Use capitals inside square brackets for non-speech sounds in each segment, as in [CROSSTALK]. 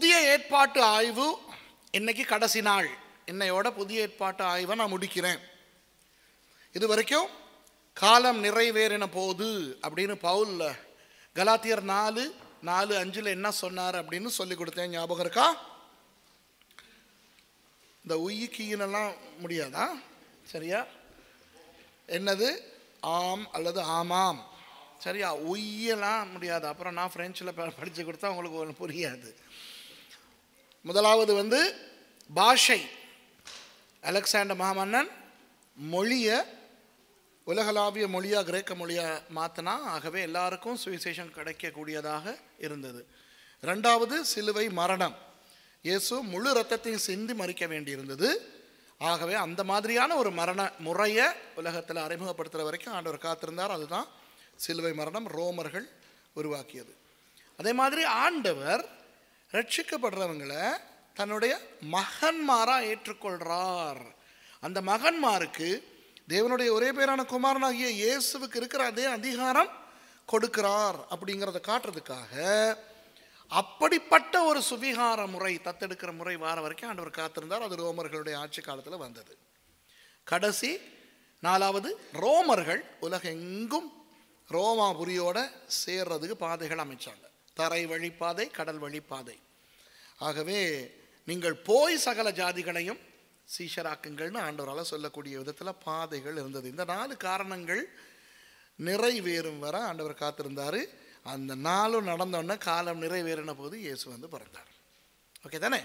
புதிய ஏற்பாட்டு ஆய்வு இன்னைக்கு கடைசி நாள் என்னையோட புதிய ஏற்பாட்டு ஆய்வை நான் முடிக்கிறேன் இது வரைக்கும் காலம் நிறைவேறின போது அப்படின்னு பவுல் கலாத்தியர் நாலு நாலு அஞ்சில் என்ன சொன்னார் அப்படின்னு சொல்லி கொடுத்தேன் ஞாபகம் இருக்கா இந்த உயிக்கியினெல்லாம் முடியாதா சரியா என்னது ஆம் அல்லது ஆமாம் சரியா உய்யெல்லாம் முடியாது அப்புறம் நான் ஃப்ரெஞ்சில் படித்து கொடுத்தா உங்களுக்கு ஒன்று புரியாது முதலாவது வந்து பாஷை அலெக்சாண்டர் மகாமன்னன் மொழியை உலகளாவிய மொழியாக கிரேக்க மொழியாக மாற்றினா ஆகவே எல்லாருக்கும் சுவிசேஷம் கிடைக்கக்கூடியதாக இருந்தது ரெண்டாவது சிலுவை மரணம் இயேசு முழு ரத்தத்தையும் சிந்தி மறிக்க வேண்டியிருந்தது ஆகவே அந்த மாதிரியான ஒரு மரண முறையை உலகத்தில் அறிமுகப்படுத்துகிற வரைக்கும் ஆண்டவர் காத்திருந்தார் அதுதான் சிலுவை மரணம் ரோமர்கள் உருவாக்கியது அதே மாதிரி ஆண்டவர் ரட்சிக்கப்படுறவங்களை தன்னுடைய மகன்மாராக ஏற்றுக்கொள்கிறார் அந்த மகன்மாருக்கு தேவனுடைய ஒரே பேரான குமாரனாகிய இயேசுவுக்கு இருக்கிற அதே அதிகாரம் கொடுக்கிறார் அப்படிங்கிறத காட்டுறதுக்காக அப்படிப்பட்ட ஒரு சுவிகார முறை தத்தெடுக்கிற முறை வார வரைக்கும் ஆண்டவர் காத்திருந்தார் அது ரோமர்களுடைய ஆட்சி காலத்தில் வந்தது கடைசி நாலாவது ரோமர்கள் உலகெங்கும் ரோமாபுரியோட சேர்றதுக்கு பாதைகள் அமைச்சாங்க தரை வழிபாதை கடல் வழிபாதை ஆகவே நீங்கள் போய் சகல ஜாதிகளையும் சீஷராக்குங்கள்னு ஆண்டவரால் சொல்லக்கூடிய விதத்தில் பாதைகள் இருந்தது இந்த நாலு காரணங்கள் நிறைவேறும் வர ஆண்டவர் காத்திருந்தார் அந்த நாளும் நடந்தோடனே காலம் நிறைவேறின போது இயேசு வந்து பிறந்தார் ஓகே தானே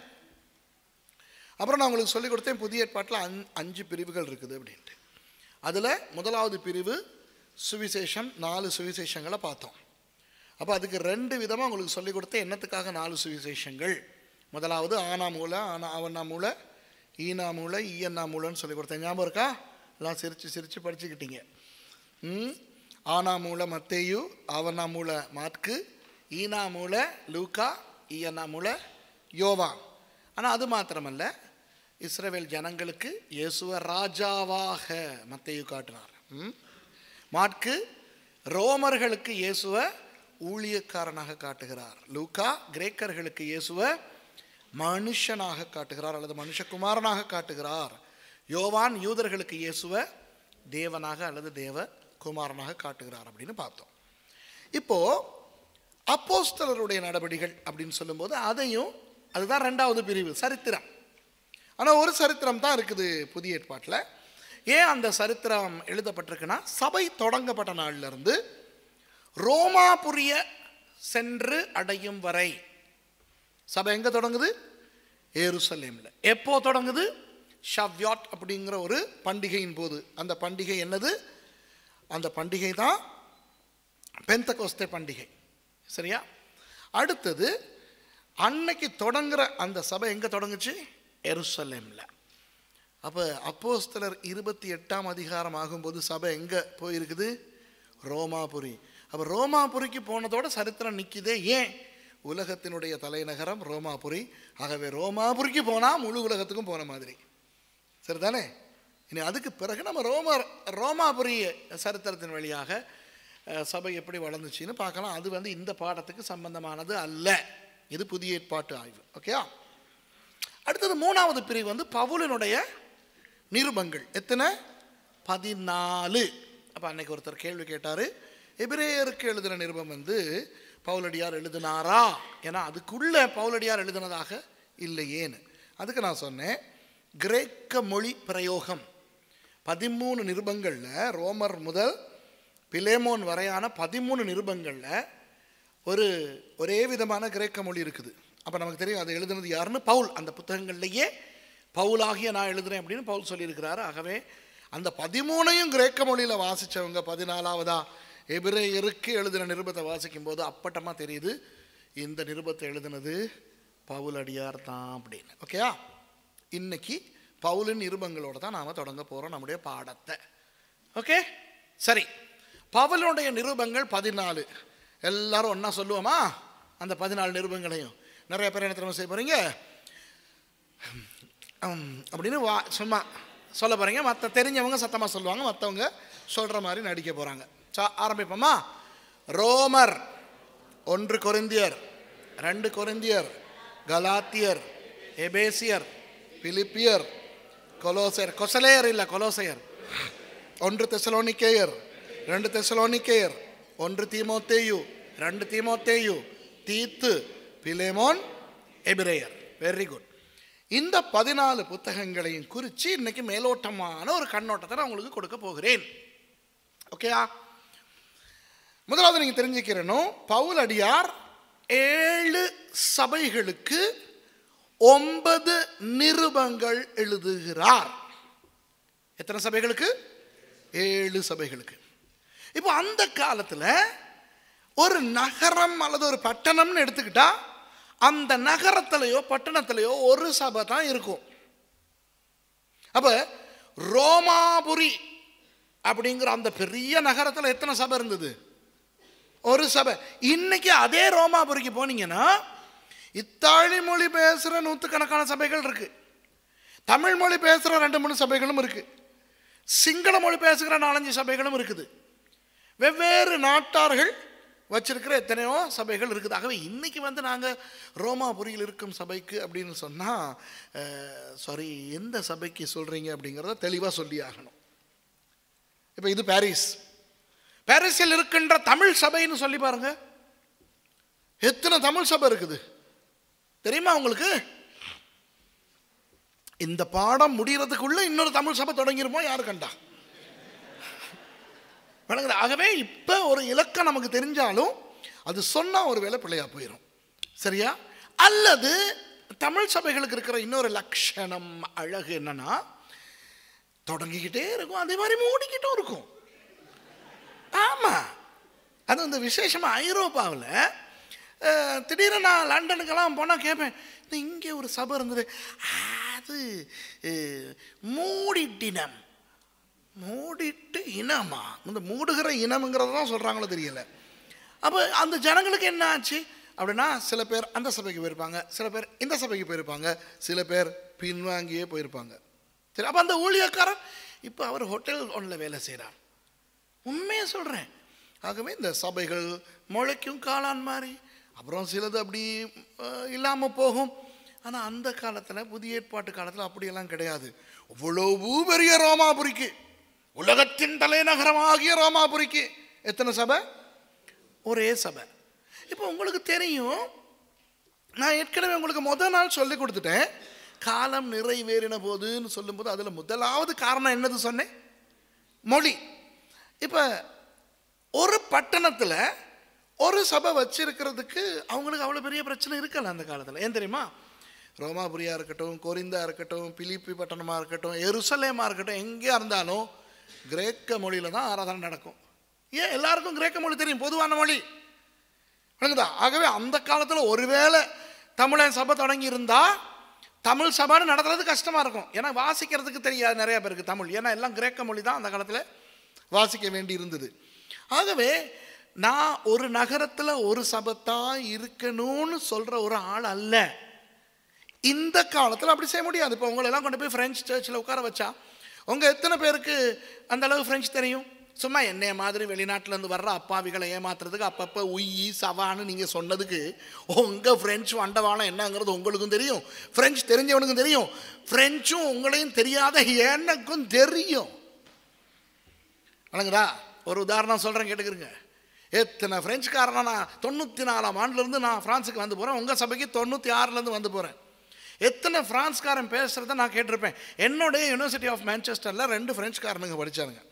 அப்புறம் நான் உங்களுக்கு சொல்லிக் கொடுத்தேன் புதிய ஏற்பாட்டில் அஞ் அஞ்சு பிரிவுகள் இருக்குது அப்படின்ட்டு அதில் முதலாவது பிரிவு சுவிசேஷம் நாலு சுவிசேஷங்களை பார்த்தோம் அப்போ அதுக்கு ரெண்டு விதமாக உங்களுக்கு சொல்லிக் கொடுத்த என்னத்துக்காக நாலு சுவிசேஷங்கள் முதலாவது ஆனா மூல ஆனா அவனா மூல ஈனா மூல ஈயன்னா மூலன்னு சொல்லி கொடுத்தேன் ஞாபகம் இருக்கா எல்லாம் சிரித்து சிரித்து படிச்சுக்கிட்டீங்க ஆனா மூல மத்தேயு அவனா மூல மாற்கு ஈனா மூல லூக்கா ஈயன்னா மூல யோவா ஆனால் அது மாத்திரமல்ல இஸ்ரேவேல் ஜனங்களுக்கு இயேசுவ ராஜாவாக மத்தேயு காட்டினார் மாட்கு ரோமர்களுக்கு இயேசுவை ஊழியக்காரனாக காட்டுகிறார் லூகா கிரேக்கர்களுக்கு இயேசுவ மனுஷனாக காட்டுகிறார் அல்லது மனுஷகுமாரனாக காட்டுகிறார் யோவான் யூதர்களுக்கு இயேசுவ தேவனாக அல்லது தேவ குமாரனாக காட்டுகிறார் அப்படின்னு பார்த்தோம் இப்போது அப்போஸ்தலருடைய நடவடிகள் அப்படின்னு சொல்லும்போது அதையும் அதுதான் ரெண்டாவது பிரிவு சரித்திரம் ஆனால் ஒரு சரித்திரம் தான் இருக்குது புதிய ஏற்பாட்டில் ஏன் அந்த சரித்திரம் எழுதப்பட்டிருக்குன்னா சபை தொடங்கப்பட்ட நாளிலிருந்து ரோமாபுரிய சென்று அடையும் வரை சபை எங்கே தொடங்குது ஏருசலேமில் எப்போ தொடங்குது ஷவ்யாட் அப்படிங்கிற ஒரு பண்டிகையின் போது அந்த பண்டிகை என்னது அந்த பண்டிகை தான் பெந்த கோஸ்தே பண்டிகை சரியா அடுத்தது அன்னைக்கு தொடங்குற அந்த சபை எங்கே தொடங்குச்சு எருசலேமில் அப்போ அப்போஸ்தலர் இருபத்தி எட்டாம் அதிகாரம் ஆகும்போது சபை எங்கே போயிருக்குது ரோமாபுரி அப்போ ரோமாபுரிக்கு போனதோட சரித்திரம் நிற்கிதே ஏன் உலகத்தினுடைய தலைநகரம் ரோமாபுரி ஆகவே ரோமாபுரிக்கு போனால் முழு உலகத்துக்கும் போன மாதிரி சரிதானே இனி அதுக்கு பிறகு நம்ம ரோம ரோமாபுரி சரித்திரத்தின் வழியாக சபை எப்படி வளர்ந்துச்சின்னு பார்க்கலாம் அது வந்து இந்த பாடத்துக்கு சம்பந்தமானது அல்ல இது புதிய ஏற்பாட்டு ஆய்வு ஓகேயா அடுத்தது மூணாவது பிரிவு வந்து பவுலினுடைய நிருபங்கள் எத்தனை பதினாலு அப்போ அன்னைக்கு ஒருத்தர் கேள்வி கேட்டார் எபிரேயருக்கு எழுதின நிருபம் வந்து பவுலடியார் எழுதினாரா ஏன்னா அதுக்குள்ளே பவுலடியார் எழுதினதாக இல்லையேன்னு அதுக்கு நான் சொன்னேன் கிரேக்க மொழி பிரயோகம் பதிமூணு நிருபங்களில் ரோமர் முதல் பிலேமோன் வரையான பதிமூணு நிருபங்களில் ஒரு ஒரே விதமான கிரேக்க மொழி இருக்குது அப்போ நமக்கு தெரியும் அதை எழுதுனது யாருன்னு பவுல் அந்த புத்தகங்கள்லேயே பவுலாகிய நான் எழுதுகிறேன் அப்படின்னு பவுல் சொல்லியிருக்கிறாரு ஆகவே அந்த பதிமூணையும் கிரேக்க மொழியில் வாசித்தவங்க பதினாலாவதாக எபிரேயருக்கு எழுதின நிருபத்தை வாசிக்கும் போது அப்பட்டமாக தெரியுது இந்த நிருபத்தை எழுதினது பவுல் அடியார் தான் அப்படின்னு ஓகேயா இன்னைக்கு பவுலின் நிருபங்களோடு தான் நாம் தொடங்க போகிறோம் நம்முடைய பாடத்தை ஓகே சரி பவுலுடைய நிருபங்கள் பதினாலு எல்லாரும் ஒன்றா சொல்லுவோமா அந்த பதினாலு நிருபங்களையும் நிறைய பேர் என்ன திரும்ப செய்ய போகிறீங்க அப்படின்னு வா சும்மா சொல்ல போகிறீங்க மற்ற தெரிஞ்சவங்க சத்தமாக சொல்லுவாங்க மற்றவங்க சொல்கிற மாதிரி நடிக்க போகிறாங்க ஆரம்பிப்போமா ரோமர் ஒன்று கொரிந்தியர் ரெண்டு கொரிந்தியர் கலாத்தியர் எபேசியர் பிலிப்பியர் கொலோசையர் கொசலேயர் இல்லை கொலோசையர் ஒன்று தெசலோனிக்கேயர் ரெண்டு தெசலோனிக்கேயர் ஒன்று தீமோத்தேயு ரெண்டு தீமோத்தேயு தீத்து பிலேமோன் எபிரேயர் வெரி குட் இந்த பதினாலு புத்தகங்களையும் குறித்து இன்னைக்கு மேலோட்டமான ஒரு கண்ணோட்டத்தை நான் உங்களுக்கு கொடுக்க போகிறேன் ஓகேயா முதலாவது நீங்கள் தெரிஞ்சுக்கிறனும் பவுல் அடியார் ஏழு சபைகளுக்கு ஒன்பது நிருபங்கள் எழுதுகிறார் எத்தனை சபைகளுக்கு ஏழு சபைகளுக்கு இப்போ அந்த காலத்தில் ஒரு நகரம் அல்லது ஒரு பட்டணம்னு எடுத்துக்கிட்டா அந்த நகரத்திலையோ பட்டணத்திலையோ ஒரு சபை தான் இருக்கும் அப்போ ரோமாபுரி அப்படிங்கிற அந்த பெரிய நகரத்தில் எத்தனை சபை இருந்தது ஒரு சபை இன்னைக்கு அதே ரோமாபுரிக்கு போனீங்கன்னா இத்தாலி மொழி பேசுகிற நூற்றுக்கணக்கான சபைகள் இருக்குது தமிழ் மொழி பேசுகிற ரெண்டு மூணு சபைகளும் இருக்குது சிங்கள மொழி பேசுகிற நாலஞ்சு சபைகளும் இருக்குது வெவ்வேறு நாட்டார்கள் வச்சிருக்கிற எத்தனையோ சபைகள் இருக்குது ஆகவே இன்றைக்கி வந்து நாங்கள் ரோமாபுரியில் இருக்கும் சபைக்கு அப்படின்னு சொன்னால் சாரி எந்த சபைக்கு சொல்கிறீங்க அப்படிங்கிறத தெளிவாக சொல்லி ஆகணும் இப்போ இது பாரிஸ் பாரிஸில் இருக்கின்ற தமிழ் சபைன்னு சொல்லி பாருங்க எத்தனை தமிழ் சபை இருக்குது தெரியுமா உங்களுக்கு இந்த பாடம் முடிகிறதுக்குள்ள இன்னொரு தமிழ் சபை தொடங்கிருமோ யார் கண்டா வணங்குது ஆகவே இப்போ ஒரு இலக்கம் நமக்கு தெரிஞ்சாலும் அது சொன்னால் ஒரு வேலை பிள்ளையாக போயிடும் சரியா அல்லது தமிழ் சபைகளுக்கு இருக்கிற இன்னொரு லட்சணம் அழகு என்னன்னா தொடங்கிக்கிட்டே இருக்கும் அதே மாதிரி மூடிக்கிட்டும் இருக்கும் ஆமாம் அது வந்து விசேஷமாக ஐரோப்பாவில் திடீர்னு நான் லண்டனுக்கெல்லாம் போனால் கேட்பேன் இங்கே ஒரு சபை இருந்தது அது மூடிட்டினம் மூடிட்டு இனமா இந்த மூடுகிற இனம்ங்கிறது தான் சொல்கிறாங்களோ தெரியல அப்போ அந்த ஜனங்களுக்கு என்ன ஆச்சு அப்படின்னா சில பேர் அந்த சபைக்கு போயிருப்பாங்க சில பேர் இந்த சபைக்கு போயிருப்பாங்க சில பேர் பின்வாங்கியே போயிருப்பாங்க சரி அப்போ அந்த ஊழியக்காரன் இப்போ அவர் ஹோட்டல் ஒன்றில் வேலை செய்கிறார் உண்மையை சொல்கிறேன் ஆகவே இந்த சபைகள் முளைக்கும் காளான் மாதிரி அப்புறம் சிலது அப்படி இல்லாமல் போகும் ஆனால் அந்த காலத்தில் புதிய ஏற்பாட்டு காலத்தில் அப்படியெல்லாம் கிடையாது இவ்வளவு பெரிய ரோமாபுரிக்கு உலகத்தின் தலைநகரமாகிய ரோமாபுரிக்கு எத்தனை சபை ஒரே சபை இப்போ உங்களுக்கு தெரியும் நான் ஏற்கனவே உங்களுக்கு முதல் நாள் சொல்லி கொடுத்துட்டேன் காலம் நிறைவேறின போதுன்னு சொல்லும்போது அதில் முதலாவது காரணம் என்னது சொன்னேன் மொழி இப்போ ஒரு பட்டணத்தில் ஒரு சபை வச்சிருக்கிறதுக்கு அவங்களுக்கு அவ்வளோ பெரிய பிரச்சனை இருக்கல அந்த காலத்தில் ஏன் தெரியுமா ரோமாபுரியாக இருக்கட்டும் கொரிந்தா இருக்கட்டும் பிலிப்பி பட்டணமாக இருக்கட்டும் எருசலேமாக இருக்கட்டும் எங்கேயா இருந்தாலும் கிரேக்க மொழியில் தான் ஆராதனை நடக்கும் ஏன் எல்லாருக்கும் கிரேக்க மொழி தெரியும் பொதுவான மொழி விளங்குதா ஆகவே அந்த காலத்தில் ஒருவேளை தமிழன் சபை தொடங்கி இருந்தால் தமிழ் சபான்னு நடத்துறது கஷ்டமாக இருக்கும் ஏன்னா வாசிக்கிறதுக்கு தெரியாது நிறையா பேருக்கு தமிழ் ஏன்னா எல்லாம் கிரேக்க மொழி தான் அந்த காலத்தில் வாசிக்க வேண்டி இருந்தது ஆகவே நான் ஒரு நகரத்தில் ஒரு சபத்தாக இருக்கணும்னு சொல்கிற ஒரு ஆள் அல்ல இந்த காலத்தில் அப்படி செய்ய முடியாது இப்போ உங்களெல்லாம் கொண்டு போய் ஃப்ரெஞ்சு சர்ச்சில் உட்கார வச்சா உங்கள் எத்தனை பேருக்கு அந்த அளவு ஃப்ரெஞ்சு தெரியும் சும்மா என்னைய மாதிரி வெளிநாட்டிலேருந்து வர்ற அப்பாவிகளை ஏமாத்துறதுக்கு அப்பப்போ உய்யி சவான்னு நீங்கள் சொன்னதுக்கு உங்கள் ஃப்ரெஞ்சு அண்டவாளம் என்னங்கிறது உங்களுக்கும் தெரியும் ஃப்ரெஞ்சு தெரிஞ்சவனுக்கும் தெரியும் ஃப்ரெஞ்சும் உங்களையும் தெரியாத எனக்கும் தெரியும் வணங்குதா ஒரு உதாரணம் சொல்கிறேன் கேட்டுக்கிறேங்க எத்தனை ஃப்ரெஞ்சுக்காரனா நான் தொண்ணூற்றி நாலாம் ஆண்டுலேருந்து நான் ஃப்ரான்ஸுக்கு வந்து போகிறேன் உங்கள் சபைக்கு தொண்ணூற்றி ஆறுலேருந்து வந்து போகிறேன் எத்தனை ஃப்ரான்ஸ்காரன் பேசுகிறத நான் கேட்டிருப்பேன் என்னுடைய யூனிவர்சிட்டி ஆஃப் மேன்செஸ்டரில் ரெண்டு ஃப்ரெஞ்சுக்காரனுங்க படித்தானுங்க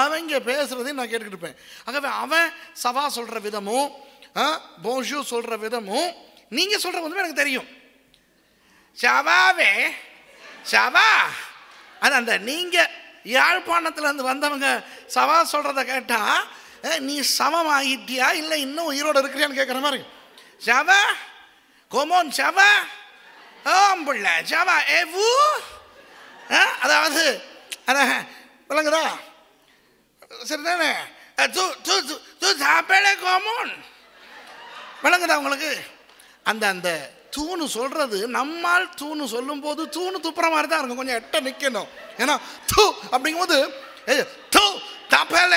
அவங்க பேசுகிறதையும் நான் கேட்டுக்கிட்டு இருப்பேன் ஆகவே அவன் சவா சொல்கிற விதமும் போஷு சொல்கிற விதமும் நீங்கள் சொல்கிற விதமும் எனக்கு தெரியும் சவாவே சவா அது அந்த நீங்கள் யாழ்ப்பாணத்துலேருந்து வந்தவங்க சவா சொல்கிறத கேட்டால் நீ சமம் ஆகிட்டியா இல்லை இன்னும் உயிரோடு இருக்கிறியான்னு கேட்குற மாதிரி சவ கொமோன் சவ ஆம் பிள்ளை சவ எவ்வு அதாவது அதான் விளங்குதா சரிதானே தூ தூ தூ சாப்பிடலே கோமோன் விளங்குதா உங்களுக்கு அந்த அந்த தூணு சொல்கிறது நம்மால் தூணு சொல்லும்போது தூணு துப்புற மாதிரி தான் இருக்கும் கொஞ்சம் எட்ட நிற்கணும் ஏன்னா தூ அப்படிங்கும்போது தூ தப்பல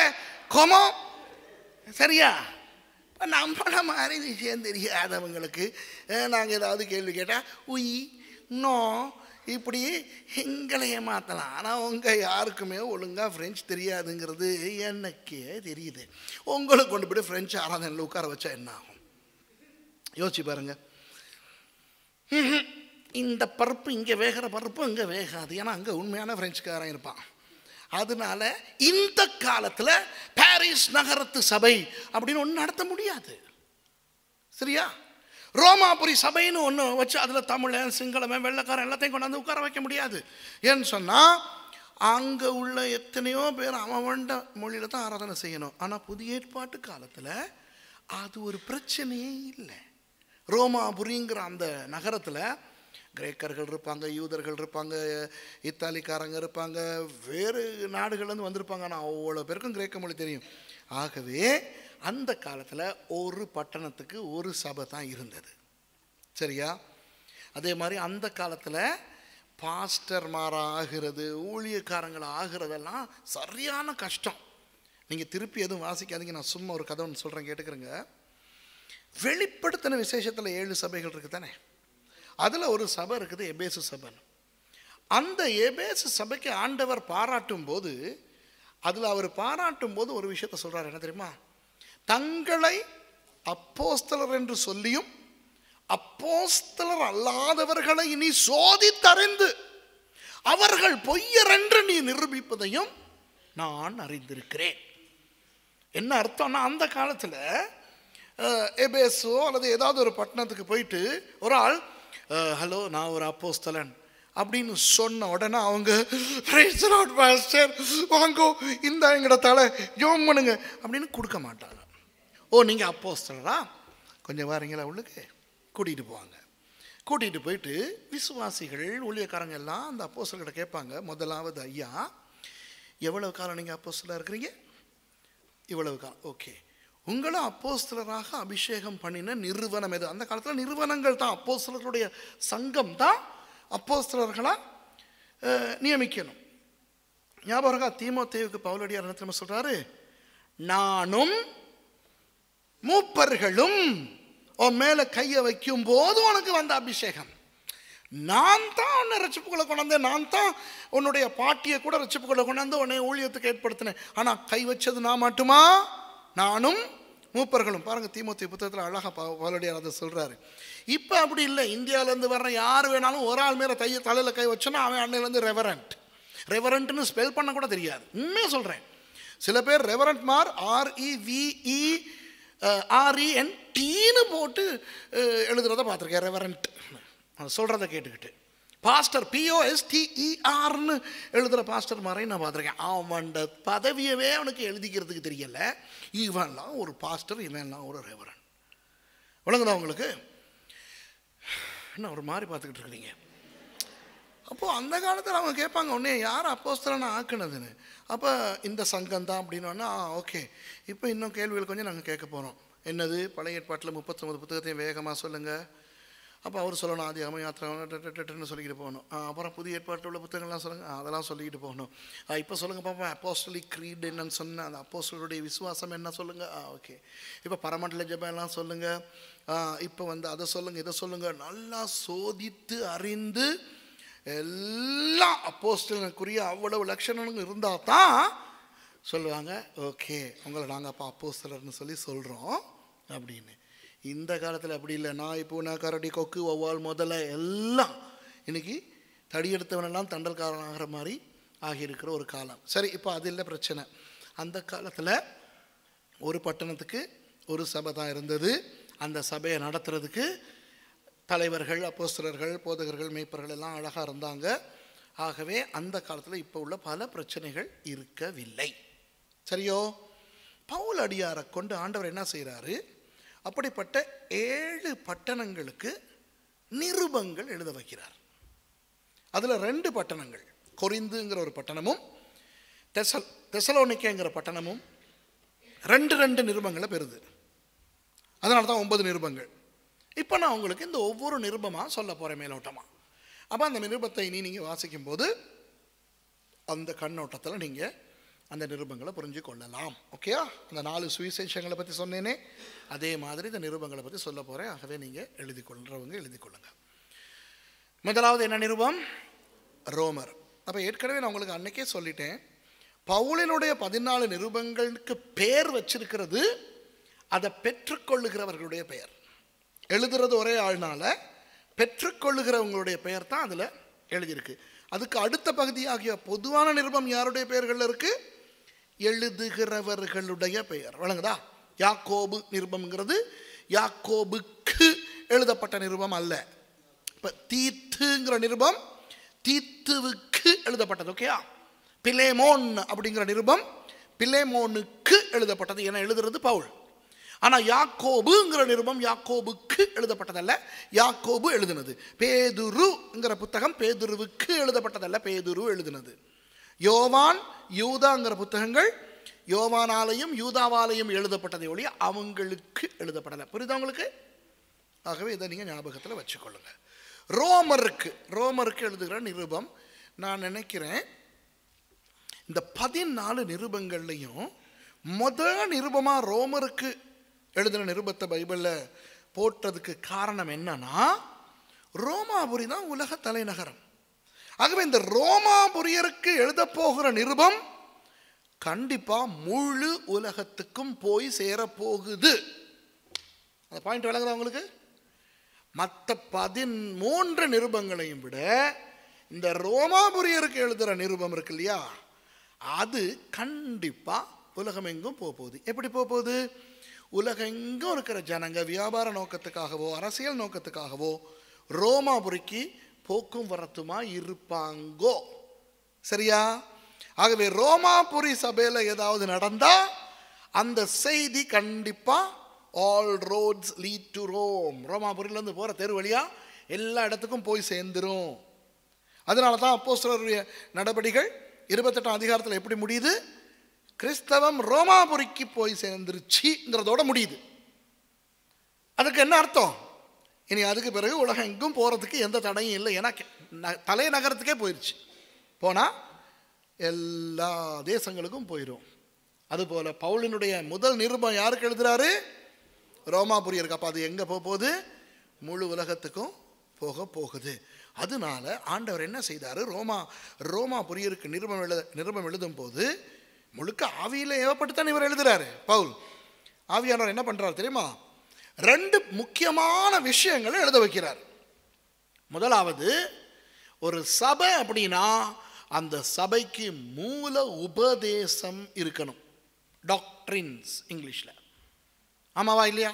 கொமோ சரியா இப்போ மாதிரி விஷயம் தெரியாதவங்களுக்கு நாங்கள் ஏதாவது கேள்வி கேட்டால் உய் நோ இப்படி எங்களையே மாற்றலாம் ஆனால் உங்கள் யாருக்குமே ஒழுங்காக ஃப்ரெஞ்ச் தெரியாதுங்கிறது எனக்கே தெரியுது உங்களுக்கு கொண்டு போய் ஃப்ரெஞ்சு ஆராதனையில் உட்கார வச்சா என்ன ஆகும் யோசிச்சு பாருங்கள் இந்த பருப்பு இங்கே வேகிற பருப்பு இங்கே வேகாது ஏன்னா அங்கே உண்மையான ஃப்ரெஞ்சுக்காரன் இருப்பான் அதனால இந்த காலத்தில் பாரிஸ் நகரத்து சபை அப்படின்னு ஒன்று நடத்த முடியாது சரியா ரோமாபுரி சபைன்னு ஒன்று வச்சு அதில் தமிழன் சிங்களமே வெள்ளக்காரன் எல்லாத்தையும் கொண்டாந்து உட்கார வைக்க முடியாது ஏன்னு சொன்னால் அங்கே உள்ள எத்தனையோ பேர் அவன்ட மொழியில் தான் ஆராதனை செய்யணும் ஆனால் புதிய ஏற்பாட்டு காலத்தில் அது ஒரு பிரச்சனையே இல்லை ரோமாபுரிங்கிற அந்த நகரத்தில் கிரேக்கர்கள் இருப்பாங்க யூதர்கள் இருப்பாங்க இத்தாலிக்காரங்க இருப்பாங்க வேறு நாடுகள்லேருந்து வந்திருப்பாங்க ஆனால் அவ்வளோ பேருக்கும் கிரேக்க மொழி தெரியும் ஆகவே அந்த காலத்தில் ஒரு பட்டணத்துக்கு ஒரு சபை தான் இருந்தது சரியா அதே மாதிரி அந்த காலத்தில் பாஸ்டர் மாற ஆகிறது ஊழியக்காரங்கள் ஆகிறதெல்லாம் சரியான கஷ்டம் நீங்கள் திருப்பி எதுவும் வாசிக்காதீங்க நான் சும்மா ஒரு கதை ஒன்று சொல்கிறேன் கேட்டுக்கிறேங்க வெளிப்படுத்தின விசேஷத்தில் ஏழு சபைகள் இருக்குது தானே அதில் ஒரு சபை இருக்குது எபேசு சபை அந்த எபேசு சபைக்கு ஆண்டவர் பாராட்டும் போது அதில் அவர் பாராட்டும் போது ஒரு விஷயத்த சொல்கிறார் என்ன தெரியுமா தங்களை அப்போஸ்தலர் என்று சொல்லியும் அப்போஸ்தலர் அல்லாதவர்களை நீ சோதித்தறிந்து அவர்கள் பொய்யரென்று நீ நிரூபிப்பதையும் நான் அறிந்திருக்கிறேன் என்ன அர்த்தம்னா அந்த காலத்தில் எபேஸோ அல்லது ஏதாவது ஒரு பட்டணத்துக்கு போயிட்டு ஒரு ஆள் ஹலோ நான் ஒரு அப்போஸ்தலன் அப்படின்னு சொன்ன உடனே அவங்க மாஸ்டர் வாங்கோ இந்த எங்கட தலை ஜோம் பண்ணுங்க அப்படின்னு கொடுக்க மாட்டாங்க ஓ நீங்கள் அப்போஸ்தலரா கொஞ்சம் வாரீங்களா உள்ளுக்கு கூட்டிகிட்டு போவாங்க கூட்டிகிட்டு போயிட்டு விசுவாசிகள் ஊழியக்காரங்க எல்லாம் அந்த அப்போ கேட்பாங்க முதலாவது ஐயா எவ்வளவு காலம் நீங்கள் அப்போ இருக்கிறீங்க இவ்வளவு காலம் ஓகே உங்களை அப்போஸ்தலராக அபிஷேகம் பண்ணின நிறுவனம் எது அந்த காலத்தில் நிறுவனங்கள் தான் அப்போஸ்தலர்களுடைய சங்கம் தான் அப்போஸ்தலர்களாக நியமிக்கணும் ஞாபகம் தேவுக்கு பவுலடியார் என்ன திரும்ப சொல்கிறாரு நானும் மூப்பர்களும் உன் மேலே கையை வைக்கும் போது உனக்கு வந்த அபிஷேகம் நான் தான் உன்னை ரச்சிப்புகளை கொண்டாந்தேன் நான் தான் உன்னுடைய பாட்டியை கூட ரச்சிப்புகளை கொண்டாந்து உன்னை ஊழியத்துக்கு ஏற்படுத்தினேன் ஆனால் கை வச்சது நான் மட்டுமா நானும் மூப்பர்களும் பாருங்க தீமூத்தி புத்தகத்தில் அழகாக பலடியார் அதை சொல்கிறாரு இப்போ அப்படி இல்லை இந்தியாவிலேருந்து வர்ற யார் வேணாலும் ஒரு ஆள் மேலே தைய தலையில் கை வச்சோன்னா அவன் அன்னையிலேருந்து ரெவரண்ட் ரெவரண்ட்னு ஸ்பெல் பண்ண கூட தெரியாது உண்மையாக சொல்கிறேன் சில பேர் ரெவரண்ட் மார் ஆர்இவிஇ ஆர்இஎன் டீனு போட்டு எழுதுகிறத பார்த்துருக்கேன் ரெவரண்ட் சொல்கிறத கேட்டுக்கிட்டு பாஸ்டர் பிஓஎஸ்டிஇஆர்னு e எழுதுகிற பாஸ்டர் மாதிரி நான் பார்த்துருக்கேன் அவன்ட பதவியவே அவனுக்கு எழுதிக்கிறதுக்கு தெரியல இவன்லாம் ஒரு பாஸ்டர் இவன்லாம் ஒரு ரெவரன் விளங்குதா உங்களுக்கு என்ன ஒரு மாதிரி பார்த்துக்கிட்டு இருக்கிறீங்க அப்போது அந்த காலத்தில் அவங்க கேட்பாங்க உடனே யார் அப்போஸ்தரான ஆக்குனதுன்னு அப்போ இந்த சங்கம் தான் ஆ ஓகே இப்போ இன்னும் கேள்விகள் கொஞ்சம் நாங்கள் கேட்க போகிறோம் என்னது பழைய ஏற்பாட்டில் முப்பத்தொம்பது புத்தகத்தையும் வேகமாக சொல்லுங்கள் அப்போ அவர் சொல்லணும் ஆதி அமயாத்திரன்னு சொல்லிக்கிட்டு போகணும் அப்புறம் புதிய ஏற்பாட்டு உள்ள புத்தகங்கள்லாம் சொல்லுங்கள் அதெல்லாம் சொல்லிக்கிட்டு போகணும் இப்போ சொல்லுங்கள் பாப்பா அப்போஸ்டலி க்ரீட் என்னன்னு சொன்னேன் அந்த அப்போஸ்டலுடைய விசுவாசம் என்ன சொல்லுங்கள் ஓகே இப்போ பரமண்டல ஜபம் எல்லாம் சொல்லுங்கள் இப்போ வந்து அதை சொல்லுங்கள் இதை சொல்லுங்கள் நல்லா சோதித்து அறிந்து எல்லாம் அப்போஸ்டலுக்குரிய அவ்வளவு லட்சணங்கள் இருந்தால் தான் சொல்லுவாங்க ஓகே உங்களை நாங்கள் அப்போ அப்போஸ்டலர்னு சொல்லி சொல்கிறோம் அப்படின்னு இந்த காலத்தில் அப்படி இல்லை நான் நான் கரடி கொக்கு ஒவ்வால் முதல்ல எல்லாம் இன்றைக்கி தடியெடுத்தவனெல்லாம் தண்டல்காரனாகிற மாதிரி ஆகியிருக்கிற ஒரு காலம் சரி இப்போ அது இல்லை பிரச்சனை அந்த காலத்தில் ஒரு பட்டணத்துக்கு ஒரு சபை தான் இருந்தது அந்த சபையை நடத்துறதுக்கு தலைவர்கள் அப்போஸ்தரர்கள் போதகர்கள் மேய்ப்பர்கள் எல்லாம் அழகாக இருந்தாங்க ஆகவே அந்த காலத்தில் இப்போ உள்ள பல பிரச்சனைகள் இருக்கவில்லை சரியோ பவுல் அடியாரை கொண்டு ஆண்டவர் என்ன செய்கிறாரு அப்படிப்பட்ட ஏழு பட்டணங்களுக்கு நிருபங்கள் எழுத வைக்கிறார் அதில் ரெண்டு பட்டணங்கள் கொரிந்துங்கிற ஒரு பட்டணமும் தெசல் தெசலோனிக்கேங்கிற பட்டணமும் ரெண்டு ரெண்டு நிருபங்களை பெறுது அதனால தான் ஒன்பது நிருபங்கள் இப்போ நான் உங்களுக்கு இந்த ஒவ்வொரு நிருபமாக சொல்ல போகிறேன் மேலோட்டமாக அப்போ அந்த நிருபத்தை இனி நீங்கள் வாசிக்கும்போது அந்த கண்ணோட்டத்தில் நீங்கள் அந்த நிருபங்களை புரிஞ்சு கொள்ளலாம் ஓகே அந்த நாலு சுவிசேஷங்களை பற்றி சொன்னேனே அதே மாதிரி இந்த நிருபங்களை பற்றி சொல்ல போகிறேன் ஆகவே நீங்கள் எழுதி கொள்றவங்க எழுதி கொள்ளுங்க முதலாவது என்ன நிருபம் ரோமர் அப்போ ஏற்கனவே நான் உங்களுக்கு அன்னைக்கே சொல்லிட்டேன் பவுலினுடைய பதினாலு நிருபங்களுக்கு பெயர் வச்சிருக்கிறது அதை பெற்றுக்கொள்ளுகிறவர்களுடைய பெயர் எழுதுறது ஒரே ஆள்னால பெற்றுக்கொள்ளுகிறவங்களுடைய பெயர் தான் அதில் எழுதியிருக்கு அதுக்கு அடுத்த பகுதியாகிய பொதுவான நிருபம் யாருடைய பெயர்களில் இருக்குது எழுதுகிறவர்களுடைய பெயர் வழங்குதா யாக்கோபு நிருபம்ங்கிறது யாக்கோபுக்கு எழுதப்பட்ட நிருபம் அல்ல இப்போ தீத்துங்கிற நிருபம் தீத்துவுக்கு எழுதப்பட்டது ஓகேயா பிலேமோன் அப்படிங்கிற நிருபம் பிலேமோனுக்கு எழுதப்பட்டது என எழுதுறது பவுல் ஆனால் யாக்கோபுங்கிற நிருபம் யாக்கோபுக்கு எழுதப்பட்டதல்ல யாக்கோபு எழுதுனது பேதுருங்கிற புத்தகம் பேதுருவுக்கு எழுதப்பட்டதல்ல பேதுரு எழுதுனது யோவான் யூதாங்கிற புத்தகங்கள் யோவானாலையும் யூதாவாலையும் எழுதப்பட்டதை ஒழிய அவங்களுக்கு எழுதப்படலை புரியுதா உங்களுக்கு ஆகவே இதை நீங்கள் ஞாபகத்தில் வச்சுக்கொள்ளுங்க ரோமருக்கு ரோமருக்கு எழுதுகிற நிருபம் நான் நினைக்கிறேன் இந்த பதினாலு நிருபங்கள்லையும் முதல் நிருபமாக ரோமருக்கு எழுதுகிற நிருபத்தை பைபிளில் போட்டதுக்கு காரணம் என்னன்னா ரோமாபுரி தான் உலக தலைநகரம் ஆகவே இந்த ரோமாபுரியருக்கு எழுதப்போகிற நிருபம் கண்டிப்பாக முழு உலகத்துக்கும் போய் சேரப்போகுது அந்த பாயிண்ட் விளங்குதா உங்களுக்கு மற்ற பதிமூன்று நிருபங்களையும் விட இந்த ரோமாபுரியருக்கு எழுதுகிற நிருபம் இருக்கு இல்லையா அது கண்டிப்பாக உலகமெங்கும் போக போகுது எப்படி போக போகுது உலகெங்கும் இருக்கிற ஜனங்க வியாபார நோக்கத்துக்காகவோ அரசியல் நோக்கத்துக்காகவோ ரோமாபுரிக்கு போக்கும் வரத்துமா இருப்பாங்கோ சரியா ஆகவே ரோமாபுரி சபையில் ஏதாவது நடந்தால் அந்த செய்தி கண்டிப்பாக all roads lead to Rome ரோமாபுரியிலேருந்து போகிற தெரு வழியாக எல்லா இடத்துக்கும் போய் சேர்ந்துரும் அதனால தான் அப்போ சிலருடைய இருபத்தெட்டாம் அதிகாரத்தில் எப்படி முடியுது கிறிஸ்தவம் ரோமாபுரிக்கு போய் சேர்ந்துருச்சுங்கிறதோட முடியுது அதுக்கு என்ன அர்த்தம் இனி அதுக்கு பிறகு உலகம் எங்கும் போகிறதுக்கு எந்த தடையும் இல்லை ஏன்னா தலைநகரத்துக்கே போயிடுச்சு போனால் எல்லா தேசங்களுக்கும் போயிடும் அதுபோல் பவுலினுடைய முதல் நிருபம் யாருக்கு எழுதுகிறாரு ரோமாபுரியருக்கு அப்போ அது எங்கே போக போகுது முழு உலகத்துக்கும் போக போகுது அதனால ஆண்டவர் என்ன செய்தார் ரோமா ரோமா புரியருக்கு நிருபம் எழுத நிருபம் எழுதும் போது முழுக்க ஆவியில் ஏவப்பட்டு தான் இவர் எழுதுகிறாரு பவுல் ஆவியானவர் என்ன பண்ணுறாரு தெரியுமா ரெண்டு முக்கியமான விஷயங்களை எழுத வைக்கிறார் முதலாவது ஒரு சபை அப்படின்னா அந்த சபைக்கு மூல உபதேசம் இருக்கணும் டாக்ட்ரின்ஸ் இங்கிலீஷில் ஆமாவா இல்லையா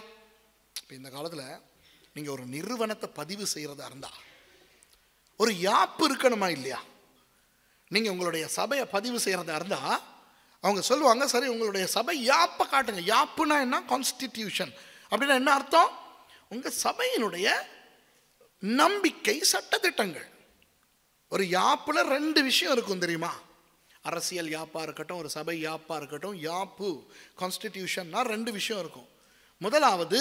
இப்போ இந்த காலத்தில் நீங்கள் ஒரு நிறுவனத்தை பதிவு செய்கிறதா இருந்தால் ஒரு யாப்பு இருக்கணுமா இல்லையா நீங்கள் உங்களுடைய சபையை பதிவு செய்கிறதா இருந்தால் அவங்க சொல்லுவாங்க சரி உங்களுடைய சபை யாப்பை காட்டுங்க யாப்புனா என்ன கான்ஸ்டிடியூஷன் அப்படின்னா என்ன அர்த்தம் உங்கள் சபையினுடைய நம்பிக்கை சட்டத்திட்டங்கள் ஒரு யாப்பில் ரெண்டு விஷயம் இருக்கும் தெரியுமா அரசியல் யாப்பாக இருக்கட்டும் ஒரு சபை யாப்பாக இருக்கட்டும் யாப்பு கான்ஸ்டிடியூஷன்னா ரெண்டு விஷயம் இருக்கும் முதலாவது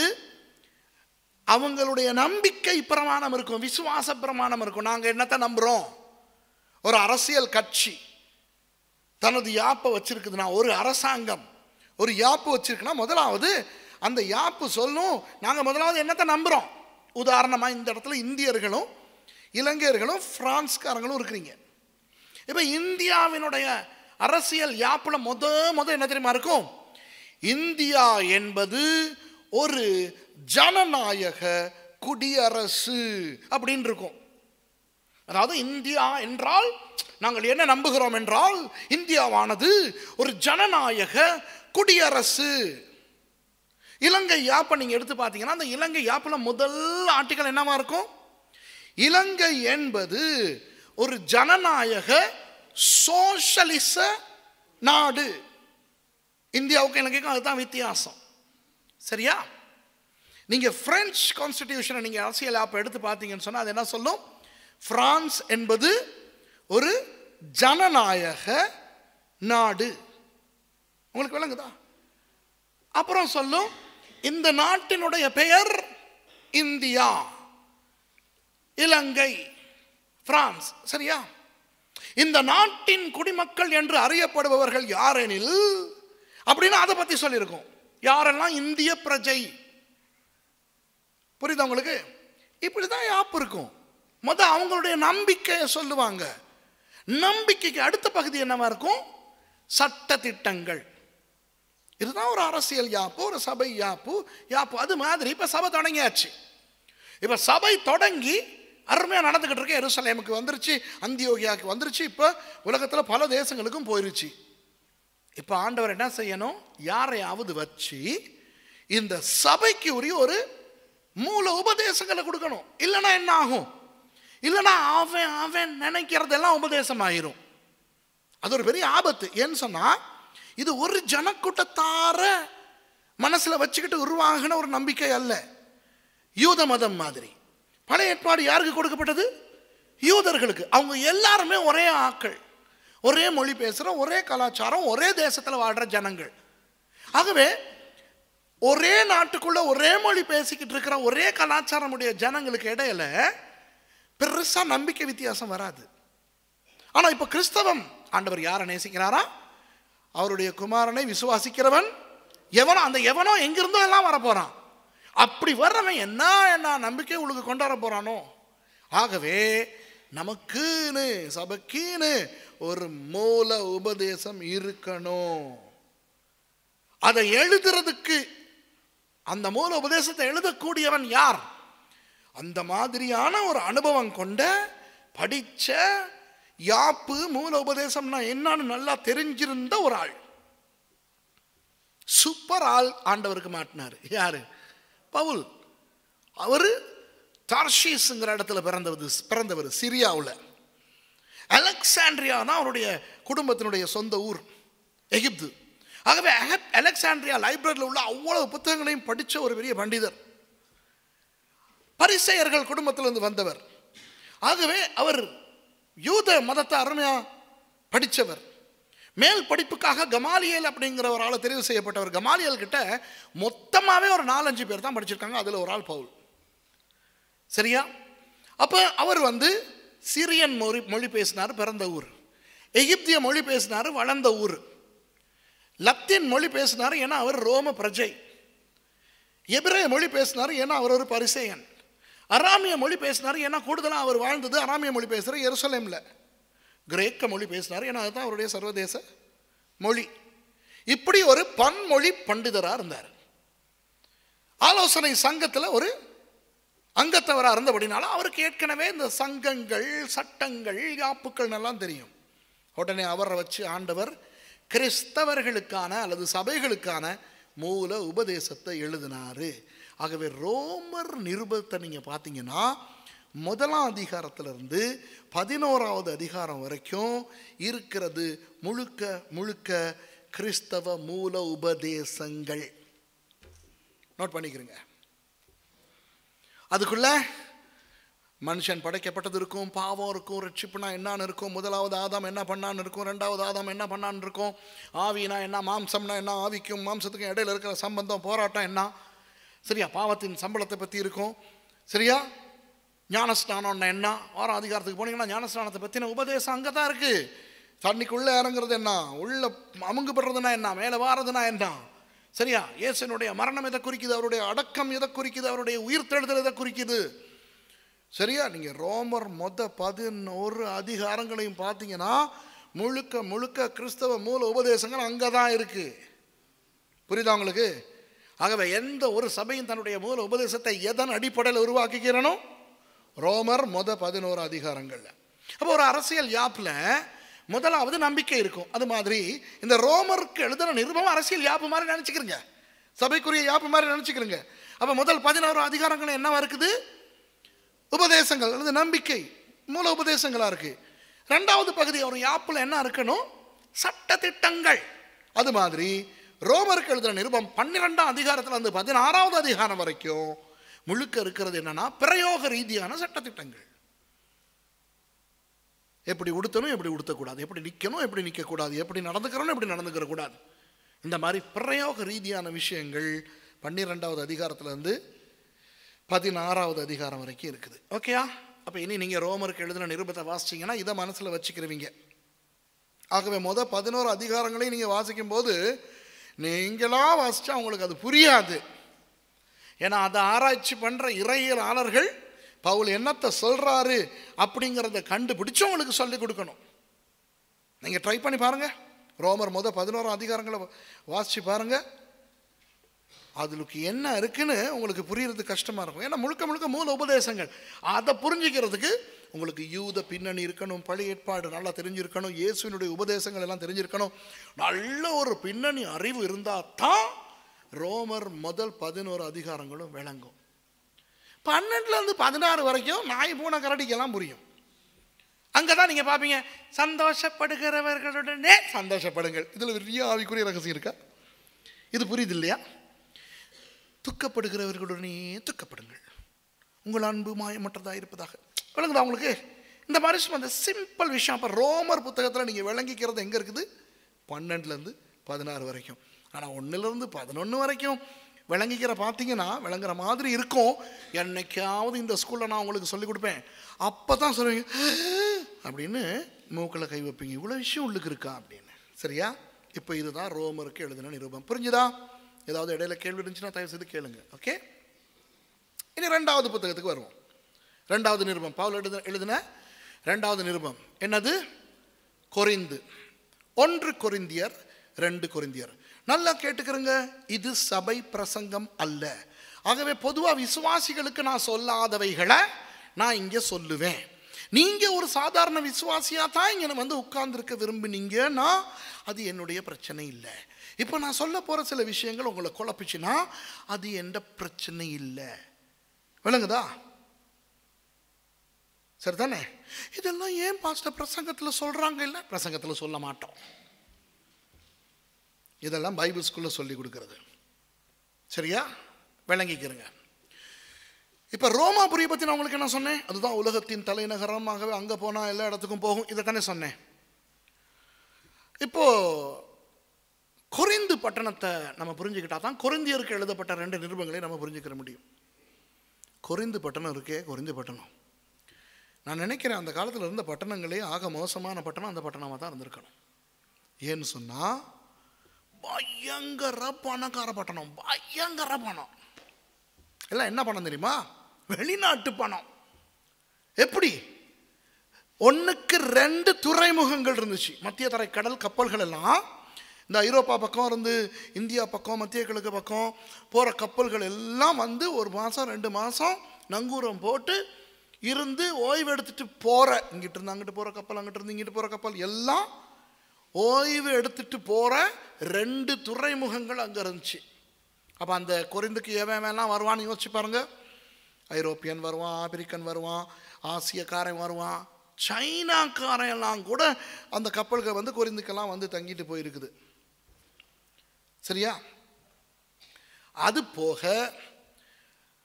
அவங்களுடைய நம்பிக்கை பிரமாணம் இருக்கும் விசுவாச பிரமாணம் இருக்கும் நாங்கள் என்னத்தை நம்புகிறோம் ஒரு அரசியல் கட்சி தனது யாப்பை வச்சிருக்குதுன்னா ஒரு அரசாங்கம் ஒரு யாப்பு வச்சிருக்குன்னா முதலாவது அந்த யாப்பு சொல்லும் நாங்கள் முதலாவது என்னத்தை நம்புகிறோம் உதாரணமாக இந்த இடத்துல இந்தியர்களும் இலங்கையர்களும் ஃப்ரான்ஸ்காரங்களும் இருக்கிறீங்க இப்போ இந்தியாவினுடைய அரசியல் யாப்பில் மொத மொதல் என்ன தெரியுமா இருக்கும் இந்தியா என்பது ஒரு ஜனநாயக குடியரசு அப்படின்னு இருக்கும் அதாவது இந்தியா என்றால் நாங்கள் என்ன நம்புகிறோம் என்றால் இந்தியாவானது ஒரு ஜனநாயக குடியரசு இலங்கை யாப்பை நீங்கள் எடுத்து பார்த்தீங்கன்னா அந்த இலங்கை யாப்பில் முதல் ஆர்டிக்கல் என்னவா இருக்கும் இலங்கை என்பது ஒரு ஜனநாயக சோஷலிச நாடு இந்தியாவுக்கு இலங்கைக்கும் அதுதான் வித்தியாசம் சரியா நீங்கள் ஃப்ரெஞ்ச் கான்ஸ்டிடியூஷனை நீங்கள் அரசியல் ஆப்பை எடுத்து பார்த்தீங்கன்னு சொன்னால் அது என்ன சொல்லும் ஃப்ரான்ஸ் என்பது ஒரு ஜனநாயக நாடு உங்களுக்கு விளங்குதா அப்புறம் சொல்லும் இந்த நாட்டினுடைய பெயர் இந்தியா இலங்கை பிரான்ஸ் சரியா இந்த நாட்டின் குடிமக்கள் என்று அறியப்படுபவர்கள் யாரெனில் அப்படின்னு அதை பற்றி சொல்லியிருக்கோம் யாரெல்லாம் இந்திய பிரஜை புரியுதா உங்களுக்கு இப்படி தான் இருக்கும் முத அவங்களுடைய நம்பிக்கையை சொல்லுவாங்க நம்பிக்கைக்கு அடுத்த பகுதி என்னவா இருக்கும் சட்ட திட்டங்கள் இதுதான் ஒரு அரசியல் யாப்பு ஒரு சபை யாப்பு யாப்பு அது மாதிரி இப்போ சபை தொடங்கியாச்சு இப்போ சபை தொடங்கி அருமையாக நடந்துக்கிட்டு இருக்க எருசலேமுக்கு வந்துருச்சு அந்தியோகியாவுக்கு வந்துருச்சு இப்போ உலகத்தில் பல தேசங்களுக்கும் போயிருச்சு இப்போ ஆண்டவர் என்ன செய்யணும் யாரையாவது வச்சு இந்த சபைக்கு உரிய ஒரு மூல உபதேசங்களை கொடுக்கணும் இல்லைன்னா என்ன ஆகும் இல்லைன்னா அவன் ஆவேன் நினைக்கிறதெல்லாம் உபதேசம் ஆயிரும் அது ஒரு பெரிய ஆபத்து ஏன்னு சொன்னால் இது ஒரு ஜனக்கூட்டத்தார மனசில் வச்சுக்கிட்டு உருவாகின ஒரு நம்பிக்கை அல்ல யூத மதம் மாதிரி பழைய ஏற்பாடு யாருக்கு கொடுக்கப்பட்டது யூதர்களுக்கு அவங்க எல்லாருமே ஒரே ஆக்கள் ஒரே மொழி பேசுகிற ஒரே கலாச்சாரம் ஒரே தேசத்தில் வாழ்கிற ஜனங்கள் ஆகவே ஒரே நாட்டுக்குள்ளே ஒரே மொழி பேசிக்கிட்டு இருக்கிற ஒரே கலாச்சாரம் உடைய ஜனங்களுக்கு இடையில பெருசாக நம்பிக்கை வித்தியாசம் வராது ஆனால் இப்போ கிறிஸ்தவம் ஆண்டவர் யாரை நேசிக்கிறாரா அவருடைய குமாரனை விசுவாசிக்கிறவன் எவனோ அந்த எவனோ எங்கிருந்தோ எல்லாம் வரப்போகிறான் அப்படி வர்றவன் என்ன என்ன நம்பிக்கை உங்களுக்கு கொண்டாட போகிறானோ ஆகவே நமக்குன்னு சபக்கீனு ஒரு மூல உபதேசம் இருக்கணும் அதை எழுதுறதுக்கு அந்த மூல உபதேசத்தை எழுதக்கூடியவன் யார் அந்த மாதிரியான ஒரு அனுபவம் கொண்ட படித்த யாப்பு மூல உபதேசம்னா என்னன்னு நல்லா தெரிஞ்சிருந்த ஒரு ஆள் சூப்பர் ஆள் ஆண்டவருக்கு மாட்டினார் யாரு பவுல் அவர் டார்ஷீஸுங்கிற இடத்துல பிறந்தவர் பிறந்தவர் சிரியாவில் அலெக்சாண்ட்ரியா தான் அவருடைய குடும்பத்தினுடைய சொந்த ஊர் எகிப்து ஆகவே அலெக்சாண்ட்ரியா லைப்ரரியில் உள்ள அவ்வளவு புத்தகங்களையும் படித்த ஒரு பெரிய பண்டிதர் பரிசெயர்கள் குடும்பத்திலிருந்து வந்தவர் ஆகவே அவர் யூத மதத்தை அருமையாக படித்தவர் மேல் படிப்புக்காக கமாலியல் அப்படிங்கிற ஒரு ஆளை தெரிவு செய்யப்பட்டவர் கமாலியல் கிட்ட மொத்தமாகவே ஒரு நாலஞ்சு பேர் தான் படிச்சிருக்காங்க அதில் ஒரு ஆள் பவுல் சரியா அப்போ அவர் வந்து சிரியன் மொழி மொழி பேசினார் பிறந்த ஊர் எகிப்திய மொழி பேசினார் வளர்ந்த ஊர் லத்தீன் மொழி பேசினார் ஏன்னா அவர் ரோம பிரஜை எபிரே மொழி பேசினார் ஏன்னா அவர் ஒரு பரிசேயன் அராமிய மொழி பேசினார் ஏன்னா கூடுதலாக அவர் வாழ்ந்தது அராமிய மொழி பேசுகிற எருசலேமில் கிரேக்க மொழி பேசினார் ஏன்னா அதுதான் அவருடைய சர்வதேச மொழி இப்படி ஒரு பன்மொழி பண்டிதராக இருந்தார் ஆலோசனை சங்கத்தில் ஒரு அங்கத்தவராக இருந்தபடினாலும் அவருக்கு ஏற்கனவே இந்த சங்கங்கள் சட்டங்கள் யாப்புக்கள்னெல்லாம் தெரியும் உடனே அவரை வச்சு ஆண்டவர் கிறிஸ்தவர்களுக்கான அல்லது சபைகளுக்கான மூல உபதேசத்தை எழுதினாரு ஆகவே ரோமர் நிருபத்தை நீங்கள் பார்த்தீங்கன்னா முதலாம் அதிகாரத்திலிருந்து பதினோராவது அதிகாரம் வரைக்கும் இருக்கிறது முழுக்க முழுக்க கிறிஸ்தவ மூல உபதேசங்கள் நோட் பண்ணிக்கிறீங்க அதுக்குள்ள மனுஷன் படைக்கப்பட்டது இருக்கும் பாவம் இருக்கும் ரட்சிப்புனா என்னான்னு இருக்கும் முதலாவது ஆதாம் என்ன பண்ணான்னு இருக்கும் ரெண்டாவது ஆதாம் என்ன பண்ணான்னு இருக்கும் ஆவினா என்ன மாம்சம்னா என்ன ஆவிக்கும் மாம்சத்துக்கும் இடையில இருக்கிற சம்பந்தம் போராட்டம் என்ன சரியா பாவத்தின் சம்பளத்தை பற்றி இருக்கும் சரியா ஞானஸ்நானம்னா என்ன வார அதிகாரத்துக்கு போனீங்கன்னா ஞானஸ்நானத்தை பற்றின உபதேசம் அங்கே தான் இருக்குது தண்ணிக்குள்ளே இறங்குறது என்ன உள்ளே அமுங்கு என்ன மேலே வாரதுனா என்ன சரியா இயேசனுடைய மரணம் எதை குறிக்குது அவருடைய அடக்கம் எதை குறிக்குது அவருடைய உயிர் தேடுதல் எதை குறிக்குது சரியா நீங்கள் ரோமர் மொத்த பதினோரு அதிகாரங்களையும் பார்த்தீங்கன்னா முழுக்க முழுக்க கிறிஸ்தவ மூல உபதேசங்கள் அங்கே தான் இருக்குது புரியுதா உங்களுக்கு ஆகவே எந்த ஒரு சபையும் தன்னுடைய மூல உபதேசத்தை எதன் அடிப்படையில் உருவாக்குகிறனோ ரோமர் மொத பதினோரு அதிகாரங்களில் அப்போ ஒரு அரசியல் யாப்பில் முதலாவது நம்பிக்கை இருக்கும் அது மாதிரி இந்த ரோமருக்கு எழுதுன நிருபம் அரசியல் யாப்பு மாதிரி நினச்சிக்கிறீங்க சபைக்குரிய யாப்பு மாதிரி நினச்சிக்கிறீங்க அப்போ முதல் பதினோரு அதிகாரங்கள் என்னவா இருக்குது உபதேசங்கள் அல்லது நம்பிக்கை மூல உபதேசங்களாக இருக்குது ரெண்டாவது பகுதி ஒரு யாப்பில் என்ன இருக்கணும் சட்ட திட்டங்கள் அது மாதிரி ரோமருக்கு எழுதுகிற நிருபம் பன்னிரெண்டாம் அதிகாரத்தில் வந்து பதினாறாவது அதிகாரம் வரைக்கும் முழுக்க இருக்கிறது என்னன்னா பிரயோக ரீதியான சட்டத்திட்டங்கள் எப்படி உடுத்தணும் எப்படி உடுத்தக்கூடாது எப்படி நிற்கணும் எப்படி நிற்கக்கூடாது எப்படி நடந்துக்கிறோம் எப்படி நடந்துக்கிறக்கூடாது இந்த மாதிரி பிரயோக ரீதியான விஷயங்கள் பன்னிரெண்டாவது அதிகாரத்துலேருந்து பதினாறாவது அதிகாரம் வரைக்கும் இருக்குது ஓகேயா அப்போ இனி நீங்கள் ரோமருக்கு எழுதின நிருபத்தை வாசிச்சிங்கன்னா இதை மனசில் வச்சுக்கிருவீங்க ஆகவே மொதல் பதினோரு அதிகாரங்களையும் நீங்கள் வாசிக்கும் போது நீங்களாக வாசித்தா உங்களுக்கு அது புரியாது ஏன்னா அதை ஆராய்ச்சி பண்ணுற இறையியலாளர்கள் பவுல் என்னத்தை சொல்கிறாரு அப்படிங்கிறத கண்டுபிடிச்சு அவங்களுக்கு சொல்லிக் கொடுக்கணும் நீங்கள் ட்ரை பண்ணி பாருங்கள் ரோமர் முதல் பதினோரு அதிகாரங்களை வாசித்து பாருங்கள் அதுக்கு என்ன இருக்குன்னு உங்களுக்கு புரியறது கஷ்டமாக இருக்கும் ஏன்னா முழுக்க முழுக்க மூல உபதேசங்கள் அதை புரிஞ்சுக்கிறதுக்கு உங்களுக்கு யூத பின்னணி இருக்கணும் பழைய ஏற்பாடு நல்லா தெரிஞ்சிருக்கணும் இயேசுவினுடைய உபதேசங்கள் எல்லாம் தெரிஞ்சிருக்கணும் நல்ல ஒரு பின்னணி அறிவு இருந்தால் தான் ரோமர் முதல் பதினோரு அதிகாரங்களும் விளங்கும் பன்னெண்டுலேருந்து பதினாறு வரைக்கும் நாய் பூனை கரடிக்கெல்லாம் புரியும் அங்கே தான் நீங்கள் பார்ப்பீங்க சந்தோஷப்படுகிறவர்களுடனே சந்தோஷப்படுங்கள் இதில் பெரிய ஆவிக்குரிய ரகசியம் இருக்கா இது புரியுது இல்லையா துக்கப்படுகிறவர்களுடனே துக்கப்படுங்கள் உங்கள் அன்பு மாயமற்றதாக இருப்பதாக விளங்குதா உங்களுக்கு இந்த மாதிரி அந்த சிம்பிள் விஷயம் அப்போ ரோமர் புத்தகத்தில் நீங்கள் விளங்கிக்கிறது எங்கே இருக்குது பன்னெண்டுலேருந்து பதினாறு வரைக்கும் ஆனால் ஒன்றுலேருந்து பதினொன்று வரைக்கும் விளங்கிக்கிற பார்த்தீங்கன்னா விளங்குற மாதிரி இருக்கும் என்னைக்காவது இந்த ஸ்கூலில் நான் உங்களுக்கு சொல்லிக் கொடுப்பேன் அப்போ தான் சொல்லுவீங்க அப்படின்னு மூக்கில் கை வைப்பீங்க இவ்வளோ விஷயம் உள்ளுக்கு இருக்கா அப்படின்னு சரியா இப்போ இதுதான் ரோமருக்கு எழுதின நிரூபம் புரிஞ்சுதா ஏதாவது இடையில கேள்வி இருந்துச்சுன்னா தயவு செய்து கேளுங்க ஓகே இனி ரெண்டாவது புத்தகத்துக்கு வருவோம் ரெண்டாவது நிருபம் பவுல் எழுத எழுதின ரெண்டாவது நிருபம் என்னது கொரிந்து ஒன்று கொரிந்தியர் ரெண்டு கொரிந்தியர் நல்லா கேட்டுக்கிறேங்க இது சபை பிரசங்கம் அல்ல ஆகவே பொதுவாக விசுவாசிகளுக்கு நான் சொல்லாதவைகளை நான் இங்கே சொல்லுவேன் நீங்கள் ஒரு சாதாரண விசுவாசியாக தான் இங்கே வந்து உட்கார்ந்துருக்க விரும்பினீங்கன்னா அது என்னுடைய பிரச்சனை இல்லை இப்போ நான் சொல்ல போகிற சில விஷயங்கள் உங்களை குழப்பிச்சுன்னா அது எந்த பிரச்சனை இல்லை விளங்குதா சரிதானே இதெல்லாம் ஏன் பாஸ்டர் பிரசங்கத்தில் சொல்கிறாங்க இல்லை பிரசங்கத்தில் சொல்ல மாட்டோம் இதெல்லாம் பைபிள் ஸ்கூலில் சொல்லி கொடுக்கறது சரியா விளங்கிக்கிறங்க இப்போ ரோமாபுரியை பற்றி நான் உங்களுக்கு என்ன சொன்னேன் அதுதான் உலகத்தின் தலைநகரமாகவே அங்கே போனால் எல்லா இடத்துக்கும் போகும் இதை தானே சொன்னேன் இப்போது குறைந்து பட்டணத்தை நம்ம புரிஞ்சுக்கிட்டா தான் குறைந்தியருக்கு எழுதப்பட்ட ரெண்டு நிருபங்களையும் நம்ம புரிஞ்சுக்கிற முடியும் குறைந்து பட்டணம் இருக்கே குறைந்து பட்டணம் நான் நினைக்கிறேன் அந்த காலத்தில் இருந்த பட்டணங்களே ஆக மோசமான பட்டணம் அந்த பட்டணமாக தான் இருந்திருக்கணும் ஏன்னு சொன்னால் பயங்கர பணக்கார பட்டணம் பயங்கர பணம் எல்லாம் என்ன பணம் தெரியுமா வெளிநாட்டு பணம் எப்படி ஒன்றுக்கு ரெண்டு துறைமுகங்கள் இருந்துச்சு மத்திய தரை கடல் கப்பல்கள் எல்லாம் இந்த ஐரோப்பா பக்கம் இருந்து இந்தியா பக்கம் மத்திய கிழக்கு பக்கம் போகிற கப்பல்கள் எல்லாம் வந்து ஒரு மாதம் ரெண்டு மாதம் நங்கூரம் போட்டு இருந்து ஓய்வு எடுத்துட்டு போகிற இங்கிட்டு இருந்து அங்கிட்டு போகிற கப்பல் அங்கிட்டு இருந்து இங்கிட்டு போகிற கப்பல் எல்லாம் ஓய்வு எடுத்துட்டு போகிற ரெண்டு துறைமுகங்கள் அங்கே இருந்துச்சு அப்போ அந்த குறைந்துக்கு எவன் வேணாம் வருவான்னு யோசிச்சு பாருங்க ஐரோப்பியன் வருவான் ஆப்பிரிக்கன் வருவான் ஆசியக்காரன் வருவான் சைனாக்காரன் எல்லாம் கூட அந்த கப்பல்கள் வந்து குறைந்துக்கெல்லாம் வந்து தங்கிட்டு போயிருக்குது சரியா அது போக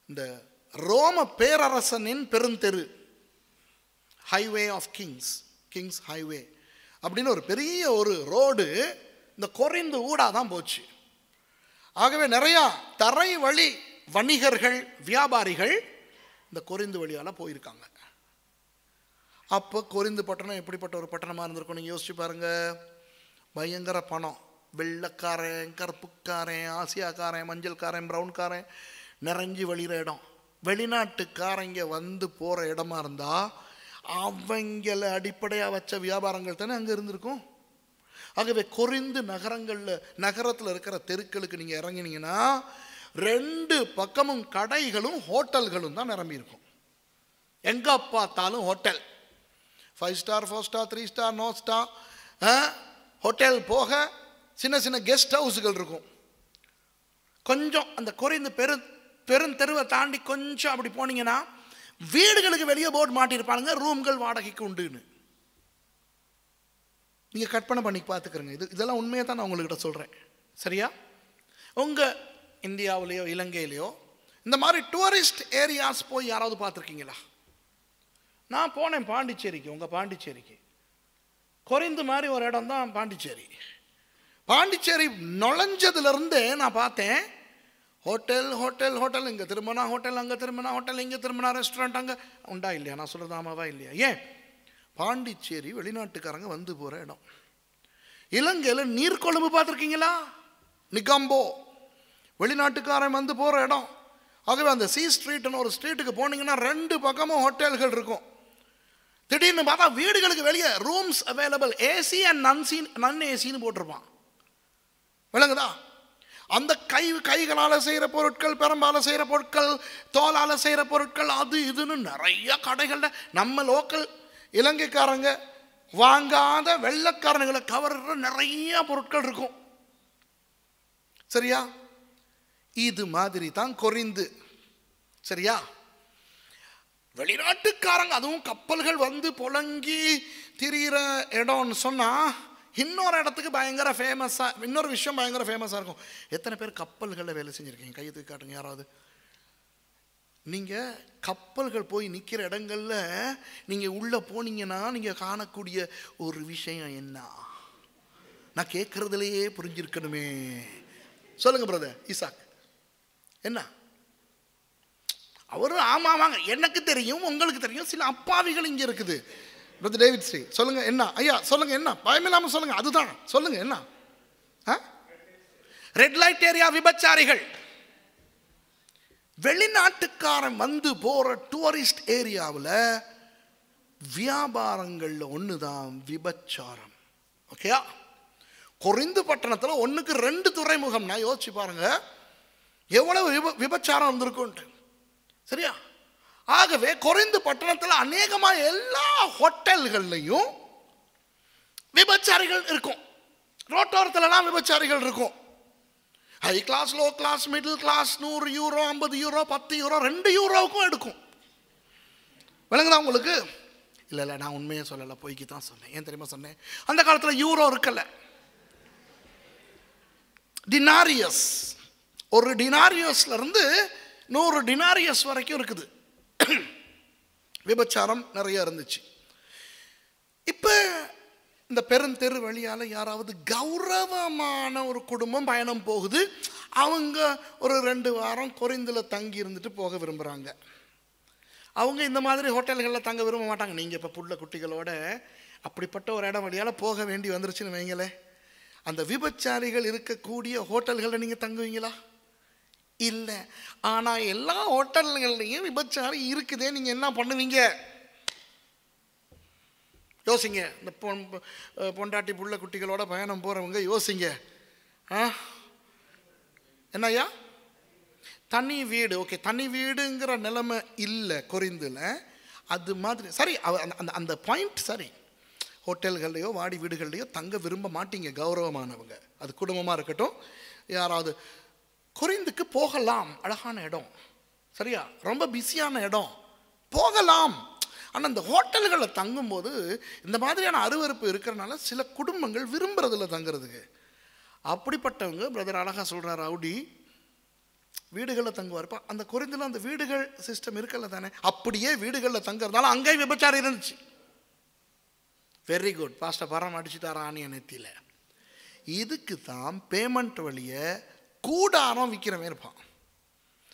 இந்த ரோம பேரரசனின் பெருந்தெரு highway of kings kings highway அப்படின்னு ஒரு பெரிய ஒரு ரோடு இந்த குறைந்து ஊடாக தான் போச்சு ஆகவே நிறையா தரை வழி வணிகர்கள் வியாபாரிகள் இந்த குறைந்து வழியால் போயிருக்காங்க அப்போ குறைந்து பட்டணம் எப்படிப்பட்ட ஒரு பட்டணமாக இருந்திருக்கும் நீங்கள் யோசிச்சு பாருங்கள் பயங்கர பணம் வெள்ளக்காரன் கருப்புக்காரன் ஆசியாக்காரன் மஞ்சள்காரன் ப்ரௌன்காரன் நிறைஞ்சி வழிகிற இடம் வெளிநாட்டுக்காரங்க வந்து போகிற இடமா இருந்தால் அவங்கள அடிப்படையாக வச்ச வியாபாரங்கள் தானே அங்கே இருந்திருக்கும் ஆகவே குறைந்து நகரங்களில் நகரத்தில் இருக்கிற தெருக்களுக்கு நீங்கள் இறங்கினீங்கன்னா ரெண்டு பக்கமும் கடைகளும் ஹோட்டல்களும் தான் நிரம்பியிருக்கும் எங்கே பார்த்தாலும் hotel five star four star three star no star hotel போக சின்ன சின்ன கெஸ்ட் ஹவுஸுகள் இருக்கும் கொஞ்சம் அந்த குறைந்து பெரு பெருந்தெருவை தாண்டி கொஞ்சம் அப்படி போனீங்கன்னா வீடுகளுக்கு வெளியே போர்டு மாட்டியிருப்பானுங்க ரூம்கள் வாடகைக்கு உண்டுன்னு நீங்கள் கற்பனை பண்ணி பார்த்துக்கிறங்க இது இதெல்லாம் உண்மையை தான் நான் உங்கள்கிட்ட சொல்கிறேன் சரியா உங்கள் இந்தியாவிலேயோ இலங்கையிலையோ இந்த மாதிரி டூரிஸ்ட் ஏரியாஸ் போய் யாராவது பார்த்துருக்கீங்களா நான் போனேன் பாண்டிச்சேரிக்கு உங்கள் பாண்டிச்சேரிக்கு குறைந்து மாதிரி ஒரு இடம் தான் பாண்டிச்சேரி பாண்டிச்சேரி நுழைஞ்சதுலேருந்தே நான் பார்த்தேன் ஹோட்டல் ஹோட்டல் ஹோட்டல் இங்கே திரும்பினா ஹோட்டல் அங்கே திரும்பினா ஹோட்டல் இங்கே திரும்பினா ரெஸ்டாரண்ட் அங்கே உண்டா இல்லையா நான் சொல்கிறது ஆமாவா இல்லையா ஏன் பாண்டிச்சேரி வெளிநாட்டுக்காரங்க வந்து போகிற இடம் இலங்கையில் நீர்கொழும்பு பார்த்துருக்கீங்களா நிகம்போ வெளிநாட்டுக்காரன் வந்து போகிற இடம் ஆகவே அந்த சி ஸ்ட்ரீட்னு ஒரு ஸ்ட்ரீட்டுக்கு போனீங்கன்னா ரெண்டு பக்கமும் ஹோட்டல்கள் இருக்கும் திடீர்னு பார்த்தா வீடுகளுக்கு வெளியே rooms available AC and non AC non ஏசின்னு போட்டிருப்பான் விளங்குதா அந்த கை கைகளால் செய்கிற பொருட்கள் பெரம்பால் செய்கிற பொருட்கள் தோலால் செய்கிற பொருட்கள் அது இதுன்னு நிறைய கடைகளில் நம்ம லோக்கல் இலங்கைக்காரங்க வாங்காத வெள்ளக்காரனுங்களை கவர்ற நிறைய பொருட்கள் இருக்கும் சரியா இது மாதிரி தான் குறைந்து சரியா வெளிநாட்டுக்காரங்க அதுவும் கப்பல்கள் வந்து புழங்கி திரிகிற இடம்னு சொன்னால் இன்னொரு இடத்துக்கு பயங்கர ஃபேமஸாக இன்னொரு விஷயம் பயங்கர ஃபேமஸாக இருக்கும் எத்தனை பேர் கப்பல்களில் வேலை செஞ்சுருக்கீங்க கையை தூக்கி காட்டுங்க யாராவது நீங்கள் கப்பல்கள் போய் நிற்கிற இடங்களில் நீங்கள் உள்ளே போனீங்கன்னா நீங்கள் காணக்கூடிய ஒரு விஷயம் என்ன நான் கேட்குறதுலையே புரிஞ்சிருக்கணுமே சொல்லுங்கள் பிரதர் இசாக் என்ன அவர் ஆமாம் வாங்க எனக்கு தெரியும் உங்களுக்கு தெரியும் சில அப்பாவிகள் இங்கே இருக்குது பிரதர் டேவிட் ஸ்ரீ சொல்லுங்கள் என்ன ஐயா சொல்லுங்கள் என்ன பயமில்லாமல் சொல்லுங்கள் அதுதான் சொல்லுங்கள் என்ன ஆ ரெட் லைட் ஏரியா விபச்சாரிகள் வெளிநாட்டுக்காரன் வந்து போகிற டூரிஸ்ட் ஏரியாவில் வியாபாரங்கள்ல ஒன்று தான் விபச்சாரம் ஓகேயா குறைந்து பட்டணத்தில் ஒன்றுக்கு ரெண்டு துறைமுகம்னா யோசிச்சு பாருங்கள் எவ்வளவு விப விபச்சாரம் வந்திருக்கும் சரியா ஆகவே குறைந்து பட்டணத்தில் அநேகமாக எல்லா ஹோட்டல்கள்லையும் விபச்சாரிகள் இருக்கும் ரோட்டோரத்துலலாம் விபச்சாரிகள் இருக்கும் high class low class middle class நூறு யூரோ ஐம்பது யூரோ பத்து யூரோ ரெண்டு யூரோவுக்கும் எடுக்கும் விளங்குதா உங்களுக்கு இல்லை இல்லை நான் உண்மையை சொல்லலை பொய்க்கு தான் சொன்னேன் ஏன் தெரியுமா சொன்னேன் அந்த காலத்தில் யூரோ இருக்கல டினாரியஸ் ஒரு டினாரியஸ்லேருந்து நூறு டினாரியஸ் வரைக்கும் இருக்குது [COUGHS] விபச்சாரம் நிறைய இருந்துச்சு இப்போ இந்த பெருந்தெரு வழியால் யாராவது கௌரவமான ஒரு குடும்பம் பயணம் போகுது அவங்க ஒரு ரெண்டு வாரம் குறைந்தில் தங்கி இருந்துட்டு போக விரும்புகிறாங்க அவங்க இந்த மாதிரி ஹோட்டல்களில் தங்க விரும்ப மாட்டாங்க நீங்கள் இப்போ புள்ள குட்டிகளோட அப்படிப்பட்ட ஒரு இடம் வழியால் போக வேண்டி வந்துருச்சுன்னு வைங்களேன் அந்த விபச்சாரிகள் இருக்கக்கூடிய ஹோட்டல்களில் நீங்கள் தங்குவீங்களா இல்லை ஆனால் எல்லா ஹோட்டல்கள்லையும் விபச்சாரம் இருக்குதே நீங்கள் என்ன பண்ணுவீங்க யோசிங்க இந்த பொன் பொண்டாட்டி புள்ள குட்டிகளோட பயணம் போகிறவங்க யோசிங்க ஆ என்னையா தனி வீடு ஓகே தனி வீடுங்கிற நிலைமை இல்லை குறைந்தில் அது மாதிரி சரி அந்த அந்த பாயிண்ட் சரி ஹோட்டல்கள்லையோ வாடி வீடுகள்லையோ தங்க விரும்ப மாட்டீங்க கௌரவமானவங்க அது குடும்பமாக இருக்கட்டும் யாராவது குறைந்துக்கு போகலாம் அழகான இடம் சரியா ரொம்ப பிஸியான இடம் போகலாம் ஆனால் இந்த ஹோட்டல்களில் தங்கும்போது இந்த மாதிரியான அருவறுப்பு இருக்கிறனால சில குடும்பங்கள் விரும்புகிறதில்ல தங்குறதுக்கு அப்படிப்பட்டவங்க பிரதர் அழகாக சொல்கிறார் அவுடி வீடுகளில் தங்குவார்ப்பா அந்த குறைந்தில் அந்த வீடுகள் சிஸ்டம் இருக்கல தானே அப்படியே வீடுகளில் தங்குறதுனால அங்கேயும் விபச்சாரம் இருந்துச்சு வெரி குட் பாஸ்ட்டை பரம் அடிச்சுட்டாரா ஆனிய நெத்தியில் இதுக்கு தான் பேமெண்ட் வழியை கூடாரம் விற்கிறவன் இருப்பான்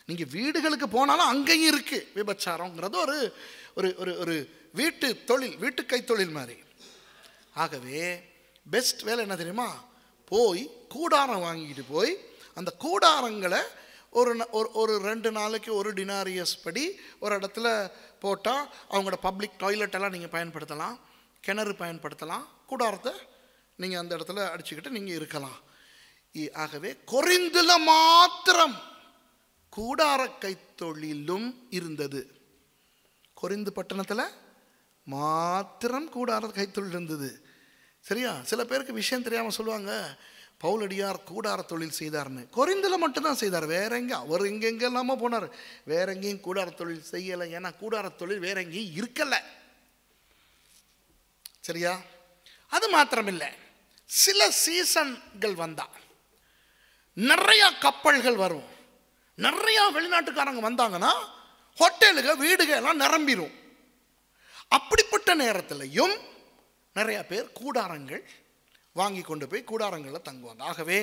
நீங்கள் வீடுகளுக்கு போனாலும் அங்கேயும் இருக்குது விபச்சாரங்கிறது ஒரு ஒரு ஒரு ஒரு வீட்டு தொழில் வீட்டு கைத்தொழில் மாதிரி ஆகவே பெஸ்ட் வேலை என்ன தெரியுமா போய் கூடாரம் வாங்கிட்டு போய் அந்த கூடாரங்களை ஒரு ஒரு ஒரு ரெண்டு நாளைக்கு ஒரு டினாரியஸ் படி ஒரு இடத்துல போட்டால் அவங்களோட பப்ளிக் டாய்லெட்டெல்லாம் நீங்கள் பயன்படுத்தலாம் கிணறு பயன்படுத்தலாம் கூடாரத்தை நீங்கள் அந்த இடத்துல அடிச்சுக்கிட்டு நீங்கள் இருக்கலாம் ஆகவே கொரிந்துல மாத்திரம் கூடார கைத்தொழிலும் இருந்தது கொரிந்து பட்டணத்தில் மாத்திரம் கூடார கைத்தொழில் இருந்தது சரியா சில பேருக்கு விஷயம் தெரியாமல் சொல்லுவாங்க பவுலடியார் கூடார தொழில் செய்தார்னு குறைந்தில் மட்டும்தான் செய்தார் வேற எங்கே அவர் எங்கெங்கெல்லாமோ போனார் வேற எங்கேயும் கூடார தொழில் செய்யலை ஏன்னா கூடார தொழில் வேற எங்கேயும் இருக்கலை சரியா அது மாத்திரமில்லை சில சீசன்கள் வந்தால் நிறையா கப்பல்கள் வரும் நிறையா வெளிநாட்டுக்காரங்க வந்தாங்கன்னா ஹோட்டலுக வீடுகள் எல்லாம் நிரம்பிடும் அப்படிப்பட்ட நேரத்திலையும் நிறையா பேர் கூடாரங்கள் வாங்கி கொண்டு போய் கூடாரங்களில் தங்குவாங்க ஆகவே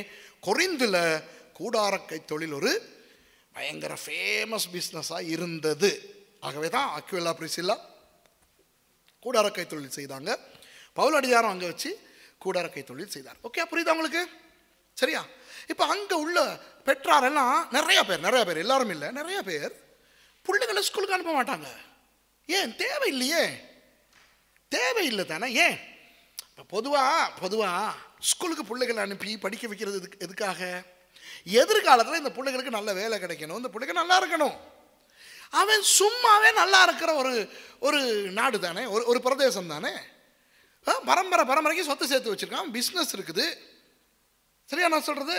குறைந்தில் கூடாரக்கை தொழில் ஒரு பயங்கர ஃபேமஸ் பிஸ்னஸாக இருந்தது ஆகவே தான் அக்வெல்லா பிரிசில்லா கூடாரக்கை தொழில் செய்தாங்க பவுல் அடிகாரம் அங்கே வச்சு கூடாரக்கை தொழில் செய்தார் ஓகே புரியுதா உங்களுக்கு சரியா இப்போ அங்கே உள்ள பெற்றாரெல்லாம் நிறையா பேர் நிறையா பேர் எல்லாரும் இல்லை நிறையா பேர் பிள்ளைகளை ஸ்கூலுக்கு அனுப்ப மாட்டாங்க ஏன் தேவை இல்லையே தேவையில்லை தானே ஏன் இப்போ பொதுவாக பொதுவாக ஸ்கூலுக்கு பிள்ளைகளை அனுப்பி படிக்க வைக்கிறது எதுக்கு எதுக்காக எதிர்காலத்தில் இந்த பிள்ளைகளுக்கு நல்ல வேலை கிடைக்கணும் இந்த பிள்ளைங்க நல்லா இருக்கணும் அவன் சும்மாவே நல்லா இருக்கிற ஒரு ஒரு நாடு தானே ஒரு ஒரு பிரதேசம் தானே பரம்பரை பரம்பரைக்கு சொத்து சேர்த்து வச்சுருக்கான் பிஸ்னஸ் இருக்குது சரியா நான் சொல்கிறது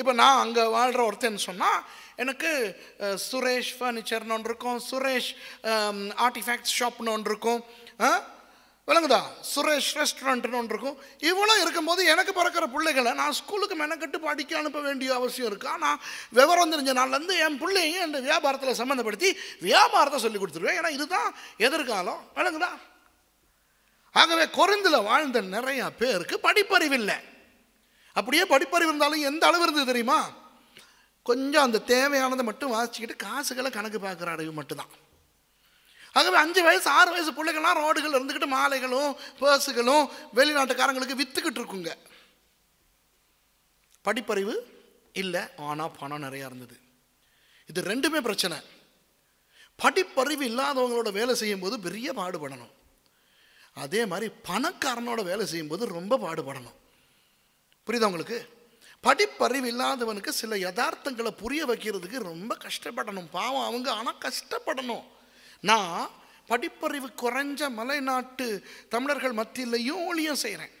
இப்போ நான் அங்கே வாழ்கிற ஒருத்தன்னு சொன்னால் எனக்கு சுரேஷ் ஃபர்னிச்சர்னு ஒன்று இருக்கும் சுரேஷ் ஆர்டிஃபேக்ட் ஷாப்னு ஒன்று இருக்கும் விளங்குதா சுரேஷ் ரெஸ்டாரண்ட்னு ஒன்று இருக்கும் இவ்வளோ இருக்கும்போது எனக்கு பிறக்கிற பிள்ளைகளை நான் ஸ்கூலுக்கு மெனக்கட்டு படிக்க அனுப்ப வேண்டிய அவசியம் இருக்கா நான் விவரம் தெரிஞ்ச நாள்லேருந்து என் பிள்ளையும் இந்த வியாபாரத்தில் சம்மந்தப்படுத்தி வியாபாரத்தை சொல்லி கொடுத்துருவேன் ஏன்னா இதுதான் எதிர்காலம் விளங்குதா ஆகவே குறைந்தில் வாழ்ந்த நிறையா பேருக்கு படிப்பறிவில்லை அப்படியே படிப்பறிவு இருந்தாலும் எந்த அளவு இருந்தது தெரியுமா கொஞ்சம் அந்த தேவையானதை மட்டும் வாசிச்சுக்கிட்டு காசுகளை கணக்கு பார்க்குற அளவு மட்டும்தான் ஆகவே அஞ்சு வயசு ஆறு வயசு பிள்ளைகள்லாம் ரோடுகள் இருந்துக்கிட்டு மாலைகளும் பேர்ஸுகளும் வெளிநாட்டுக்காரங்களுக்கு விற்றுக்கிட்டு இருக்குங்க படிப்பறிவு இல்லை ஆனால் பணம் நிறையா இருந்தது இது ரெண்டுமே பிரச்சனை படிப்பறிவு இல்லாதவங்களோட வேலை செய்யும்போது பெரிய பாடுபடணும் அதே மாதிரி பணக்காரனோட வேலை செய்யும்போது ரொம்ப பாடுபடணும் புரியுதா உங்களுக்கு படிப்பறிவு இல்லாதவனுக்கு சில யதார்த்தங்களை புரிய வைக்கிறதுக்கு ரொம்ப கஷ்டப்படணும் பாவம் அவங்க ஆனால் கஷ்டப்படணும் நான் படிப்பறிவு குறைஞ்ச மலைநாட்டு தமிழர்கள் மத்தியிலையும் ஒளியும் செய்கிறேன்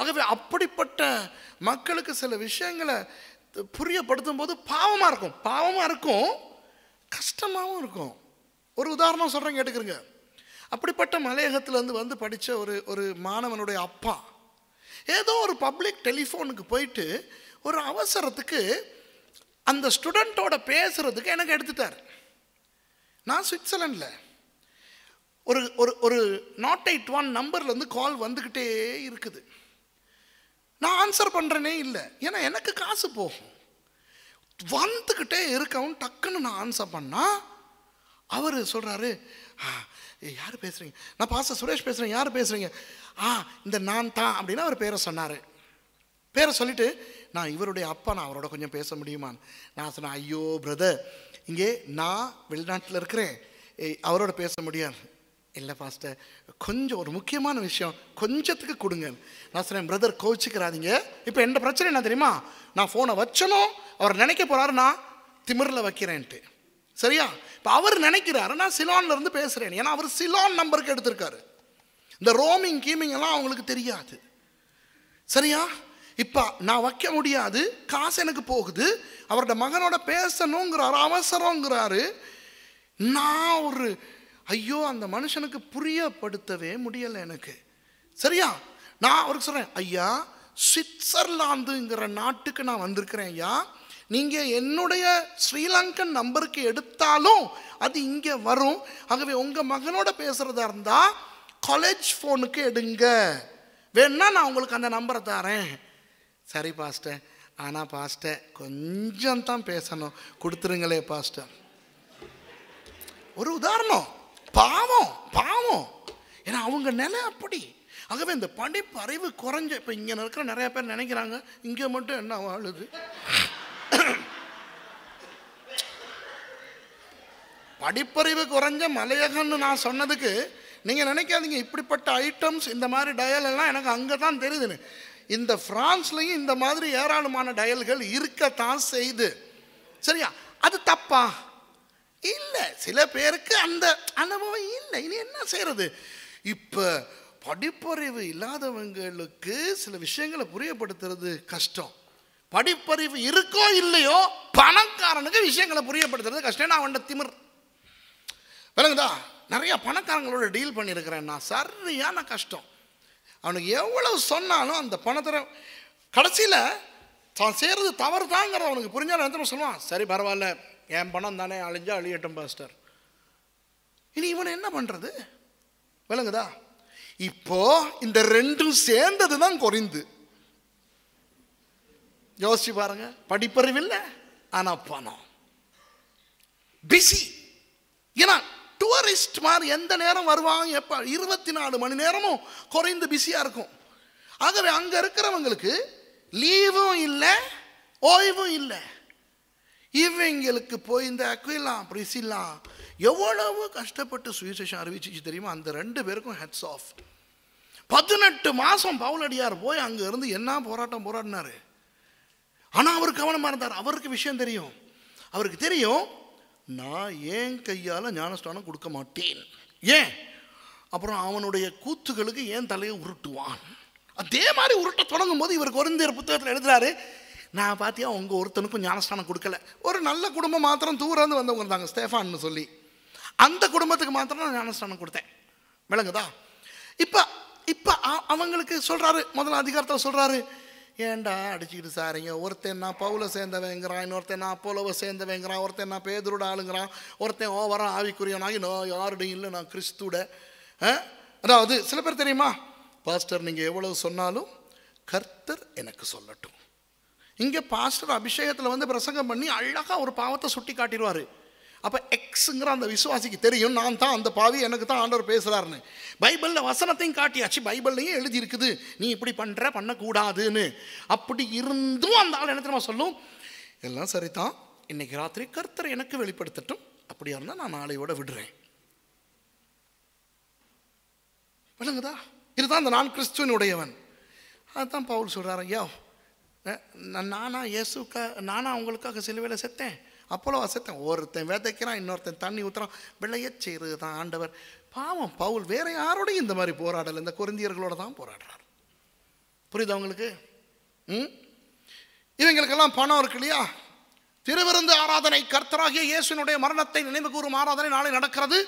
ஆகவே அப்படிப்பட்ட மக்களுக்கு சில விஷயங்களை புரியப்படுத்தும் போது பாவமாக இருக்கும் பாவமாக இருக்கும் கஷ்டமாகவும் இருக்கும் ஒரு உதாரணம் சொல்கிறேன் கேட்டுக்கிறேங்க அப்படிப்பட்ட மலையகத்துலேருந்து வந்து படித்த ஒரு ஒரு மாணவனுடைய அப்பா ஏதோ ஒரு பப்ளிக் டெலிஃபோனுக்கு போயிட்டு ஒரு அவசரத்துக்கு அந்த ஸ்டூடெண்ட்டோட பேசுகிறதுக்கு எனக்கு எடுத்துட்டார் நான் சுவிட்சர்லாண்டில் ஒரு ஒரு ஒரு நாட் எயிட் ஒன் நம்பர்லேருந்து கால் வந்துக்கிட்டே இருக்குது நான் ஆன்சர் பண்ணுறேனே இல்லை ஏன்னா எனக்கு காசு போகும் வந்துக்கிட்டே இருக்கவும் டக்குன்னு நான் ஆன்சர் பண்ணால் அவர் சொல்கிறாரு ஆ யார் பேசுகிறீங்க நான் பாச சுரேஷ் பேசுகிறேன் யார் பேசுகிறீங்க ஆ இந்த நான் தான் அப்படின்னு அவர் பேரை சொன்னார் பேரை சொல்லிவிட்டு நான் இவருடைய அப்பா நான் அவரோட கொஞ்சம் பேச முடியுமான்னு நான் சொன்னேன் ஐயோ பிரதர் இங்கே நான் வெளிநாட்டில் இருக்கிறேன் அவரோட பேச முடியாது இல்லை ஃபாஸ்ட்டு கொஞ்சம் ஒரு முக்கியமான விஷயம் கொஞ்சத்துக்கு கொடுங்க நான் சொன்னேன் பிரதர் கோச்சிக்கிறாதீங்க இப்போ எந்த பிரச்சனை என்ன தெரியுமா நான் ஃபோனை வச்சனும் அவர் நினைக்க போகிறாரு நான் திமிரில் வைக்கிறேன்ட்டு சரியா இப்போ அவர் நினைக்கிறாரு நான் இருந்து பேசுகிறேன் ஏன்னா அவர் சிலான் நம்பருக்கு எடுத்திருக்காரு இந்த ரோமிங் கீமிங் எல்லாம் அவங்களுக்கு தெரியாது சரியா இப்போ நான் வைக்க முடியாது காசு எனக்கு போகுது அவரோட மகனோட பேசணுங்கிறாரு அவசரங்கிறாரு நான் ஒரு ஐயோ அந்த மனுஷனுக்கு புரியப்படுத்தவே முடியலை எனக்கு சரியா நான் அவருக்கு சொல்கிறேன் ஐயா சுவிட்சர்லாந்துங்கிற நாட்டுக்கு நான் வந்திருக்கிறேன் ஐயா நீங்கள் என்னுடைய ஸ்ரீலங்கன் நம்பருக்கு எடுத்தாலும் அது இங்கே வரும் ஆகவே உங்கள் மகனோட பேசுகிறதா இருந்தால் காலேஜ் ஃபோனுக்கு எடுங்க வேணா நான் உங்களுக்கு அந்த நம்பரை தரேன் சரி பாஸ்டர் ஆனால் பாஸ்டர் கொஞ்சம் தான் பேசணும் கொடுத்துருங்களே பாஸ்டர் ஒரு உதாரணம் பாவம் பாவம் ஏன்னா அவங்க நிலை அப்படி ஆகவே இந்த படிப்பு அறிவு குறைஞ்ச இப்போ இங்கே இருக்கிற நிறைய பேர் நினைக்கிறாங்க இங்கே மட்டும் என்ன வாழுது [COUGHS] படிப்பறிவு குறைஞ்ச மலையகன்னு நான் சொன்னதுக்கு நீங்கள் நினைக்காதீங்க இப்படிப்பட்ட ஐட்டம்ஸ் இந்த மாதிரி டயல் எல்லாம் எனக்கு அங்கே தான் தெரியுதுன்னு இந்த ஃப்ரான்ஸ்லையும் இந்த மாதிரி ஏராளமான டயல்கள் இருக்கத்தான் செய்து சரியா அது தப்பா இல்லை சில பேருக்கு அந்த அனுபவம் இல்லை இனி என்ன செய்கிறது இப்போ படிப்பறிவு இல்லாதவங்களுக்கு சில விஷயங்களை புரியப்படுத்துறது கஷ்டம் படிப்பறிவு இருக்கோ இல்லையோ பணக்காரனுக்கு விஷயங்களை புரியப்படுத்துறது கஷ்டம் நான் அவன் திமிர் விலங்குதா நிறையா பணக்காரங்களோட டீல் பண்ணியிருக்கிறேன் நான் சரியான கஷ்டம் அவனுக்கு எவ்வளவு சொன்னாலும் அந்த பணத்தை கடைசியில் தான் செய்கிறது தவறு தாங்கிறத அவனுக்கு புரிஞ்சாலும் எத்தனை சொல்லுவான் சரி பரவாயில்ல என் பணம் தானே அழிஞ்சா அழியட்டும் பாஸ்டர் இனி இவனை என்ன பண்ணுறது விலங்குதா இப்போ இந்த ரெண்டும் சேர்ந்தது தான் குறைந்து யோசிச்சு பாருங்க படிப்பறிவு இல்லை ஆனால் பணம் பிஸி ஏன்னா டூரிஸ்ட் மாதிரி எந்த நேரம் வருவாங்க எப்போ இருபத்தி நாலு மணி நேரமும் குறைந்து பிஸியாக இருக்கும் ஆகவே அங்கே இருக்கிறவங்களுக்கு லீவும் இல்லை ஓய்வும் இல்லை இவங்களுக்கு போய் இந்த அக்விலாம் பிரிசிலாம் எவ்வளவு கஷ்டப்பட்டு சுயசேஷம் அறிவிச்சிச்சு தெரியுமா அந்த ரெண்டு பேருக்கும் ஹெட்ஸ் ஆஃப் பதினெட்டு மாதம் பவுலடியார் போய் அங்கே இருந்து என்ன போராட்டம் போராடினாரு ஆனால் அவர் கவனமாக இருந்தார் அவருக்கு விஷயம் தெரியும் அவருக்கு தெரியும் நான் ஏன் கையால் ஞானஸ்தானம் கொடுக்க மாட்டேன் ஏன் அப்புறம் அவனுடைய கூத்துகளுக்கு ஏன் தலையை உருட்டுவான் அதே மாதிரி உருட்ட தொடங்கும் போது இவர் குறைந்தர் புத்தகத்தில் எழுதுறாரு நான் பார்த்தியா உங்கள் ஒருத்தனுக்கும் ஞானஸ்தானம் கொடுக்கல ஒரு நல்ல குடும்பம் மாத்திரம் தூரந்து வந்தவங்க இருந்தாங்க ஸ்டேஃபான்னு சொல்லி அந்த குடும்பத்துக்கு மாத்திரம் நான் ஞானஸ்தானம் கொடுத்தேன் விளங்குதா இப்போ இப்போ அவங்களுக்கு சொல்கிறாரு முதல்ல அதிகாரத்தில் சொல்கிறாரு ஏண்டா அடிச்சுக்கிட்டு சாரிங்க ஒருத்தன் நான் பவுல சேர்ந்தவங்கிறான் இன்னொருத்தன் நான் அப்போலவை சேர்ந்தவங்கிறான் ஒருத்தன் நான் பேதரோட ஆளுங்கிறான் ஒருத்தன் ஓவராக ஆவிக்குரியனாகி நான் யாருடையும் இல்லை நான் கிறிஸ்துட அதாவது சில பேர் தெரியுமா பாஸ்டர் நீங்கள் எவ்வளவு சொன்னாலும் கர்த்தர் எனக்கு சொல்லட்டும் இங்கே பாஸ்டர் அபிஷேகத்தில் வந்து பிரசங்கம் பண்ணி அழகாக ஒரு பாவத்தை சுட்டி காட்டிடுவார் அப்போ எக்ஸுங்கிற அந்த விசுவாசிக்கு தெரியும் நான் தான் அந்த பாவி எனக்கு தான் ஆண்டவர் பேசுகிறாருன்னு பைபிளில் வசனத்தையும் காட்டியாச்சு பைபிள்லையும் எழுதியிருக்குது நீ இப்படி பண்ணுற பண்ணக்கூடாதுன்னு அப்படி இருந்தும் அந்த ஆள் என்ன தெரியுமா சொல்லும் எல்லாம் சரிதான் இன்னைக்கு ராத்திரி கர்த்தரை எனக்கு வெளிப்படுத்தட்டும் அப்படியா இருந்தால் நான் நாளையோட விடுறேன் விளங்குதா இதுதான் அந்த நான் கிறிஸ்துவனுடையவன் அதுதான் பவுல் சொல்கிறார் ஐயா நானா இயேசுக்கா நானா உங்களுக்காக சிலுவையில் செத்தேன் அப்போலோ வசத்தன் ஒருத்தன் விதைக்கிறான் இன்னொருத்தன் தண்ணி ஊற்றுறான் விளையச் செய்கிறது தான் ஆண்டவர் பாவம் பவுல் வேற யாரோடையும் இந்த மாதிரி போராடலை இந்த குருந்தியர்களோட தான் போராடுறார் புரியுதா உங்களுக்கு ம் இவங்களுக்கெல்லாம் பணம் இருக்கு இல்லையா திருவிருந்து ஆராதனை கர்த்தராகிய இயேசுனுடைய மரணத்தை நினைவு கூறும் ஆராதனை நாளை நடக்கிறது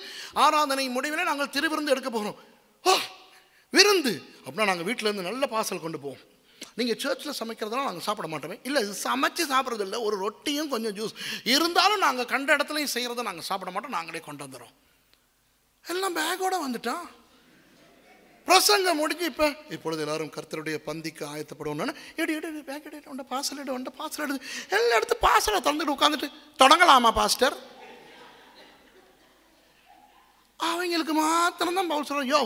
ஆராதனை முடிவில் நாங்கள் திருவிருந்து எடுக்க போகிறோம் ஓ விருந்து அப்படின்னா நாங்கள் வீட்டிலேருந்து நல்ல பார்சல் கொண்டு போவோம் நீங்கள் சர்ச்சில் சமைக்கிறதுனால நாங்கள் சாப்பிட மாட்டோமே இல்லை சமைச்சு சாப்பிட்றது இல்லை ஒரு ரொட்டியும் கொஞ்சம் ஜூஸ் இருந்தாலும் நாங்கள் கண்ட இடத்துலையும் செய்கிறத நாங்கள் சாப்பிட மாட்டோம் நாங்களே கொண்டு வந்துடுறோம் எல்லாம் பேக்கோடு வந்துட்டோம் பிரசங்கம் முடிஞ்சு இப்போ இப்பொழுது எல்லாரும் கர்த்தருடைய பந்திக்கு ஆயத்தப்படுவோம்னு எடு எடு பேக் எடு உண்ட பாசல் எடு உண்ட பாசல் எடு எல்லா இடத்து பாசலை திறந்துட்டு உட்காந்துட்டு தொடங்கலாமா பாஸ்டர் அவங்களுக்கு மாத்திரம்தான் பவுல் சொல்கிறோம் யோ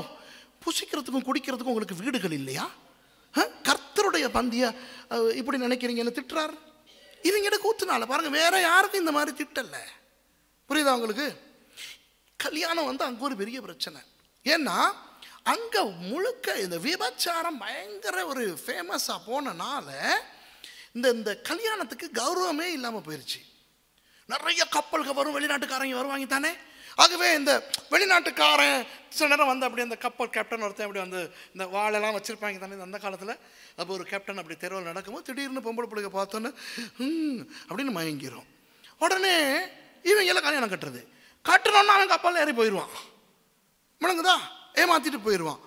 புசிக்கிறதுக்கும் குடிக்கிறதுக்கும் உங்களுக்கு வீடுகள் இல்லையா கர்த்தருடைய பந்திய இப்படி நினைக்கிறீங்கன்னு திட்டுறார் இவங்கிட்ட கூத்துனால பாருங்கள் வேற யாருக்கும் இந்த மாதிரி திட்டல புரியுதா உங்களுக்கு கல்யாணம் வந்து அங்கே ஒரு பெரிய பிரச்சனை ஏன்னா அங்கே முழுக்க இந்த விபச்சாரம் பயங்கர ஒரு ஃபேமஸாக போனனால இந்த இந்த கல்யாணத்துக்கு கௌரவமே இல்லாமல் போயிடுச்சு நிறைய கப்பல்கள் வரும் வெளிநாட்டுக்காரங்க வருவாங்க தானே ஆகவே இந்த வெளிநாட்டுக்காரன் சில நேரம் வந்து அப்படி அந்த கப்பல் கேப்டன் ஒருத்தன் அப்படி வந்து இந்த வாழெல்லாம் வச்சுருப்பாங்க தானே அந்த காலத்தில் அப்போ ஒரு கேப்டன் அப்படி தெருவில் நடக்கும்போது திடீர்னு பொம்பளை பிள்ளைங்க பார்த்தோன்னு அப்படின்னு மயங்கிடும் உடனே இவன் எல்லாம் கல்யாணம் கட்டுறது கட்டுறோன்னா அவன் கப்பலில் ஏறி போயிடுவான் முழங்குதா ஏமாற்றிட்டு போயிடுவான்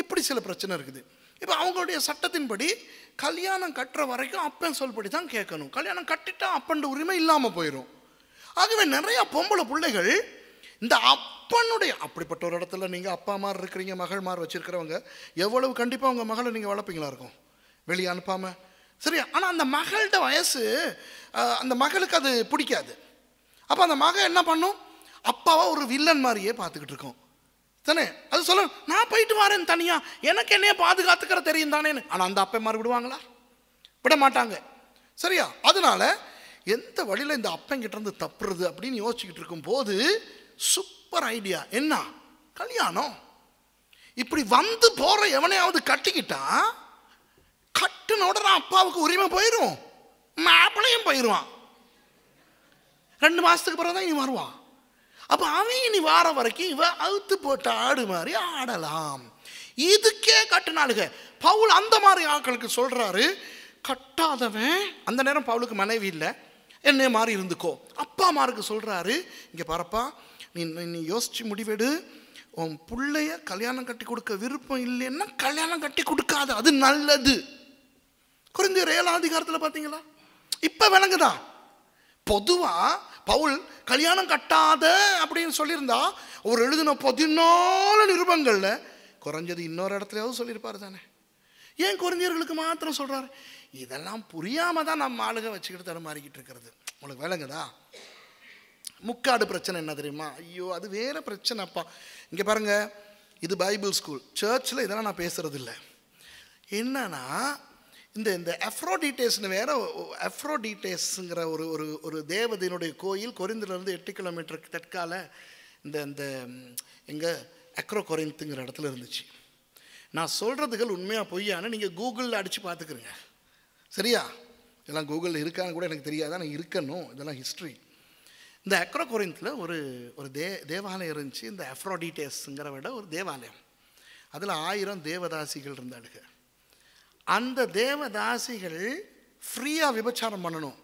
இப்படி சில பிரச்சனை இருக்குது இப்போ அவங்களுடைய சட்டத்தின்படி கல்யாணம் கட்டுற வரைக்கும் அப்பன் சொல்படி தான் கேட்கணும் கல்யாணம் கட்டிட்டா அப்பன்ற உரிமை இல்லாமல் போயிடும் ஆகவே நிறையா பொம்பளை பிள்ளைகள் இந்த அப்பனுடைய அப்படிப்பட்ட ஒரு இடத்துல நீங்கள் அப்பா மாதிரி இருக்கிறீங்க மகள் மாதிரி வச்சுருக்கிறவங்க எவ்வளவு கண்டிப்பாக உங்கள் மகளை நீங்கள் வளர்ப்பீங்களா இருக்கும் வெளியே அனுப்பாமல் சரியா ஆனால் அந்த மகள்கிட்ட வயசு அந்த மகளுக்கு அது பிடிக்காது அப்போ அந்த மகள் என்ன பண்ணும் அப்பாவை ஒரு வில்லன் மாதிரியே பார்த்துக்கிட்டு இருக்கோம் தானே அது சொல்ல நான் போயிட்டு வரேன் தனியாக எனக்கு என்னையே பாதுகாத்துக்கிற தெரியும் தானேன்னு ஆனால் அந்த அப்பை மாதிரி விடுவாங்களா விட மாட்டாங்க சரியா அதனால் எந்த வழியில் இந்த அப்பங்கிட்டேருந்து தப்புறது அப்படின்னு யோசிச்சுக்கிட்டு இருக்கும்போது சூப்பர் ஐடியா என்ன கல்யாணம் இப்படி வந்து போகிற எவனையாவது கட்டிக்கிட்டா கட்டின உடனே அப்பாவுக்கு உரிமை போயிடும் மாப்பிளையும் போயிடுவான் ரெண்டு மாதத்துக்கு பிறகு தான் இனி வருவான் அப்போ அவன் இனி வார வரைக்கும் இவ அழுத்து போட்ட ஆடு மாதிரி ஆடலாம் இதுக்கே கட்டுனாளுக பவுல் அந்த மாதிரி ஆட்களுக்கு சொல்கிறாரு கட்டாதவன் அந்த நேரம் பவுலுக்கு மனைவி இல்லை என்னை மாதிரி இருந்துக்கோ அப்பா அம்மாருக்கு சொல்கிறாரு இங்கே பாருப்பா நீ நீ யோசித்து முடிவெடு உன் பிள்ளைய கல்யாணம் கட்டி கொடுக்க விருப்பம் இல்லைன்னா கல்யாணம் கட்டி கொடுக்காது அது நல்லது குறைந்த ஏழாம் அதிகாரத்தில் பார்த்தீங்களா இப்போ விளங்குதா பொதுவாக பவுல் கல்யாணம் கட்டாத அப்படின்னு சொல்லியிருந்தா அவர் எழுதின பதினாலு நிருபங்களில் குறைஞ்சது இன்னொரு இடத்துலையாவது சொல்லியிருப்பார் தானே ஏன் குறைஞ்சர்களுக்கு மாத்திரம் சொல்கிறார் இதெல்லாம் புரியாமல் தான் நம்ம ஆளுக வச்சுக்கிட்டு தடுமாறிக்கிட்டு இருக்கிறது உங்களுக்கு விளங்குதா முக்காடு பிரச்சனை என்ன தெரியுமா ஐயோ அது வேறு பிரச்சனைப்பா இங்கே பாருங்கள் இது பைபிள் ஸ்கூல் சர்ச்சில் இதெல்லாம் நான் பேசுகிறது இல்லை என்னன்னா இந்த இந்த அஃப்ரோடிட்டேஸ்னு வேற டீட்டெயில்ஸுங்கிற ஒரு ஒரு ஒரு தேவதையினுடைய கோயில் கொரிந்திலேருந்து எட்டு கிலோமீட்டருக்கு தெற்கால இந்த இந்த எங்கே அக்ரோ கொரிந்துங்கிற இடத்துல இருந்துச்சு நான் சொல்கிறதுகள் உண்மையாக பொய்யானு நீங்கள் கூகுளில் அடித்து பார்த்துக்குறீங்க சரியா இதெல்லாம் கூகுளில் இருக்கான்னு கூட எனக்கு தெரியாது நான் இருக்கணும் இதெல்லாம் ஹிஸ்ட்ரி இந்த அக்ரோ குறைந்தில் ஒரு ஒரு தே தேவாலயம் இருந்துச்சு இந்த அஃப்ரோடிட்டேஸுங்கிற விட ஒரு தேவாலயம் அதில் ஆயிரம் தேவதாசிகள் இருந்தாளுங்க அந்த தேவதாசிகள் ஃப்ரீயாக விபச்சாரம் பண்ணணும்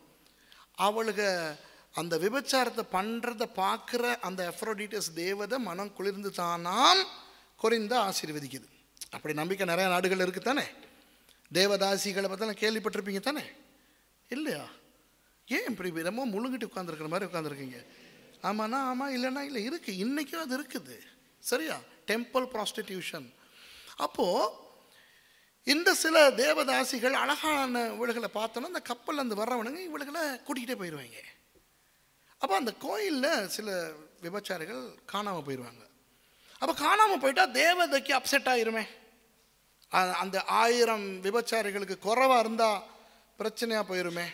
அவளுக்கு அந்த விபச்சாரத்தை பண்ணுறத பார்க்குற அந்த எஃப்ரோடிட்டஸ் தேவதை மனம் குளிர்ந்து தானாம் குறைந்த ஆசீர்வதிக்குது அப்படி நம்பிக்கை நிறையா நாடுகள் இருக்குது தானே தேவதாசிகளை பார்த்தா கேள்விப்பட்டிருப்பீங்க தானே இல்லையா ஏன் இப்படி விதமோ முழுங்கிட்டு உட்காந்துருக்கிற மாதிரி உட்காந்துருக்கீங்க ஆமாண்ணா ஆமாம் இல்லைனா இல்லை இருக்குது இன்றைக்கும் அது இருக்குது சரியா டெம்பிள் ப்ராஸ்டிடியூஷன் அப்போது இந்த சில தேவதாசிகள் அழகான இவளுகளை பார்த்தோன்னா அந்த கப்பலில் இருந்து வர்றவனுங்க இவளுகளை கூட்டிகிட்டே போயிடுவாங்க அப்போ அந்த கோயிலில் சில விபச்சாரிகள் காணாமல் போயிடுவாங்க அப்போ காணாமல் போயிட்டால் தேவதைக்கு அப்செட் ஆயிருமே அந்த ஆயிரம் விபச்சாரிகளுக்கு குறவாக இருந்தால் பிரச்சனையாக போயிருமே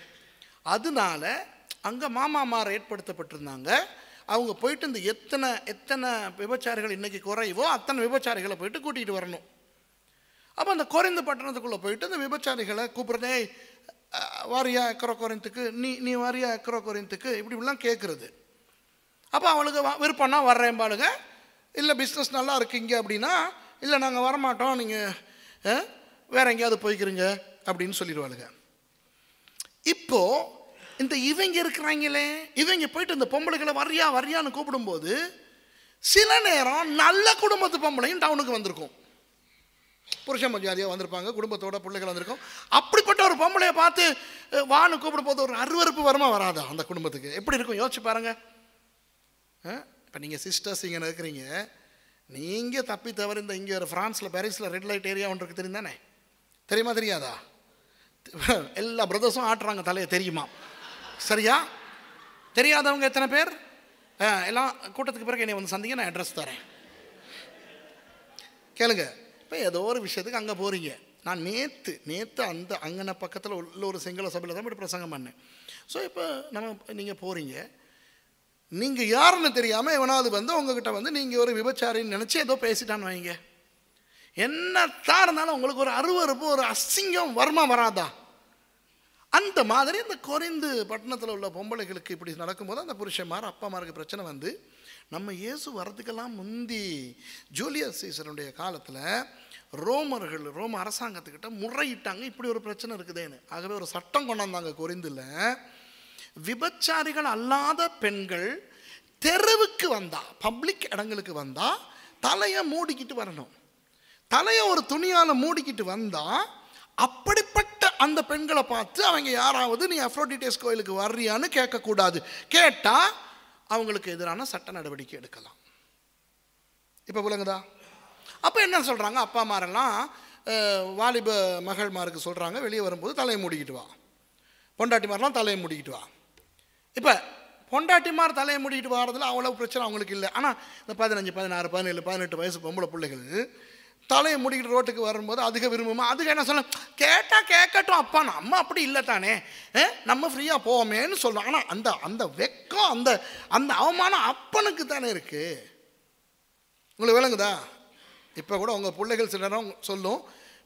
அதனால அங்கே மாமாமார் ஏற்படுத்தப்பட்டிருந்தாங்க அவங்க போயிட்டு இந்த எத்தனை எத்தனை விபச்சாரிகள் இன்றைக்கி குறைவோ அத்தனை விபச்சாரிகளை போயிட்டு கூட்டிகிட்டு வரணும் அப்போ அந்த குறைந்த பட்டணத்துக்குள்ளே போயிட்டு அந்த விபச்சாரிகளை கூப்பிட்றதே வாரியா எக்கரோ குறைந்துக்கு நீ நீ வாரியா எக்கரோ குறைந்துக்கு இப்படி இப்படிலாம் கேட்குறது அப்போ அவளுக்கு விருப்பம்னா வர்றேன் பாருங்க இல்லை பிஸ்னஸ் நல்லா இருக்கீங்க அப்படின்னா இல்லை நாங்கள் வரமாட்டோம் நீங்கள் வேற எங்கேயாவது போய்க்கிறீங்க அப்படின்னு சொல்லிடுவாளுங்க இப்போது இந்த இவங்க இருக்கிறாங்களே இவங்க போயிட்டு இந்த பொம்பளைகளை வரியா வரியான்னு கூப்பிடும்போது சில நேரம் நல்ல குடும்பத்து பொம்பளையும் டவுனுக்கு வந்திருக்கும் புருஷன் மரியாதையாக வந்திருப்பாங்க குடும்பத்தோட பிள்ளைகள் வந்திருக்கும் அப்படிப்பட்ட ஒரு பொம்பளையை பார்த்து வான்னு கூப்பிடும் போது ஒரு அருவறுப்பு வருமா வராதா அந்த குடும்பத்துக்கு எப்படி இருக்கும் யோசிச்சு பாருங்க இப்போ நீங்கள் சிஸ்டர்ஸ் இங்கே இருக்கிறீங்க நீங்கள் தப்பி தவிர இந்த இங்கே ஒரு ஃப்ரான்ஸில் பாரிஸில் ரெட் லைட் ஏரியா ஒன்று இருக்குது தெரியும் தானே தெரியுமா தெரியாதா எல்லா பிரதர்ஸும் ஆட்டுறாங்க தலையை தெரியுமா சரியா தெரியாதவங்க எத்தனை பேர் எல்லாம் கூட்டத்துக்கு பிறகு என்னை வந்து சந்திங்க நான் அட்ரஸ் தரேன் கேளுங்க இப்போ ஏதோ ஒரு விஷயத்துக்கு அங்கே போகிறீங்க நான் நேற்று நேற்று அந்த அங்கன பக்கத்தில் உள்ள ஒரு சிங்கள சபையில் தான் போய் பிரசங்கம் பண்ணேன் ஸோ இப்போ நம்ம நீங்கள் போகிறீங்க நீங்கள் யாருன்னு தெரியாமல் எவனாவது வந்து உங்ககிட்ட வந்து நீங்கள் ஒரு விபச்சாரின்னு நினச்சி ஏதோ பேசிட்டான்னு வைங்க என்ன தான் இருந்தாலும் உங்களுக்கு ஒரு அருவறுப்பு ஒரு அசிங்கம் வருமா வராதா அந்த மாதிரி இந்த குறைந்து பட்டணத்தில் உள்ள பொம்பளைகளுக்கு இப்படி நடக்கும்போது அந்த புருஷன்மார் அப்பாமாருக்கு பிரச்சனை வந்து நம்ம இயேசு வரதுக்கெல்லாம் முந்தி ஜூலியஸ் சீசருடைய காலத்தில் ரோமர்கள் ரோம அரசாங்கத்துக்கிட்ட முறையிட்டாங்க இப்படி ஒரு பிரச்சனை இருக்குதேன்னு ஆகவே ஒரு சட்டம் கொண்டாந்தாங்க குறைந்தில் விபச்சாரிகள் அல்லாத பெண்கள் தெருவுக்கு வந்தா பப்ளிக் இடங்களுக்கு வந்தால் தலையை மூடிக்கிட்டு வரணும் தலையை ஒரு துணியால் மூடிக்கிட்டு வந்தால் அப்படிப்பட்ட அந்த பெண்களை பார்த்து அவங்க யாராவது நீ அஃப்ரோடிட்டேஸ் கோயிலுக்கு வர்றியான்னு கேட்கக்கூடாது கேட்டால் அவங்களுக்கு எதிரான சட்ட நடவடிக்கை எடுக்கலாம் இப்போ புலங்குதா அப்போ என்ன சொல்கிறாங்க அப்பா அம்மாரெல்லாம் வாலிப மகள்மாருக்கு சொல்கிறாங்க வெளியே வரும்போது தலையை மூடிக்கிட்டு வா பொண்டாட்டிமாரெலாம் தலையை மூடிக்கிட்டு வா இப்போ பொண்டாட்டிமார் தலையை மூடிக்கிட்டு வாரதில் அவ்வளோ பிரச்சனை அவங்களுக்கு இல்லை ஆனால் இந்த பதினஞ்சு பதினாறு பதினேழு பதினெட்டு வயசு பொம்பளை பிள்ளைகள் தலையை முடிக்கிட்டு ரோட்டுக்கு வரும்போது அதுக்கு விரும்புமா அதுக்கு என்ன சொல்லும் கேட்டால் கேட்கட்டும் அப்பா நம்ம அப்படி இல்லை தானே நம்ம ஃப்ரீயாக போவோமேன்னு சொல்லுவோம் ஆனால் அந்த அந்த வெக்கம் அந்த அந்த அவமானம் அப்பனுக்கு தானே இருக்குது உங்களுக்கு விளங்குதா இப்போ கூட உங்கள் பிள்ளைகள் சில நேரம் சொல்லும்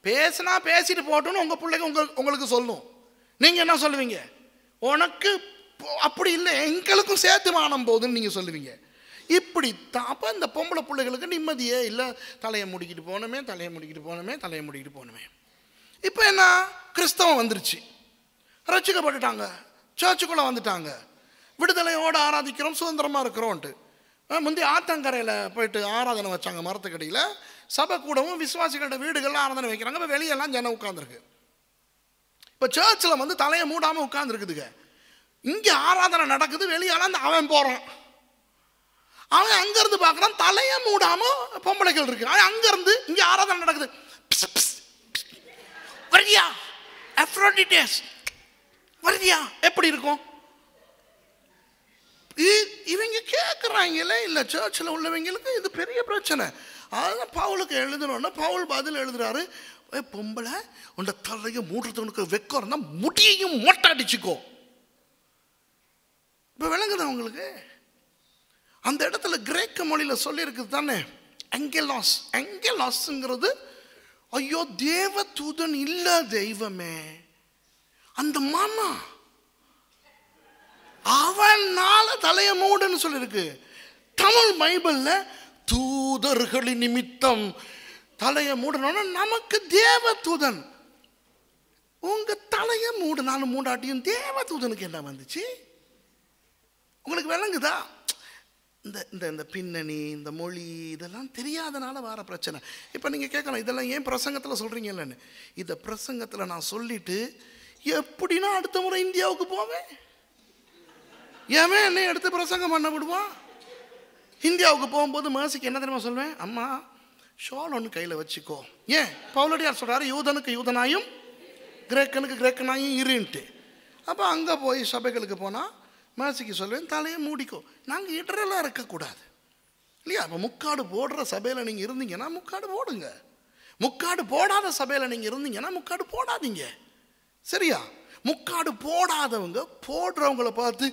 பேசுனா பேசிட்டு போட்டோம்னு உங்கள் பிள்ளைங்க உங்கள் உங்களுக்கு சொல்லும் நீங்கள் என்ன சொல்லுவீங்க உனக்கு அப்படி இல்லை எங்களுக்கும் சேர்த்து மானம் போகுதுன்னு நீங்கள் சொல்லுவீங்க இப்படித்தான் அப்போ இந்த பொம்பளை பிள்ளைகளுக்கு நிம்மதியே இல்லை தலையை முடிக்கிட்டு போகணுமே தலையை முடிக்கிட்டு போகணுமே தலையை முடிக்கிட்டு போகணுமே இப்போ என்ன கிறிஸ்தவம் வந்துருச்சு ரசிக்கப்பட்டுட்டாங்க சர்ச்சுக்குள்ளே வந்துட்டாங்க விடுதலையோடு ஆராதிக்கிறோம் சுதந்திரமாக இருக்கிறோன்ட்டு முந்தைய ஆத்தங்கரையில் போயிட்டு ஆராதனை வச்சாங்க மரத்துக்கடியில் சபை கூடவும் விசுவாசிகளோட வீடுகளில் ஆராதனை வைக்கிறாங்க இப்போ வெளியெல்லாம் ஜனம் உட்காந்துருக்கு இப்போ சர்ச்சில் வந்து தலையை மூடாமல் உட்காந்துருக்குதுங்க இங்கே ஆராதனை நடக்குது வெளியெல்லாம் அந்த அவன் போகிறான் அவன் அங்கேருந்து பார்க்குறான் தலையை மூடாமல் பொம்பளைகள் இருக்கு அவன் அங்கேருந்து இங்கே ஆராதனை நடக்குது வருகியா அஃப்ரோடிடேஸ் வருகியா எப்படி இருக்கும் இவங்க கேட்குறாங்களே இல்லை சர்ச்சில் உள்ளவங்களுக்கு இது பெரிய பிரச்சனை அதான் பவுலுக்கு எழுதணுன்னா பவுல் பதில் எழுதுறாரு ஏ பொம்பளை உன்ட தலையை மூடுறதுக்கு வெக்கம் இருந்தால் முடியையும் மொட்டை அடிச்சுக்கோ இப்போ விளங்குது அவங்களுக்கு அந்த இடத்துல கிரேக்க மொழியில் சொல்லியிருக்குது தானே அங்கெலாஸ் அங்கெலாஸுங்கிறது ஐயோ தேவ தூதன் இல்லை தெய்வமே அந்த மாமா அவனால தலைய மூடுன்னு சொல்லியிருக்கு தமிழ் பைபிளில் தூதர்களின் நிமித்தம் தலையை மூடணும்னா நமக்கு தேவ தூதன் உங்க தலையை மூடு நாலு மூடாட்டியும் தேவ தூதனுக்கு என்ன வந்துச்சு உங்களுக்கு விளங்குதா இந்த இந்த இந்த பின்னணி இந்த மொழி இதெல்லாம் தெரியாதனால வர பிரச்சனை இப்போ நீங்கள் கேட்கலாம் இதெல்லாம் ஏன் பிரசங்கத்தில் சொல்கிறீங்கல்லன்னு இதை பிரசங்கத்தில் நான் சொல்லிவிட்டு எப்படின்னா அடுத்த முறை இந்தியாவுக்கு போவேன் ஏன் என்னை எடுத்து பிரசங்கம் பண்ண விடுவான் இந்தியாவுக்கு போகும்போது மேசிக்கு என்ன தெரியுமா சொல்வேன் அம்மா ஷால் ஒன்று கையில் வச்சுக்கோ ஏன் பவுலடியார் சொல்கிறாரு யூதனுக்கு யூதனாயும் கிரேக்கனுக்கு கிரேக்கனாயும் இருன்ட்டு அப்போ அங்கே போய் சபைகளுக்கு போனால் மாசிக்கு சொல்லுவேன் தலையை மூடிக்கோ நாங்கள் இடரெல்லாம் இருக்கக்கூடாது இல்லையா இப்போ முக்காடு போடுற சபையில் நீங்கள் இருந்தீங்கன்னா முக்காடு போடுங்க முக்காடு போடாத சபையில் நீங்கள் இருந்தீங்கன்னா முக்காடு போடாதீங்க சரியா முக்காடு போடாதவங்க போடுறவங்கள பார்த்து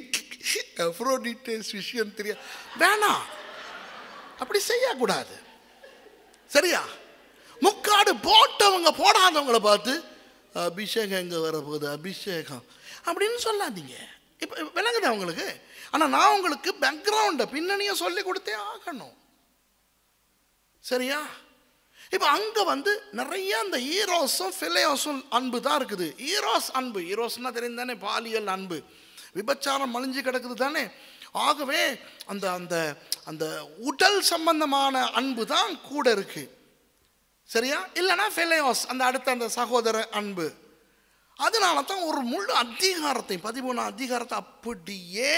[LAUGHS] விஷயம் தெரியா வேணாம் அப்படி செய்யக்கூடாது சரியா முக்காடு போட்டவங்க போடாதவங்களை பார்த்து அபிஷேகம் எங்கே வரப்போகுது அபிஷேகம் அப்படின்னு சொல்லாதீங்க இப்போ விளங்குதா உங்களுக்கு ஆனால் நான் உங்களுக்கு பேக்ரவுண்டை பின்னணியை சொல்லி கொடுத்தே ஆகணும் சரியா இப்போ அங்கே வந்து நிறைய அந்த ஈரோஸும் ஃபிலையோஸும் அன்பு தான் இருக்குது ஈரோஸ் அன்பு ஈரோஸ்னால் தெரியும் தானே பாலியல் அன்பு விபச்சாரம் மலிஞ்சு கிடக்குது தானே ஆகவே அந்த அந்த அந்த உடல் சம்பந்தமான அன்பு தான் கூட இருக்குது சரியா இல்லைனா ஃபிலையோஸ் அந்த அடுத்த அந்த சகோதர அன்பு அதனால தான் ஒரு முழு அதிகாரத்தை பதிமூணு அதிகாரத்தை அப்படியே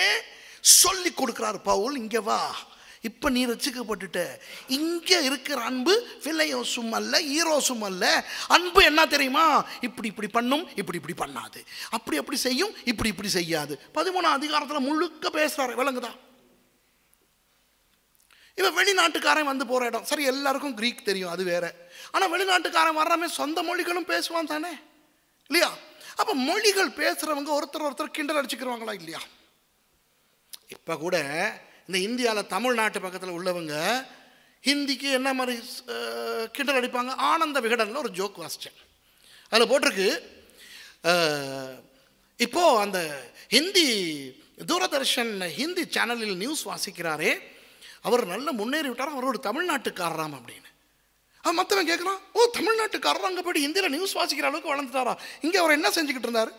சொல்லி கொடுக்குறாரு பவுல் இங்கே வா இப்போ நீ ரசிக்கப்பட்டுட்ட இங்கே இருக்கிற அன்பு விலையோசும் அல்ல ஈரோசும் அல்ல அன்பு என்ன தெரியுமா இப்படி இப்படி பண்ணும் இப்படி இப்படி பண்ணாது அப்படி அப்படி செய்யும் இப்படி இப்படி செய்யாது பதிமூணாம் அதிகாரத்தில் முழுக்க பேசுகிறாரு விலங்குதான் இவன் வெளிநாட்டுக்காரன் வந்து போகிற இடம் சரி எல்லாருக்கும் க்ரீக் தெரியும் அது வேற ஆனால் வெளிநாட்டுக்காரன் வர்றமே சொந்த மொழிகளும் பேசுவான் தானே இல்லையா அப்போ மொழிகள் பேசுகிறவங்க ஒருத்தர் ஒருத்தர் கிண்டல் அடிச்சுக்கிறவங்களா இல்லையா இப்போ கூட இந்த இந்தியாவில் தமிழ்நாட்டு பக்கத்தில் உள்ளவங்க ஹிந்திக்கு என்ன மாதிரி கிண்டல் அடிப்பாங்க ஆனந்த விகடனில் ஒரு ஜோக் வாசித்தேன் அதில் போட்டிருக்கு இப்போது அந்த ஹிந்தி தூரதர்ஷன் ஹிந்தி சேனலில் நியூஸ் வாசிக்கிறாரே அவர் நல்ல முன்னேறி விட்டார் அவர் ஒரு தமிழ்நாட்டுக்காரராம் அப்படின்னு அது மற்றவன் கேட்கலாம் ஓ தமிழ்நாட்டுக்காரர் அங்கே போய்ட்டு இந்தியில் நியூஸ் வாசிக்கிற அளவுக்கு வளர்ந்துட்டாரா இங்கே அவர் என்ன செஞ்சுக்கிட்டு இருந்தார்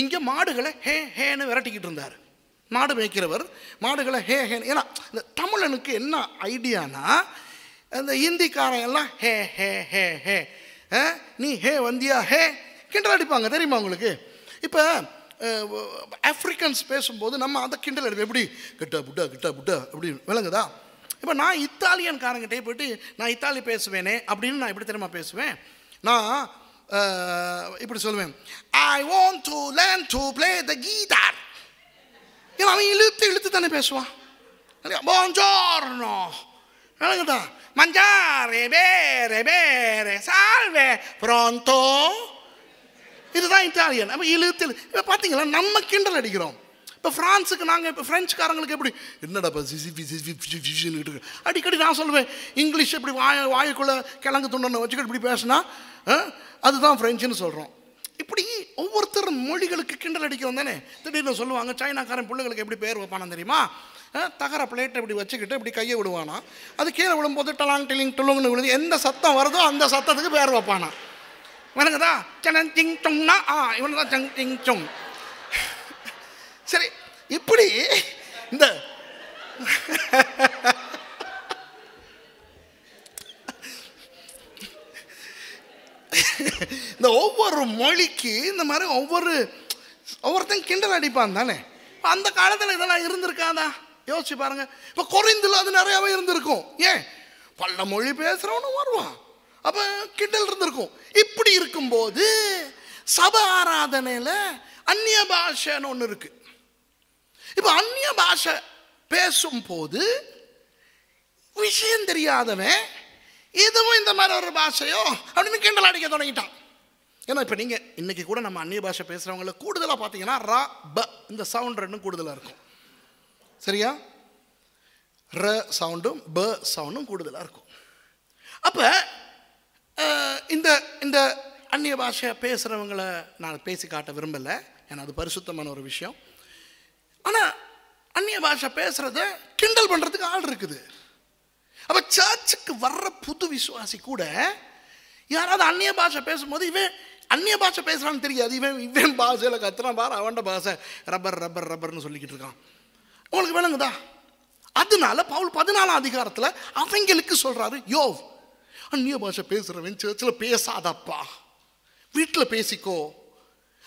இங்கே மாடுகளை ஹே ஹேன்னு விரட்டிக்கிட்டு இருந்தார் மாடு மேய்க்கிறவர் மாடுகளை ஹே ஹேன்னு ஏன்னா இந்த தமிழனுக்கு என்ன ஐடியானா இந்த ஹிந்திக்காரன் எல்லாம் ஹே ஹே ஹே ஹே நீ ஹே வந்தியா ஹே கிண்டல் அடிப்பாங்க தெரியுமா உங்களுக்கு இப்போ ஆஃப்ரிக்கன்ஸ் பேசும்போது நம்ம அதை கிண்டல் அடிப்போம் எப்படி கிட்டா புட்டா கிட்டா புட்டா அப்படி விளங்குதா இப்போ நான் காரங்கிட்டே போயிட்டு நான் இத்தாலி பேசுவேனே அப்படின்னு நான் இப்படி தெரியுமா பேசுவேன் நான் இப்படி சொல்லுவேன் I want to learn to play the guitar ஏன்னா அவன் இழுத்து இழுத்து தானே பேசுவான் போஞ்சோர்னோ விளங்குதா மஞ்சாரே பேரே பேரே சால்வே புரோந்தோ இதுதான் இத்தாலியன் அப்போ இழுத்து இப்போ பார்த்தீங்களா நம்ம கிண்டல் அடிக்கிறோம் இப்போ ஃப்ரான்ஸுக்கு நாங்கள் இப்போ ஃப்ரெஞ்சுக்காரங்களுக்கு எப்படி என்னடா இப்போ அடிக்கடி நான் சொல்லுவேன் இங்கிலீஷ் இப்படி வாய வாயுக்குள்ளே கிழங்கு துண்டனை வச்சுக்கிட்டு இப்படி பேசினா அதுதான் ஃப்ரெஞ்சுன்னு சொல்கிறோம் இப்படி ஒவ்வொருத்தர் மொழிகளுக்கு கிண்டல் அடிக்க தானே திடீர்னு சொல்லுவாங்க சைனாக்காரன் பிள்ளைங்களுக்கு எப்படி பேர் வைப்பானு தெரியுமா தகர பிளேட்டை இப்படி வச்சுக்கிட்டு இப்படி கையை விடுவானா அது கீழே விழும்போது டலாங் டிலிங் டுலுங்னு விழுந்து எந்த சத்தம் வருதோ அந்த சத்தத்துக்கு பேர் வைப்பானா வணக்கதா சனன் டிங் டொங்னா ஆ இவனுதான் தான் சங் சொங் சரி இப்படி இந்த இந்த ஒவ்வொரு மொழிக்கு இந்த மாதிரி ஒவ்வொரு ஒவ்வொருத்தன் கிண்டல் அடிப்பான் தானே அந்த காலத்தில் இதெல்லாம் இருந்திருக்காதா யோசிச்சு பாருங்க இப்போ குறைந்தில் அது நிறையாவே இருந்திருக்கும் ஏன் பல்ல மொழி பேசுகிறவனும் வருவான் அப்போ கிண்டல் இருந்திருக்கும் இப்படி இருக்கும்போது சப ஆராதனையில் அந்நிய பாஷைன்னு ஒன்று இருக்குது இப்போ அந்நிய பாஷை பேசும்போது விஷயம் தெரியாதவன் இதுவும் இந்த மாதிரி ஒரு பாஷையோ அப்படின்னு கிண்டல் அடிக்க தொடங்கிட்டான் ஏன்னா இப்போ நீங்கள் இன்றைக்கி கூட நம்ம அந்நிய பாஷை பேசுகிறவங்கள கூடுதலாக பார்த்தீங்கன்னா ர ப இந்த சவுண்ட் ரெண்டும் கூடுதலாக இருக்கும் சரியா ர சவுண்டும் ப சவுண்டும் கூடுதலாக இருக்கும் அப்போ இந்த இந்த அந்நிய பாஷையை பேசுகிறவங்கள நான் பேசி காட்ட விரும்பலை ஏன்னா அது பரிசுத்தமான ஒரு விஷயம் ஆனால் அந்நிய பாஷை பேசுகிறத கிண்டல் பண்ணுறதுக்கு ஆள் இருக்குது அப்போ சர்ச்சுக்கு வர்ற புது விசுவாசி கூட யாராவது அந்நிய பாஷை பேசும்போது இவன் அந்நிய பாஷை பேசுகிறான்னு தெரியாது இவன் இவன் பாஷையில் கத்துறான் பாரு அவன்ட பாஷை ரப்பர் ரப்பர் ரப்பர்னு சொல்லிக்கிட்டு இருக்கான் உங்களுக்கு விளங்குதா அதனால பவுல் பதினாலாம் அதிகாரத்தில் அவங்களுக்கு சொல்கிறாரு யோவ் அந்நிய பாஷை பேசுகிறவன் சர்ச்சில் பேசாதப்பா வீட்டில் பேசிக்கோ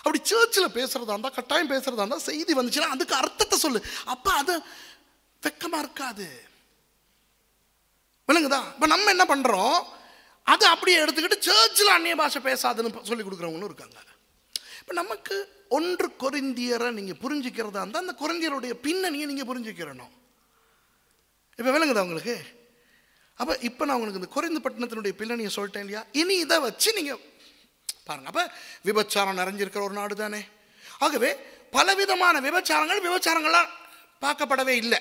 அப்படி சேர்ச்சில் பேசுகிறதா இருந்தால் கட்டாயம் பேசுகிறதா இருந்தால் செய்தி வந்துச்சுன்னா அதுக்கு அர்த்தத்தை சொல்லு அப்போ அது வெக்கமாக இருக்காது விளங்குதா இப்போ நம்ம என்ன பண்ணுறோம் அது அப்படியே எடுத்துக்கிட்டு சேர்ச்சில் அந்நிய பாஷை பேசாதுன்னு சொல்லி கொடுக்குறவங்களும் இருக்காங்க இப்போ நமக்கு ஒன்று குறைந்தியரை நீங்கள் புரிஞ்சுக்கிறதா இருந்தால் அந்த குறைந்தியருடைய பின்னணியை நீங்கள் புரிஞ்சிக்கிறணும் இப்போ விளங்குதா உங்களுக்கு அப்போ இப்போ நான் உங்களுக்கு இந்த குறைந்த பட்டணத்தினுடைய பின்னணியை சொல்லிட்டேன் இல்லையா இனி இதை வச்சு நீங்கள் பாருங்கள் அப்போ விபச்சாரம் நிறைஞ்சிருக்கிற ஒரு நாடு தானே ஆகவே பலவிதமான விபச்சாரங்கள் விபச்சாரங்களாக பார்க்கப்படவே இல்லை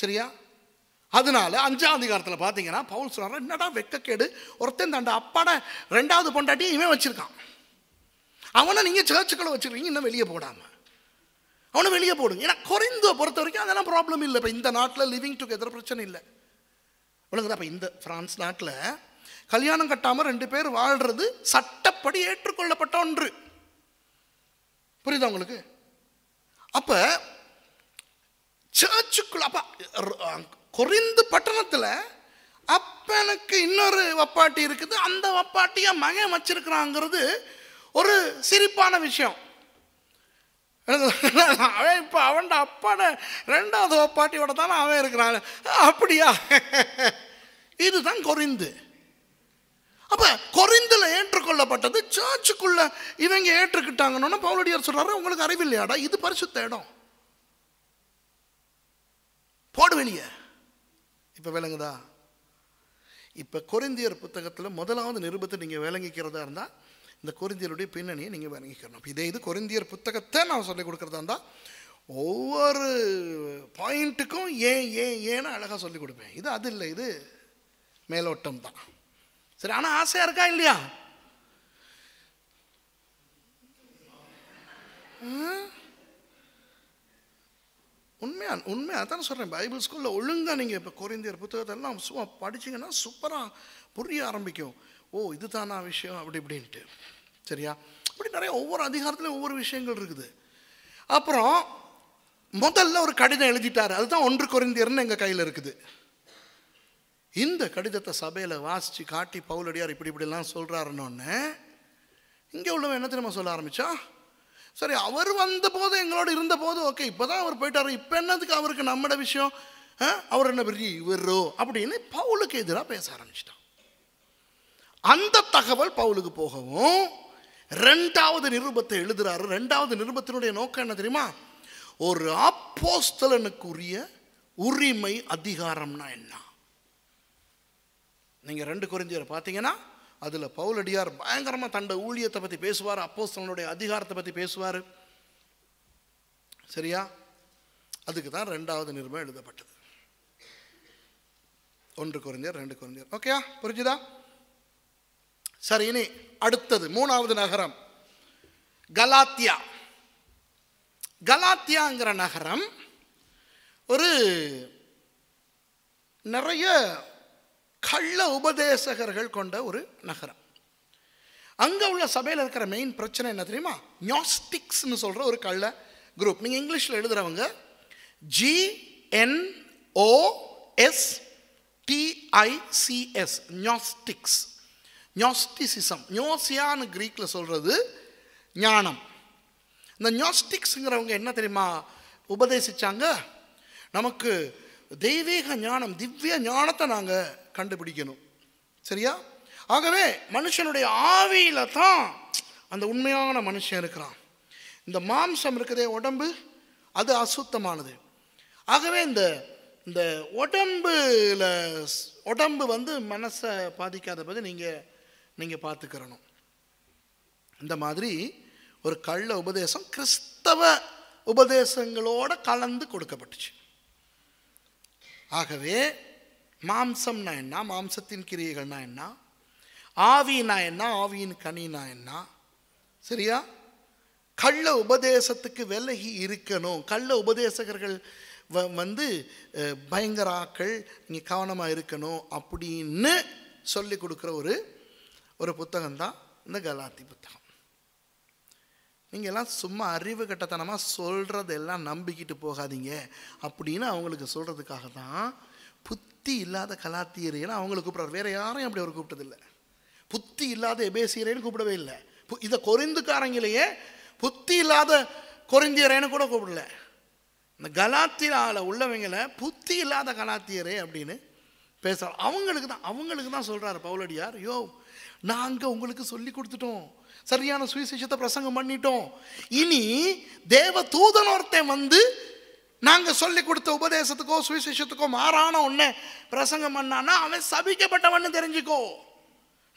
சரியா அதனால அஞ்சாம் அதிகாரத்தில் பார்த்தீங்கன்னா பவுல் சொல்கிறார் என்னடா வெக்கக்கேடு ஒருத்தன் தண்ட அப்பாட ரெண்டாவது பொண்டாட்டியும் இவன் வச்சுருக்கான் அவனை நீங்கள் சேர்ச்சுக்களை வச்சுருக்கீங்க இன்னும் வெளியே போடாமல் அவனை வெளியே போடுங்க ஏன்னா குறைந்த பொறுத்த வரைக்கும் அதெல்லாம் ப்ராப்ளம் இல்லை இப்போ இந்த நாட்டில் லிவிங் டுகெதர் பிரச்சனை இல்லை ஒழுங்குதா இப்போ இந்த ஃப்ரான்ஸ் நாட்டில் கல்யாணம் கட்டாமல் ரெண்டு பேர் வாழ்கிறது சட்டப்படி ஏற்றுக்கொள்ளப்பட்ட ஒன்று புரியுதா உங்களுக்கு அப்போ சர்ச்சுக்குள்ள அப்போ குறைந்து பட்டணத்தில் அப்பனுக்கு இன்னொரு வப்பாட்டி இருக்குது அந்த வப்பாட்டியை மகன் வச்சிருக்கிறாங்கிறது ஒரு சிரிப்பான விஷயம் அவன் இப்போ அவன் அப்பாட ரெண்டாவது வப்பாட்டியோட தானே அவன் இருக்கிறான் அப்படியா இதுதான் குறைந்து அப்போ கொரிந்தில் ஏற்றுக்கொள்ளப்பட்டது சர்ச்சுக்குள்ள இவங்க ஏற்றுக்கிட்டாங்கன்னு பவுலடியார் சொல்கிறாரு உங்களுக்கு அறிவில்லையாடா இது பரிசுத்த இடம் போடுவெளிய இப்போ விளங்குதா இப்போ கொரிந்தியர் புத்தகத்தில் முதலாவது நிருபத்தை நீங்கள் விளங்கிக்கிறதா இருந்தால் இந்த கொரிந்தியருடைய பின்னணியை நீங்கள் விளங்கிக்கணும் இதே இது கொரிந்தியர் புத்தகத்தை நான் சொல்லிக் கொடுக்குறதா இருந்தால் ஒவ்வொரு பாயிண்ட்டுக்கும் ஏன் ஏன் ஏன்னு அழகாக சொல்லிக் கொடுப்பேன் இது அது இல்லை இது மேலோட்டம் தான் சரி ஆனால் ஆசையாக இருக்கா இல்லையா உண்மையா உண்மையாக தானே சொல்கிறேன் பைபிள் ஸ்கூலில் ஒழுங்காக நீங்கள் இப்போ குறைந்தியர் புத்தகத்தெல்லாம் சும்மா படிச்சிங்கன்னா சூப்பராக புரிய ஆரம்பிக்கும் ஓ இது தானா விஷயம் அப்படி இப்படின்ட்டு சரியா இப்படி நிறைய ஒவ்வொரு அதிகாரத்துலையும் ஒவ்வொரு விஷயங்கள் இருக்குது அப்புறம் முதல்ல ஒரு கடிதம் எழுதிட்டார் அதுதான் ஒன்று குறைந்தியர்னு எங்கள் கையில் இருக்குது இந்த கடிதத்தை சபையில் வாசித்து காட்டி பவுலடியார் இப்படி இப்படிலாம் சொல்கிறாருன்னொன்னே இங்கே உள்ளவன் என்ன தெரியுமா சொல்ல ஆரம்பித்தா சரி அவர் வந்தபோது எங்களோட இருந்தபோது ஓகே இப்போ தான் அவர் போயிட்டார் இப்போ என்னதுக்கு அவருக்கு நம்மட விஷயம் அவர் என்ன பெரிய இவரோ அப்படின்னு பவுலுக்கு எதிராக பேச ஆரம்பிச்சிட்டான் அந்த தகவல் பவுலுக்கு போகவும் ரெண்டாவது நிருபத்தை எழுதுகிறாரு ரெண்டாவது நிருபத்தினுடைய நோக்கம் என்ன தெரியுமா ஒரு அப்போஸ்தலனுக்குரிய உரிமை அதிகாரம்னா என்ன நீங்கள் ரெண்டு குறைஞ்சியரை பார்த்தீங்கன்னா அதில் பவுலடியார் பயங்கரமாக தண்ட ஊழியத்தை பற்றி பேசுவார் அப்போ தன்னுடைய அதிகாரத்தை பற்றி பேசுவார் சரியா அதுக்கு தான் ரெண்டாவது நிருபம் எழுதப்பட்டது ஒன்று குறைஞ்சர் ரெண்டு குறைஞ்சியர் ஓகேயா புரிஞ்சுதா சரி இனி அடுத்தது மூணாவது நகரம் கலாத்தியா கலாத்தியாங்கிற நகரம் ஒரு நிறைய கள்ள உபதேசகர்கள் கொண்ட ஒரு நகரம் அங்கே உள்ள சபையில் இருக்கிற மெயின் பிரச்சனை என்ன தெரியுமா நியாஸ்டிக்ஸ்னு சொல்கிற ஒரு கள்ள குரூப் நீங்கள் இங்கிலீஷில் எழுதுகிறவங்க ஜிஎன்ஓஎஸ்டிஐசிஎஸ் நியாஸ்டிக்ஸ் நியாஸ்டிசிசம் எஸ் டிஐசிஎஸ் க்ரீக்கில் சொல்கிறது ஞானம் இந்த நியாஸ்டிக்ஸுங்கிறவங்க என்ன தெரியுமா உபதேசித்தாங்க நமக்கு தெய்வீக ஞானம் திவ்ய ஞானத்தை நாங்கள் கண்டுபிடிக்கணும் சரியா ஆகவே மனுஷனுடைய ஆவியில் தான் அந்த உண்மையான மனுஷன் இருக்கிறான் இந்த மாம்சம் இருக்கிறதே உடம்பு அது அசுத்தமானது ஆகவே இந்த இந்த உடம்புல உடம்பு வந்து மனசை பாதிக்காத பற்றி நீங்கள் நீங்கள் பார்த்துக்கிறணும் இந்த மாதிரி ஒரு கள்ள உபதேசம் கிறிஸ்தவ உபதேசங்களோட கலந்து கொடுக்கப்பட்டுச்சு ஆகவே மாம்சம்னா என்ன மாம்சத்தின் கிரியைகள்னா என்ன ஆவினா என்ன ஆவியின் கனினா என்ன சரியா கள்ள உபதேசத்துக்கு விலகி இருக்கணும் கள்ள உபதேசகர்கள் வ வந்து பயங்கராக்கள் நீங்கள் கவனமாக இருக்கணும் அப்படின்னு சொல்லி கொடுக்குற ஒரு ஒரு புத்தகம் தான் இந்த கலாத்தி புத்தகம் நீங்கள் எல்லாம் சும்மா அறிவு கட்டத்தனமாக சொல்கிறதெல்லாம் நம்பிக்கிட்டு போகாதீங்க அப்படின்னு அவங்களுக்கு சொல்கிறதுக்காக தான் புத்தி இல்லாத கலாத்தியர் அவங்களை கூப்பிட்றாரு வேறு யாரையும் அப்படி அவர் கூப்பிட்டதில்லை புத்தி இல்லாத எபேசியரேன்னு கூப்பிடவே இல்லை இதை கொரிந்துக்காரங்களையே புத்தி இல்லாத கொரிந்தியரேன்னு கூட கூப்பிடல இந்த கலாத்தியால உள்ளவங்களை புத்தி இல்லாத கலாத்தியரே அப்படின்னு பேசுகிறார் அவங்களுக்கு தான் அவங்களுக்கு தான் சொல்கிறார் பவுலடியார் யோ நாங்கள் உங்களுக்கு சொல்லி கொடுத்துட்டோம் சரியான சுயசிஷத்தை பிரசங்கம் பண்ணிட்டோம் இனி தேவ தூதனோர்த்தே வந்து நாங்கள் சொல்லி கொடுத்த உபதேசத்துக்கோ சுவிசேஷத்துக்கோ மாறான ஒன்று பிரசங்கம் பண்ணானா அவன் சபிக்கப்பட்டவன் தெரிஞ்சுக்கோ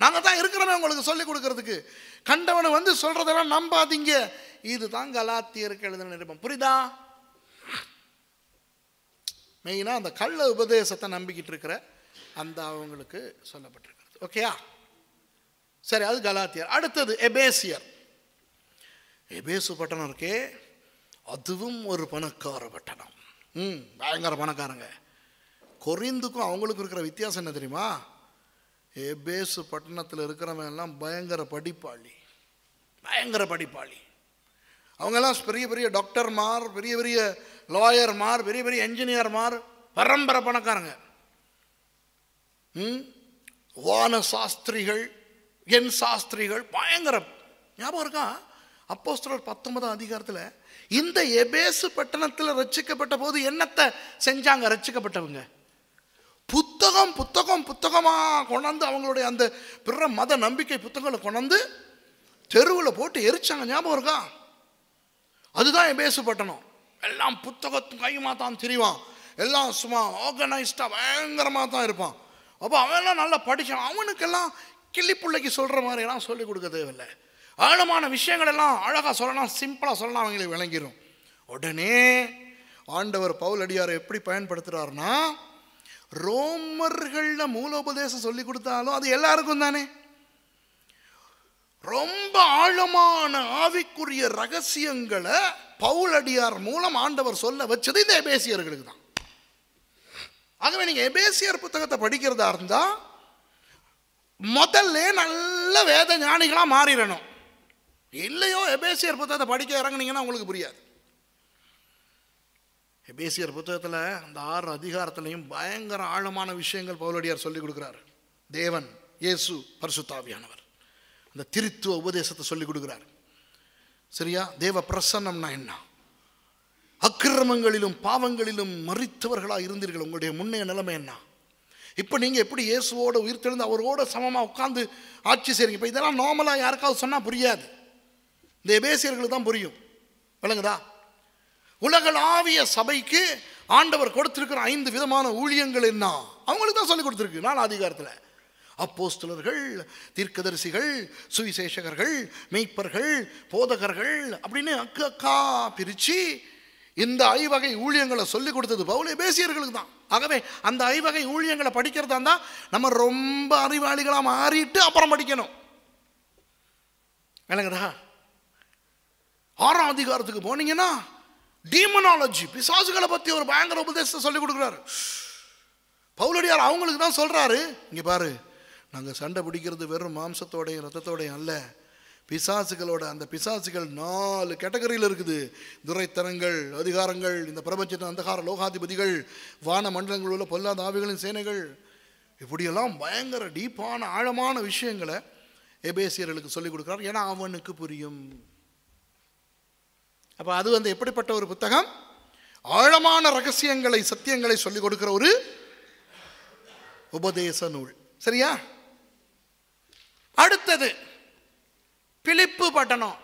நாங்கள் தான் இருக்கிறவன் உங்களுக்கு சொல்லி கொடுக்கறதுக்கு கண்டவனை வந்து சொல்கிறதெல்லாம் நம்பாதீங்க இதுதான் கலாத்தியருக்கு எழுதின நிருபம் புரியுதா மெயினாக அந்த கள்ள உபதேசத்தை நம்பிக்கிட்டு இருக்கிற அந்த அவங்களுக்கு சொல்லப்பட்டிருக்கிறது ஓகேயா சரி அது கலாத்தியர் அடுத்தது எபேசியர் எபேசு பட்டணம் இருக்கே அதுவும் ஒரு பணக்கார பட்டணம் ம் பயங்கர பணக்காரங்க கொரிந்துக்கும் அவங்களுக்கும் இருக்கிற வித்தியாசம் என்ன தெரியுமா எபேசு பட்டணத்தில் இருக்கிறவங்க எல்லாம் பயங்கர படிப்பாளி பயங்கர படிப்பாளி அவங்கெல்லாம் பெரிய பெரிய டாக்டர்மார் பெரிய பெரிய லாயர்மார் பெரிய பெரிய என்ஜினியர்மார் பரம்பரை பணக்காரங்க வான சாஸ்திரிகள் என் சாஸ்திரிகள் பயங்கர ஞாபகம் இருக்கா அப்போஸ்தலர் பத்தொன்பதாம் அதிகாரத்தில் இந்த எபேசு பட்டணத்தில் ரச்சிக்கப்பட்ட போது என்னத்தை செஞ்சாங்க ரச்சிக்கப்பட்டவங்க புத்தகம் புத்தகம் புத்தகமாக கொண்டாந்து அவங்களுடைய அந்த பிற மத நம்பிக்கை புத்தகங்களை கொண்டாந்து தெருவில் போட்டு எரிச்சாங்க ஞாபகம் இருக்கா அதுதான் எபேசு பட்டணம் எல்லாம் புத்தகத்து கையுமா தான் தெரிவான் எல்லாம் சும்மா ஆர்கனைஸ்டாக பயங்கரமாக தான் இருப்பான் அப்போ அவன் எல்லாம் நல்லா படிச்சான் அவனுக்கெல்லாம் கிள்ளி பிள்ளைக்கு சொல்கிற மாதிரியெல்லாம் சொல்லிக் கொடுக்க தேவையில்லை ஆழமான விஷயங்கள் எல்லாம் அழகாக சொல்லலாம் சிம்பிளாக சொல்லலாம் அவங்களுக்கு விளங்கிடும் உடனே ஆண்டவர் பவுல் அடியாரை எப்படி பயன்படுத்துகிறாருன்னா ரோமர்களில் மூலோபதேசம் சொல்லி கொடுத்தாலும் அது எல்லாருக்கும் தானே ரொம்ப ஆழமான ஆவிக்குரிய ரகசியங்களை பவுல் அடியார் மூலம் ஆண்டவர் சொல்ல வச்சது இந்த எபேசியர்களுக்கு தான் ஆகவே நீங்கள் எபேசியர் புத்தகத்தை படிக்கிறதா இருந்தால் முதல்ல நல்ல வேத ஞானிகளாக மாறிடணும் இல்லையோ எபேசியர் புத்தகத்தை படிக்க இறங்குனீங்கன்னா உங்களுக்கு புரியாது எபேசியர் புத்தகத்தில் அந்த ஆறு அதிகாரத்திலையும் பயங்கர ஆழமான விஷயங்கள் பவுலடியார் சொல்லிக் கொடுக்குறாரு தேவன் இயேசு பரிசுத்தாவியானவர் அந்த திருத்துவ உபதேசத்தை சொல்லிக் கொடுக்குறார் சரியா தேவ பிரசன்னம்னா என்ன அக்கிரமங்களிலும் பாவங்களிலும் மறித்தவர்களாக இருந்தீர்கள் உங்களுடைய முன்னைய நிலைமை என்ன இப்போ நீங்கள் எப்படி இயேசுவோட உயிர் தெழுந்து அவரோட சமமாக உட்காந்து ஆட்சி செய்கிறீங்க இப்போ இதெல்லாம் நார்மலாக யாருக்காவது சொன்னால் புரியாது இந்த எபேசியர்களுக்கு தான் புரியும் விளங்குதா உலகளாவிய சபைக்கு ஆண்டவர் கொடுத்திருக்கிற ஐந்து விதமான ஊழியங்கள் என்ன அவங்களுக்கு தான் சொல்லி கொடுத்துருக்கு நான் அதிகாரத்தில் அப்போஸ்தலர்கள் தீர்க்கதரிசிகள் சுவிசேஷகர்கள் மெய்ப்பர்கள் போதகர்கள் அப்படின்னு அக்கு அக்கா பிரித்து இந்த ஐவகை ஊழியங்களை சொல்லி கொடுத்தது பவுலே பேசியர்களுக்கு தான் ஆகவே அந்த ஐவகை ஊழியங்களை படிக்கிறதா இருந்தால் நம்ம ரொம்ப அறிவாளிகளாக மாறிட்டு அப்புறம் படிக்கணும் விளங்குதா ஆறாம் அதிகாரத்துக்கு போனீங்கன்னா டீமனாலஜி பிசாசுகளை பற்றி ஒரு பயங்கர உபதேசத்தை சொல்லி கொடுக்குறாரு பவுலடியார் அவங்களுக்கு தான் சொல்கிறாரு இங்கே பாரு நாங்கள் சண்டை பிடிக்கிறது வெறும் மாம்சத்தோடையும் ரத்தத்தோடையும் அல்ல பிசாசுகளோட அந்த பிசாசுகள் நாலு கேட்டகரியில் இருக்குது துரைத்தனங்கள் அதிகாரங்கள் இந்த பிரபஞ்சத்தின் அந்தகார லோகாதிபதிகள் வான மண்டலங்களில் உள்ள பொல்லாத ஆவிகளின் சேனைகள் இப்படியெல்லாம் பயங்கர டீப்பான ஆழமான விஷயங்களை எபேசியர்களுக்கு சொல்லிக் கொடுக்குறார் ஏன்னா அவனுக்கு புரியும் அப்போ அது வந்து எப்படிப்பட்ட ஒரு புத்தகம் ஆழமான ரகசியங்களை சத்தியங்களை சொல்லிக் கொடுக்குற ஒரு உபதேச நூல் சரியா அடுத்தது பிலிப்பு பட்டணம்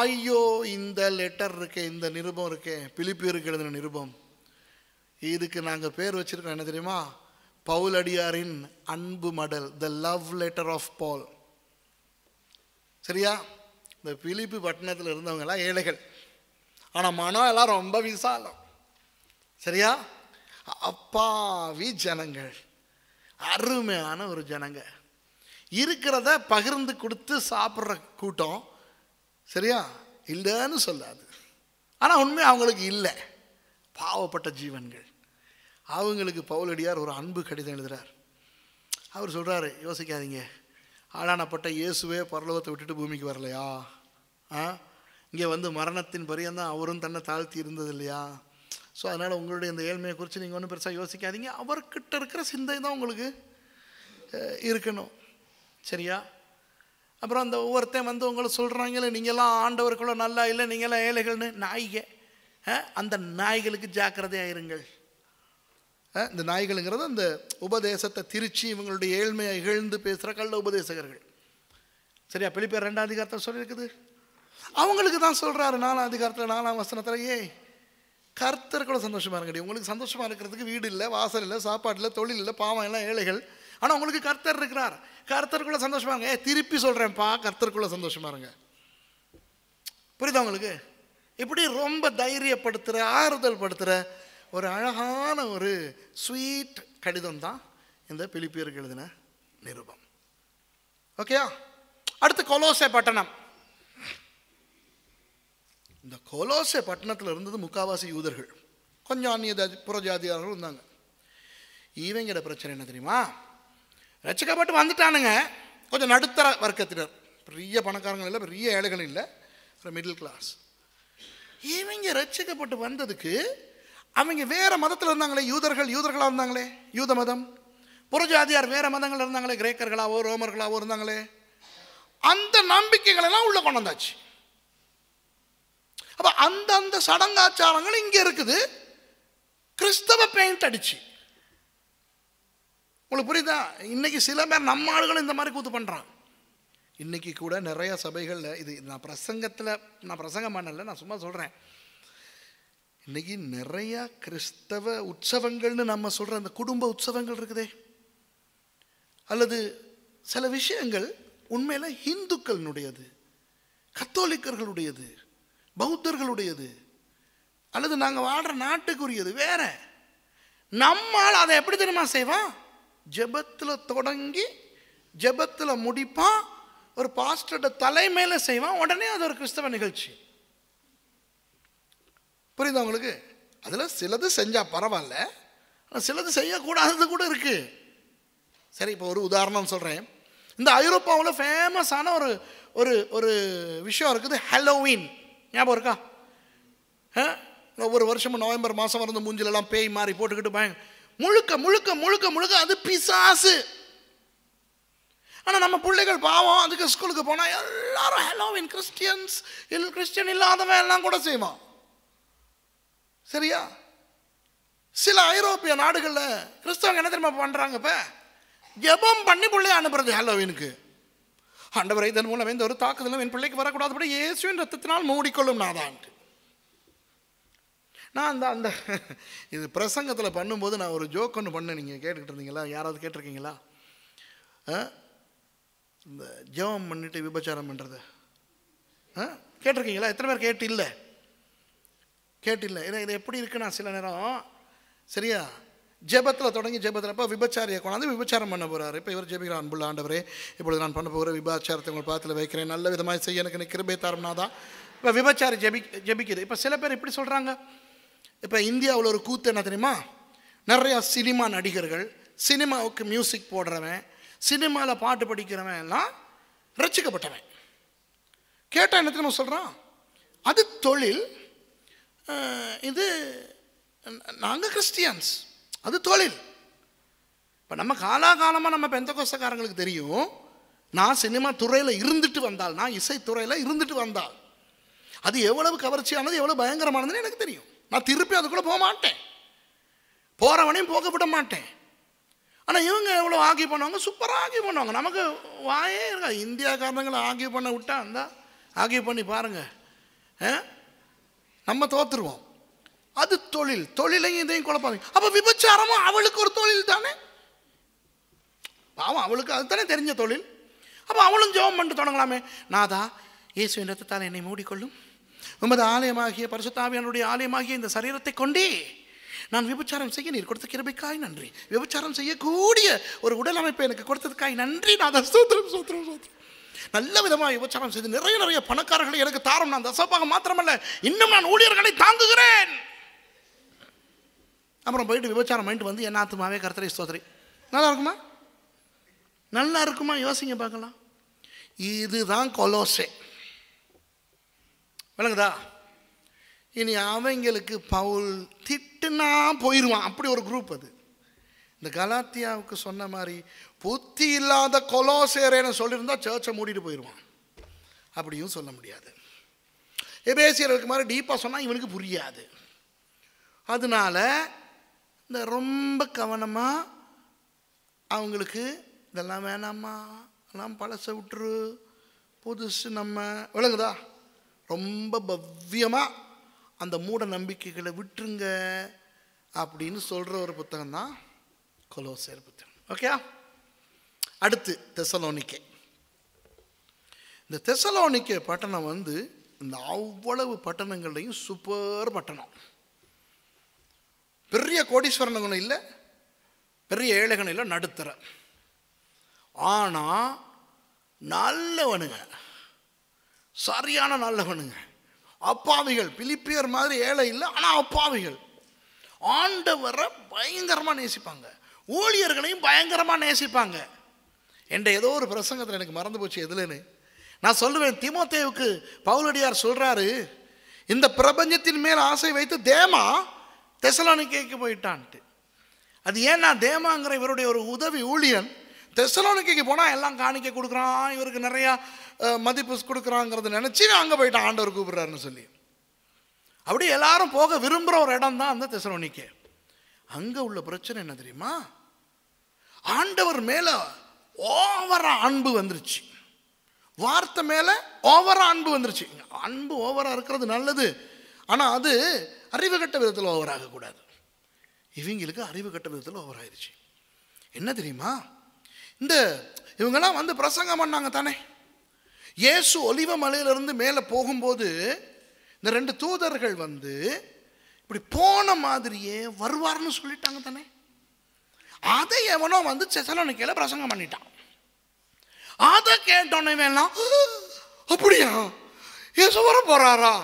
ஐயோ இந்த லெட்டர் இருக்கே இந்த நிருபம் இருக்கே பிலிப்பு இருக்கிறது நிருபம் இதுக்கு நாங்கள் பேர் வச்சுருக்கோம் என்ன தெரியுமா பவுல் அடியாரின் அன்பு மடல் the love letter of Paul சரியா இந்த பிலிப்பு பட்டணத்தில் இருந்தவங்கெல்லாம் ஏழைகள் ஆனால் மனம் எல்லாம் ரொம்ப விசாலம் சரியா அப்பாவி ஜனங்கள் அருமையான ஒரு ஜனங்க இருக்கிறத பகிர்ந்து கொடுத்து சாப்பிட்ற கூட்டம் சரியா இல்லைன்னு சொல்லாது ஆனால் உண்மை அவங்களுக்கு இல்லை பாவப்பட்ட ஜீவன்கள் அவங்களுக்கு பவுலடியார் ஒரு அன்பு கடிதம் எழுதுகிறார் அவர் சொல்கிறாரு யோசிக்காதீங்க ஆளானப்பட்ட இயேசுவே பரலோகத்தை விட்டுட்டு பூமிக்கு வரலையா ஆ இங்கே வந்து மரணத்தின் பரியந்தான் அவரும் தன்னை தாழ்த்தி இருந்தது இல்லையா ஸோ அதனால் உங்களுடைய இந்த ஏழ்மையை குறித்து நீங்கள் ஒன்றும் பெருசாக யோசிக்காதீங்க அவர்கிட்ட இருக்கிற சிந்தை தான் உங்களுக்கு இருக்கணும் சரியா அப்புறம் அந்த ஒவ்வொருத்தையும் வந்து உங்களை சொல்கிறாங்களே நீங்கள்லாம் ஆண்டவருக்குள்ளே நல்லா இல்லை நீங்களாம் ஏழைகள்னு நாய்க அந்த நாய்களுக்கு ஜாக்கிரதையாக இருங்கள் இந்த நாய்களுங்கிறது அந்த உபதேசத்தை திருச்சி இவங்களுடைய ஏழ்மையை இகழ்ந்து பேசுகிற கள்ள உபதேசகர்கள் சரியா பிள்ளைப்பேர் ரெண்டாம் அதிகாரத்தில் சொல்லியிருக்குது அவங்களுக்கு தான் சொல்கிறாரு நாலாம் அதிகாரத்தில் நாலாம் வசனத்தில் ஏ கர்த்தர் கூட சந்தோஷமாக இருங்கடி உங்களுக்கு சந்தோஷமாக இருக்கிறதுக்கு வீடு இல்லை வாசல் இல்லை சாப்பாடு இல்லை தொழில் இல்லை பாவம் எல்லாம் ஏழைகள் ஆனால் உங்களுக்கு கர்த்தர் இருக்கிறார் கர்த்தருக்குள்ளே சந்தோஷமாக இருங்க ஏ திருப்பி சொல்கிறேன்ப்பா கர்த்தருக்குள்ளே சந்தோஷமாக இருங்க புரியுதா உங்களுக்கு இப்படி ரொம்ப தைரியப்படுத்துகிற ஆறுதல் படுத்துகிற ஒரு அழகான ஒரு ஸ்வீட் கடிதம் தான் இந்த பிலிப்பியருக்கு எழுதின நிருபம் ஓகேயா அடுத்து கொலோசை பட்டணம் இந்த கொலோசை பட்டணத்தில் இருந்தது முக்காவாசி யூதர்கள் கொஞ்சம் அந்நிய புறஜாதியார்கள் இருந்தாங்க இவங்கட பிரச்சனை என்ன தெரியுமா ரச்சிக்கப்பட்டு வந்துட்டானுங்க கொஞ்சம் நடுத்தர வர்க்கத்தினர் பெரிய பணக்காரங்கள் இல்லை பெரிய ஏழைகள் இல்லை மிடில் கிளாஸ் இவங்க ரச்சிக்கப்பட்டு வந்ததுக்கு அவங்க வேறு மதத்தில் இருந்தாங்களே யூதர்கள் யூதர்களாக இருந்தாங்களே யூத மதம் புரஜாதியார் வேறு மதங்கள் இருந்தாங்களே கிரேக்கர்களாவோ ரோமர்களாவோ இருந்தாங்களே அந்த நம்பிக்கைகளெல்லாம் உள்ளே கொண்டு வந்தாச்சு அப்போ அந்தந்த சடங்காச்சாரங்கள் இங்கே இருக்குது கிறிஸ்தவ பெயிண்ட் அடிச்சு உங்களுக்கு புரியுதா இன்னைக்கு சில பேர் நம்ம ஆளுகளும் இந்த மாதிரி கூத்து பண்ணுறான் இன்னைக்கு கூட நிறையா சபைகளில் இது நான் பிரசங்கத்தில் நான் பிரசங்கம் பண்ணலை நான் சும்மா சொல்கிறேன் இன்னைக்கு நிறையா கிறிஸ்தவ உற்சவங்கள்னு நம்ம சொல்கிற அந்த குடும்ப உற்சவங்கள் இருக்குதே அல்லது சில விஷயங்கள் உண்மையில் இந்துக்களினுடையது கத்தோலிக்கர்களுடையது பௌத்தர்களுடையது அல்லது நாங்கள் வாடுற நாட்டுக்குரியது வேற நம்மால் அதை எப்படி தெரியுமா செய்வான் ஜபத்தில் தொடங்கி ஜபத்தில் முடிப்பான் ஒரு பாஸ்டர்ட தலைமையில் செய்வான் உடனே அது ஒரு கிறிஸ்தவ நிகழ்ச்சி புரியுதா உங்களுக்கு அதில் சிலது செஞ்சால் பரவாயில்ல ஆனால் சிலது செய்யக்கூடாதது கூட இருக்குது சரி இப்போ ஒரு உதாரணம் சொல்கிறேன் இந்த ஐரோப்பாவில் ஃபேமஸான ஒரு ஒரு ஒரு விஷயம் இருக்குது ஹலோவின் ஞாபகம் இருக்கா ஒவ்வொரு வருஷமும் நவம்பர் மாதம் வந்து மூஞ்சிலெல்லாம் பேய் மாறி போட்டுக்கிட்டு பயங்க முழுக்க முழுக்க முழுக்க முழுக்க அது பிசாசு ஆனால் நம்ம பிள்ளைகள் பாவம் அதுக்கு ஸ்கூலுக்கு போனால் எல்லாரும் ஹலோவின் கிறிஸ்டியன்ஸ் இல்லை கிறிஸ்டியன் இல்லாதவன் எல்லாம் கூட செய்வான் சரியா சில ஐரோப்பிய நாடுகளில் கிறிஸ்தவங்க என்ன தெரியுமா பண்ணுறாங்க இப்போ ஜெபம் பண்ணி பிள்ளைய அனுப்புறது ஹலோவீனுக்கு ஆண்டவர் இதன் மூலம் எந்த ஒரு தாக்குதலும் என் பிள்ளைக்கு அப்படி இயேசுவின் ரத்தத்தினால் மூடிக்கொள்ளும் நாதான்ட்டு நான் அந்த அந்த இது பிரசங்கத்தில் பண்ணும்போது நான் ஒரு ஜோக் ஒன்று பண்ணேன் நீங்கள் கேட்டுக்கிட்டு இருந்தீங்களா யாராவது கேட்டிருக்கீங்களா இந்த ஜெபம் பண்ணிவிட்டு விபச்சாரம் பண்ணுறது கேட்டிருக்கீங்களா எத்தனை பேர் கேட்டு இல்லை கேட்டில்லை ஏன்னா இது எப்படி இருக்குன்னா சில நேரம் சரியா ஜெபத்தில் தொடங்கி ஜெபத்தில் அப்போ விபச்சாரியை கொண்டாந்து விபச்சாரம் பண்ண போகிறார் இப்போ இவர் ஜெபிக்கிறார் அன்புள்ள ஆண்டவரே இப்பொழுது நான் பண்ண போகிற விபாச்சாரத்தை உங்கள் பாத்தில் வைக்கிறேன் நல்ல விதமாக செய்ய எனக்கு நீ கிருபை தரம்னா தான் இப்போ விபச்சாரி ஜெபி ஜெபிக்குது இப்போ சில பேர் இப்படி சொல்கிறாங்க இப்போ இந்தியாவில் ஒரு கூத்து என்ன தெரியுமா நிறையா சினிமா நடிகர்கள் சினிமாவுக்கு மியூசிக் போடுறவன் சினிமாவில் பாட்டு படிக்கிறவன் எல்லாம் ரசிக்கப்பட்டவன் கேட்டால் என்ன தெரியுமா சொல்கிறான் அது தொழில் இது நாங்கள் கிறிஸ்டியன்ஸ் அது தொழில் இப்போ நம்ம காலாகாலமாக நம்ம பெந்த கோசக்காரங்களுக்கு தெரியும் நான் சினிமா துறையில் இருந்துட்டு வந்தால் நான் இசைத்துறையில் இருந்துட்டு வந்தால் அது எவ்வளவு கவர்ச்சியானது எவ்வளோ பயங்கரமானதுன்னு எனக்கு தெரியும் நான் திருப்பி அதுக்குள்ளே போக மாட்டேன் போகிறவனையும் போக விட மாட்டேன் ஆனால் இவங்க எவ்வளோ ஆகி பண்ணுவாங்க சூப்பராக ஆகி பண்ணுவாங்க நமக்கு வாயே இருக்கா இந்தியாக்காரங்களை ஆகி பண்ண விட்டா இருந்தால் ஆகி பண்ணி பாருங்கள் நம்ம தோத்துருவோம் அது தொழில் தொழிலையும் இதையும் குழப்பாங்க அப்போ விபச்சாரமும் அவளுக்கு ஒரு தொழில் தானே பாவம் அவளுக்கு அதுதானே தெரிஞ்ச தொழில் அப்போ அவளும் ஜெபம் பண்ணிட்டு தொடங்கலாமே நாதா இயேசுவின் ரத்தத்தால் என்னை மூடிக்கொள்ளும் உமது ஆலயமாகிய பரிசுத்தாவியனுடைய ஆலயமாகிய இந்த சரீரத்தை கொண்டே நான் விபச்சாரம் செய்ய நீர் கொடுத்த கிருபைக்காய் நன்றி விபச்சாரம் செய்யக்கூடிய ஒரு உடல் அமைப்பை எனக்கு கொடுத்ததுக்காய் நன்றி நான் சூத்திரம் சூத்திரம் சூத்திரம் நல்ல விதமாக விபச்சாரம் செய்து நிறைய நிறைய பணக்காரர்களை எனக்கு தாரம் நான் தசபாக மாத்திரமல்ல இன்னும் நான் ஊழியர்களை தாங்குகிறேன் அப்புறம் போயிட்டு விபச்சாரம் பண்ணிட்டு வந்து என்ன ஆத்துமாவே கருத்தரை சோதரி நல்லா இருக்குமா நல்லா இருக்குமா யோசிங்க பார்க்கலாம் இதுதான் கொலோசே விளங்குதா இனி அவங்களுக்கு பவுல் திட்டுனா போயிடுவான் அப்படி ஒரு குரூப் அது இந்த கலாத்தியாவுக்கு சொன்ன மாதிரி புத்தி இல்லாத கொலோசேரேன்னு சொல்லியிருந்தா சர்ச்சை மூடிட்டு போயிடுவான் அப்படியும் சொல்ல முடியாது எபேசியர்களுக்கு மாதிரி டீப்பாக சொன்னால் இவனுக்கு புரியாது அதனால் இந்த ரொம்ப கவனமாக அவங்களுக்கு இதெல்லாம் வேணாமா எல்லாம் பழசை விட்டுரு புதுசு நம்ம விளங்குதா ரொம்ப பவ்யமாக அந்த மூட நம்பிக்கைகளை விட்டுருங்க அப்படின்னு சொல்கிற ஒரு புத்தகம் தான் கொலோசேர் புத்தகம் ஓகே அடுத்து தெசலோனிக்கே இந்த தெசலோனிக்கே பட்டணம் வந்து இந்த அவ்வளவு பட்டணங்கள்லையும் சூப்பர் பட்டணம் பெரிய கோடீஸ்வரனு இல்லை பெரிய ஏழைகணும் இல்லை நடுத்தர ஆனால் நல்லவனுங்க சரியான நல்லவனுங்க அப்பாவிகள் பிலிப்பியர் மாதிரி ஏழை இல்லை ஆனால் அப்பாவிகள் ஆண்டவரை பயங்கரமாக நேசிப்பாங்க ஊழியர்களையும் பயங்கரமாக நேசிப்பாங்க என்ற ஏதோ ஒரு பிரசங்கத்தில் எனக்கு மறந்து போச்சு எதுலன்னு நான் சொல்லுவேன் திமுத்தேவுக்கு பவுலடியார் சொல்கிறாரு இந்த பிரபஞ்சத்தின் மேல் ஆசை வைத்து தேமா தெசலானிக்கைக்கு போயிட்டான்ட்டு அது ஏன்னா தேமாங்கிற இவருடைய ஒரு உதவி ஊழியன் தெசலோனிக்கைக்கு போனால் எல்லாம் காணிக்க கொடுக்குறான் இவருக்கு நிறையா மதிப்பு கொடுக்குறாங்கிறத நினச்சி அங்கே போயிட்டான் ஆண்டவர் கூப்பிட்றாருன்னு சொல்லி அப்படி எல்லாரும் போக விரும்புகிற ஒரு இடம் தான் அந்த தெசலோனிக்கை அங்கே உள்ள பிரச்சனை என்ன தெரியுமா ஆண்டவர் மேலே ஓவராக அன்பு வந்துருச்சு வார்த்தை மேலே ஓவராக அன்பு வந்துருச்சு அன்பு ஓவராக இருக்கிறது நல்லது ஆனால் அது அறிவு கட்ட விதத்தில் ஓவராகக்கூடாது இவங்களுக்கு அறிவு கட்ட விதத்தில் ஓவராயிருச்சு என்ன தெரியுமா இந்த இவங்கெல்லாம் வந்து பிரசங்கம் பண்ணாங்க தானே இயேசு ஒலிவ மலையிலிருந்து மேலே போகும்போது இந்த ரெண்டு தூதர்கள் வந்து இப்படி போன மாதிரியே வருவார்னு சொல்லிட்டாங்க தானே அதை எவனோ வந்து செசலோனிக்கையில் பிரசங்கம் பண்ணிட்டான் அதை கேட்டோன்னே வேணாம் அப்படியா ஏசு வர போகிறாரா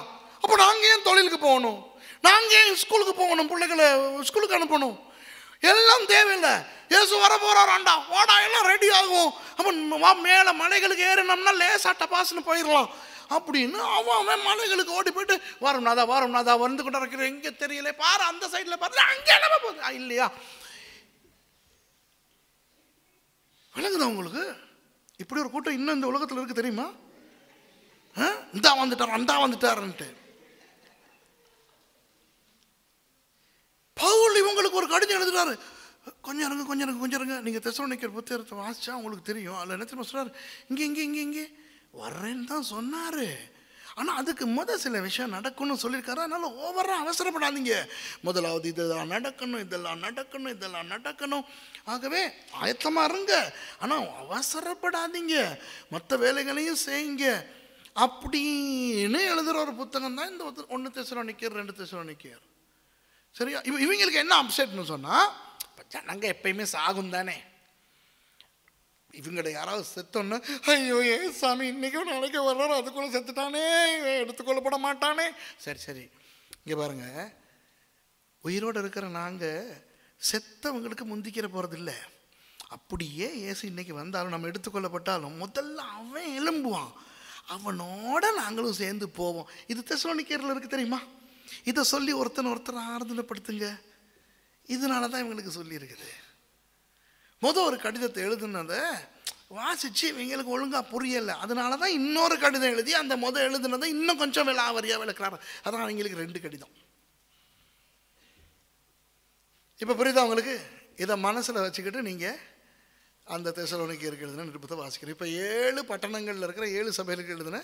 அப்போ நாங்கள் ஏன் தொழிலுக்கு போகணும் நாங்கள் ஏன் ஸ்கூலுக்கு போகணும் பிள்ளைகளை ஸ்கூலுக்கு அனுப்பணும் எல்லாம் தேவையில்லை ஏசு வர போகிறாராண்டா ஓடா எல்லாம் ரெடி ஆகும் வா மேலே மலைகளுக்கு ஏறினோம்னா லேசாட்ட பாசுன்னு போயிடலாம் அப்படின்னு அவன் அவன் மலைகளுக்கு ஓடி போயிட்டு வரும் நாதா வரும் நாதா வந்து கொண்டு இருக்கிற எங்கே தெரியல பாரு அந்த சைடில் பாரு அங்கே என்ன போகுது இல்லையா விளங்குதா உங்களுக்கு இப்படி ஒரு கூட்டம் இன்னும் இந்த உலகத்தில் இருக்குது தெரியுமா இந்தா வந்துட்டார் அந்தா வந்துட்டாருன்ட்டு பவுல் இவங்களுக்கு ஒரு கடிதம் எழுதுறாரு கொஞ்சம் இறங்க கொஞ்சம் இறங்க கொஞ்சம் இறங்க நீங்கள் தெசோனிக்கிற புத்தகத்தை வாசிச்சா உங்களுக்கு தெரியும் அதில் என்ன தெரியுமா சொல்கிறார் இங்கே இங்கே இங்கே இங்கே வர்றேன்னு தான் சொன்னார் ஆனால் அதுக்கு முதல் சில விஷயம் நடக்கணும்னு சொல்லியிருக்காரு அதனால் ஓவராக அவசரப்படாதீங்க முதலாவது இதெல்லாம் நடக்கணும் இதெல்லாம் நடக்கணும் இதெல்லாம் நடக்கணும் ஆகவே ஆயத்தமாக இருங்க ஆனால் அவசரப்படாதீங்க மற்ற வேலைகளையும் செய்யுங்க அப்படின்னு எழுதுகிற ஒரு புத்தகம் தான் இந்த ஒன்று திசை நிற்கிறார் ரெண்டு திசை நிற்கிறார் சரியா இவங்களுக்கு என்ன அப்செட்னு சொன்னால் ஜனங்க எப்பயுமே சாகும் தானே இவங்கள்ட யாராவது செத்தோன்னு ஐயோ ஏ சாமி இன்றைக்கும் நாளைக்கு வர்றாரு அதுக்குள்ளே செத்துட்டானே எடுத்துக்கொள்ளப்பட மாட்டானே சரி சரி இங்கே பாருங்கள் உயிரோடு இருக்கிற நாங்கள் செத்தவங்களுக்கு முந்திக்கிற போகிறதில்ல அப்படியே ஏசு இன்றைக்கி வந்தாலும் நம்ம எடுத்துக்கொள்ளப்பட்டாலும் முதல்ல அவன் எலும்புவான் அவனோட நாங்களும் சேர்ந்து போவோம் இது தெசோனிக்கரில் இருக்குது தெரியுமா இதை சொல்லி ஒருத்தன் ஒருத்தர் ஆறுதலப்படுத்துங்க இதனால தான் இவங்களுக்கு சொல்லியிருக்குது மொதல் ஒரு கடிதத்தை எழுதுனதை வாசித்து இவங்களுக்கு ஒழுங்காக புரியலை அதனால தான் இன்னொரு கடிதம் எழுதி அந்த மொதல் எழுதுனதை இன்னும் கொஞ்சம் விளாவரியாக விளக்குறாரு அதான் அவங்களுக்கு ரெண்டு கடிதம் இப்போ புரியுதா உங்களுக்கு இதை மனசில் வச்சுக்கிட்டு நீங்கள் அந்த தெசலோனிக்கு இருக்கிறதுன நிருபத்தை வாசிக்கிறேன் இப்போ ஏழு பட்டணங்களில் இருக்கிற ஏழு சபைகளுக்கு எழுதின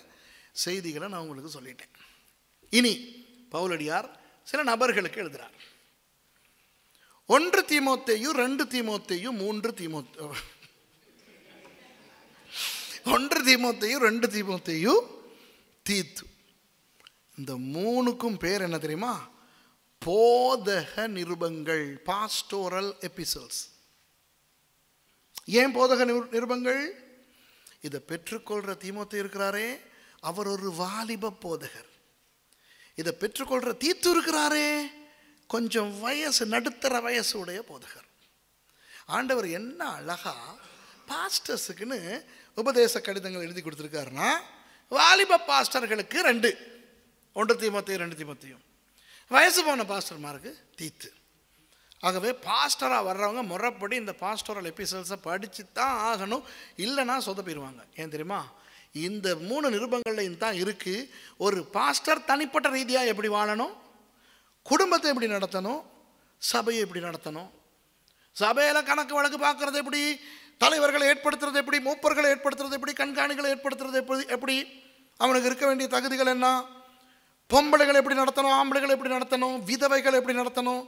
செய்திகளை நான் உங்களுக்கு சொல்லிட்டேன் இனி பவுலடியார் சில நபர்களுக்கு எழுதுகிறார் ஒன்று தீமோத்தையும் ரெண்டு தீமோத்தையும் மூன்று தீமோ ஒன்று தீமோத்தையும் ரெண்டு தீமோத்தையும் தீத்து இந்த மூணுக்கும் பேர் என்ன தெரியுமா போதக நிருபங்கள் பாஸ்டோரல் எபிசோட்ஸ் ஏன் போதக நிருபங்கள் இதை பெற்றுக்கொள்கிற தீமோத்தை இருக்கிறாரே அவர் ஒரு வாலிப போதகர் இதை பெற்றுக்கொள்கிற தீத்து இருக்கிறாரே கொஞ்சம் வயசு நடுத்தர வயசு உடைய போதகர் ஆண்டவர் என்ன அழகா பாஸ்டர்ஸுக்குன்னு உபதேச கடிதங்கள் எழுதி கொடுத்துருக்காருன்னா வாலிப பாஸ்டர்களுக்கு ரெண்டு ஒன்று தீமத்தையும் ரெண்டு தீமத்தையும் வயசு போன பாஸ்டர்மாருக்கு தீத்து ஆகவே பாஸ்டராக வர்றவங்க முறைப்படி இந்த பாஸ்டரல் எபிசோட்ஸை படித்து தான் ஆகணும் இல்லைன்னா சொதப்பிடுவாங்க ஏன் தெரியுமா இந்த மூணு நிருபங்கள்லையும் தான் இருக்குது ஒரு பாஸ்டர் தனிப்பட்ட ரீதியாக எப்படி வாழணும் குடும்பத்தை எப்படி நடத்தணும் சபையை எப்படி நடத்தணும் சபையில் கணக்கு வழக்கு பார்க்குறது எப்படி தலைவர்களை ஏற்படுத்துறது எப்படி மூப்பர்களை ஏற்படுத்துறது எப்படி கண்காணிகளை ஏற்படுத்துறது எப்படி எப்படி அவனுக்கு இருக்க வேண்டிய தகுதிகள் என்ன பொம்பளைகள் எப்படி நடத்தணும் ஆம்பளைகள் எப்படி நடத்தணும் விதவைகள் எப்படி நடத்தணும்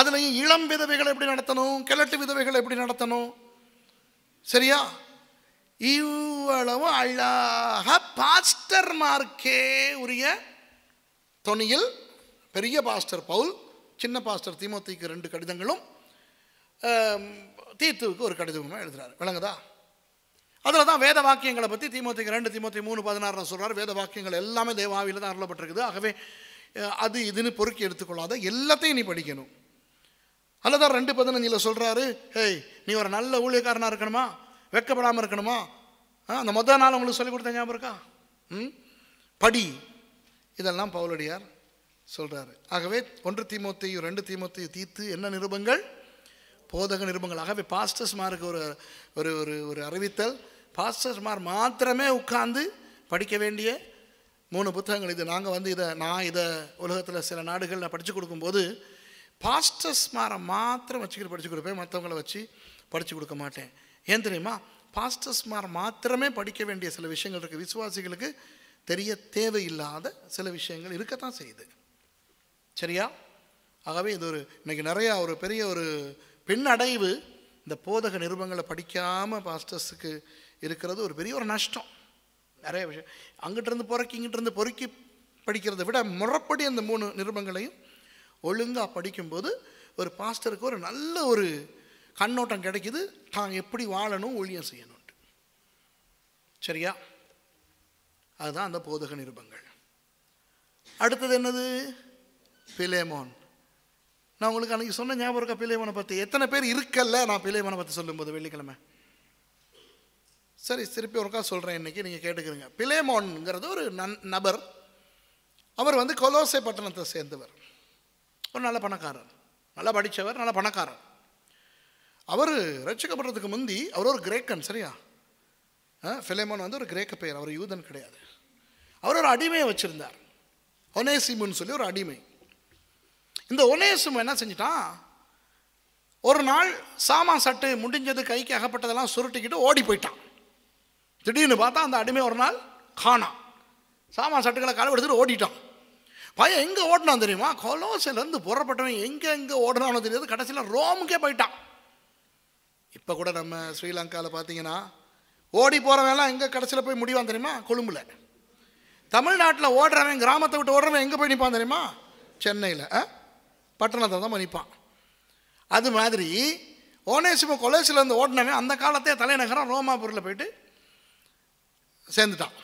அதுலேயும் இளம் விதவைகளை எப்படி நடத்தணும் கிழட்டு விதவைகளை எப்படி நடத்தணும் சரியா இவ்வளவு அழகாக பாஸ்டர்மார்க்கே உரிய துணியில் பெரிய பாஸ்டர் பவுல் சின்ன பாஸ்டர் திமுத்திக்கு ரெண்டு கடிதங்களும் தீத்துவுக்கு ஒரு கடிதமுமே எழுதுகிறார் விளங்குதா அதில் தான் வேத வாக்கியங்களை பற்றி திமுத்திக்கு ரெண்டு திமுத்தி மூணு பதினாறுன்னு சொல்கிறார் வேத வாக்கியங்கள் எல்லாமே தேவாவியில் தான் அருளப்பட்டிருக்குது ஆகவே அது இதுன்னு பொறுக்கி எடுத்துக்கொள்ளாத எல்லாத்தையும் நீ படிக்கணும் அல்லதான் ரெண்டு பதினஞ்சில் சொல்கிறாரு ஹேய் நீ ஒரு நல்ல ஊழியக்காரனாக இருக்கணுமா வெக்கப்படாமல் இருக்கணுமா அந்த மொதல் நாள் உங்களுக்கு சொல்லிக் கொடுத்த ஞாபகம் இருக்கா ம் படி இதெல்லாம் பவுலடியார் சொல்கிறாரு ஆகவே ஒன்று தீமோத்தையும் ரெண்டு தீமோத்தையும் தீர்த்து என்ன நிருபங்கள் போதக நிருபங்கள் ஆகவே பாஸ்டர்ஸ்மாருக்கு ஒரு ஒரு ஒரு ஒரு அறிவித்தல் பாஸ்டர்ஸ்மார் மாத்திரமே உட்கார்ந்து படிக்க வேண்டிய மூணு புத்தகங்கள் இது நாங்கள் வந்து இதை நான் இதை உலகத்தில் சில நாடுகளில் படித்து கொடுக்கும்போது பாஸ்டர்ஸ்மாரை மாத்திரம் வச்சுக்கிட்டு படித்து கொடுப்பேன் மற்றவங்கள வச்சு படித்து கொடுக்க மாட்டேன் ஏன் தெரியுமா பாஸ்டர்ஸ்மார் மாத்திரமே படிக்க வேண்டிய சில விஷயங்கள் இருக்குது விசுவாசிகளுக்கு தெரிய தேவையில்லாத சில விஷயங்கள் இருக்கத்தான் செய்யுது சரியா ஆகவே இது ஒரு இன்றைக்கி நிறையா ஒரு பெரிய ஒரு பின்னடைவு இந்த போதக நிருபங்களை படிக்காமல் பாஸ்டர்ஸுக்கு இருக்கிறது ஒரு பெரிய ஒரு நஷ்டம் நிறைய விஷயம் அங்கிட்டிருந்து பொறக்கி இங்கிட்டிருந்து பொறுக்கி படிக்கிறத விட முறப்படி அந்த மூணு நிருபங்களையும் ஒழுங்காக படிக்கும்போது ஒரு பாஸ்டருக்கு ஒரு நல்ல ஒரு கண்ணோட்டம் கிடைக்கிது தான் எப்படி வாழணும் ஊழியம் செய்யணும்ட்டு சரியா அதுதான் அந்த போதக நிருபங்கள் அடுத்தது என்னது பிலேமோன் நான் உங்களுக்கு அன்றைக்கி சொன்ன ஞாபகம் இருக்கா பிலேமோனை பற்றி எத்தனை பேர் இருக்கல்ல நான் பிலேமோனை பற்றி சொல்லும்போது வெள்ளிக்கிழமை சரி திருப்பி ஒருக்கா சொல்கிறேன் இன்றைக்கி நீங்கள் கேட்டுக்கிறீங்க பிலேமோன்கிறது ஒரு நன் நபர் அவர் வந்து கொலோசை பட்டணத்தை சேர்ந்தவர் ஒரு நல்ல பணக்காரர் நல்லா படித்தவர் நல்ல பணக்காரர் அவர் ரட்சிக்கப்படுறதுக்கு முந்தி அவர் ஒரு கிரேக்கன் சரியா ஃபிலேமோன் வந்து ஒரு கிரேக்க பெயர் அவர் யூதன் கிடையாது அவர் ஒரு அடிமையை வச்சுருந்தார் ஒனேசிமுன்னு சொல்லி ஒரு அடிமை இந்த ஒனேசும் என்ன செஞ்சிட்டான் ஒரு நாள் சாமான் சட்டு முடிஞ்சது கைக்கு அகப்பட்டதெல்லாம் சுருட்டிக்கிட்டு ஓடி போயிட்டான் திடீர்னு பார்த்தா அந்த அடிமை ஒரு நாள் காணாம் சாமான் சட்டுக்களை காலை எடுத்துகிட்டு ஓடிட்டான் பையன் எங்கே ஓடினான் தெரியுமா கொலோசிலேருந்து புறப்பட்டவன் எங்கே எங்கே ஓடினானோ தெரியாது கடைசியில் ரோமுக்கே போயிட்டான் இப்போ கூட நம்ம ஸ்ரீலங்காவில் பார்த்தீங்கன்னா ஓடி போகிறவங்கலாம் எங்கே கடைசியில் போய் முடிவான் தெரியுமா கொழும்பில் தமிழ்நாட்டில் ஓடுறவன் கிராமத்தை விட்டு ஓடுறவன் எங்கே போய் நிற்பான் தெரியுமா சென்னையில் ஆ பட்டணத்தை தான் மதிப்பான் அது மாதிரி ஓனேசிம கொலேசிலேருந்து ஓடினவன் அந்த காலத்தே தலைநகரம் ரோமாபுரில் போயிட்டு சேர்ந்துட்டான்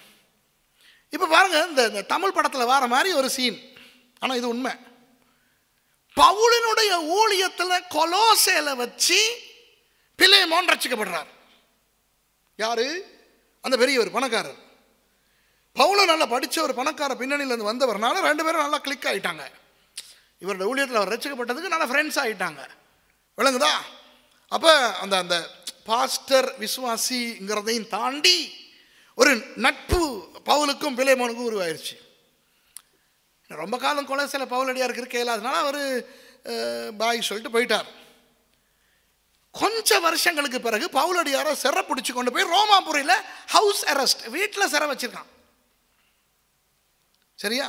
இப்போ பாருங்கள் இந்த தமிழ் படத்தில் வர மாதிரி ஒரு சீன் ஆனால் இது உண்மை பவுலினுடைய ஊழியத்தில் கொலோசேல வச்சு பிள்ளை மோன் ரசிக்கப்படுறார் யாரு அந்த பெரியவர் பணக்காரர் பவுல நல்லா படித்த ஒரு பணக்கார பின்னணியிலேருந்து வந்தவர்னால ரெண்டு பேரும் நல்லா கிளிக் ஆகிட்டாங்க இவரோட ஊழியத்தில் அவர் ரசிக்கப்பட்டதுக்கு நல்லா ஃப்ரெண்ட்ஸ் ஆகிட்டாங்க விளங்குதா அப்போ அந்த அந்த பாஸ்டர் விசுவாசிங்கிறதையும் தாண்டி ஒரு நட்பு பவுலுக்கும் பிள்ளைமோனுக்கும் உருவாயிருச்சு ரொம்ப காலம் கொலை சில பவுலடியாருக்கு இருக்கையில் அதனால் அவர் பாய் சொல்லிட்டு போயிட்டார் கொஞ்ச வருஷங்களுக்கு பிறகு பவுலடியாரை சிற பிடிச்சி கொண்டு போய் ரோமாபுரியில் ஹவுஸ் அரெஸ்ட் வீட்டில் சிற வச்சிருக்கான் சரியா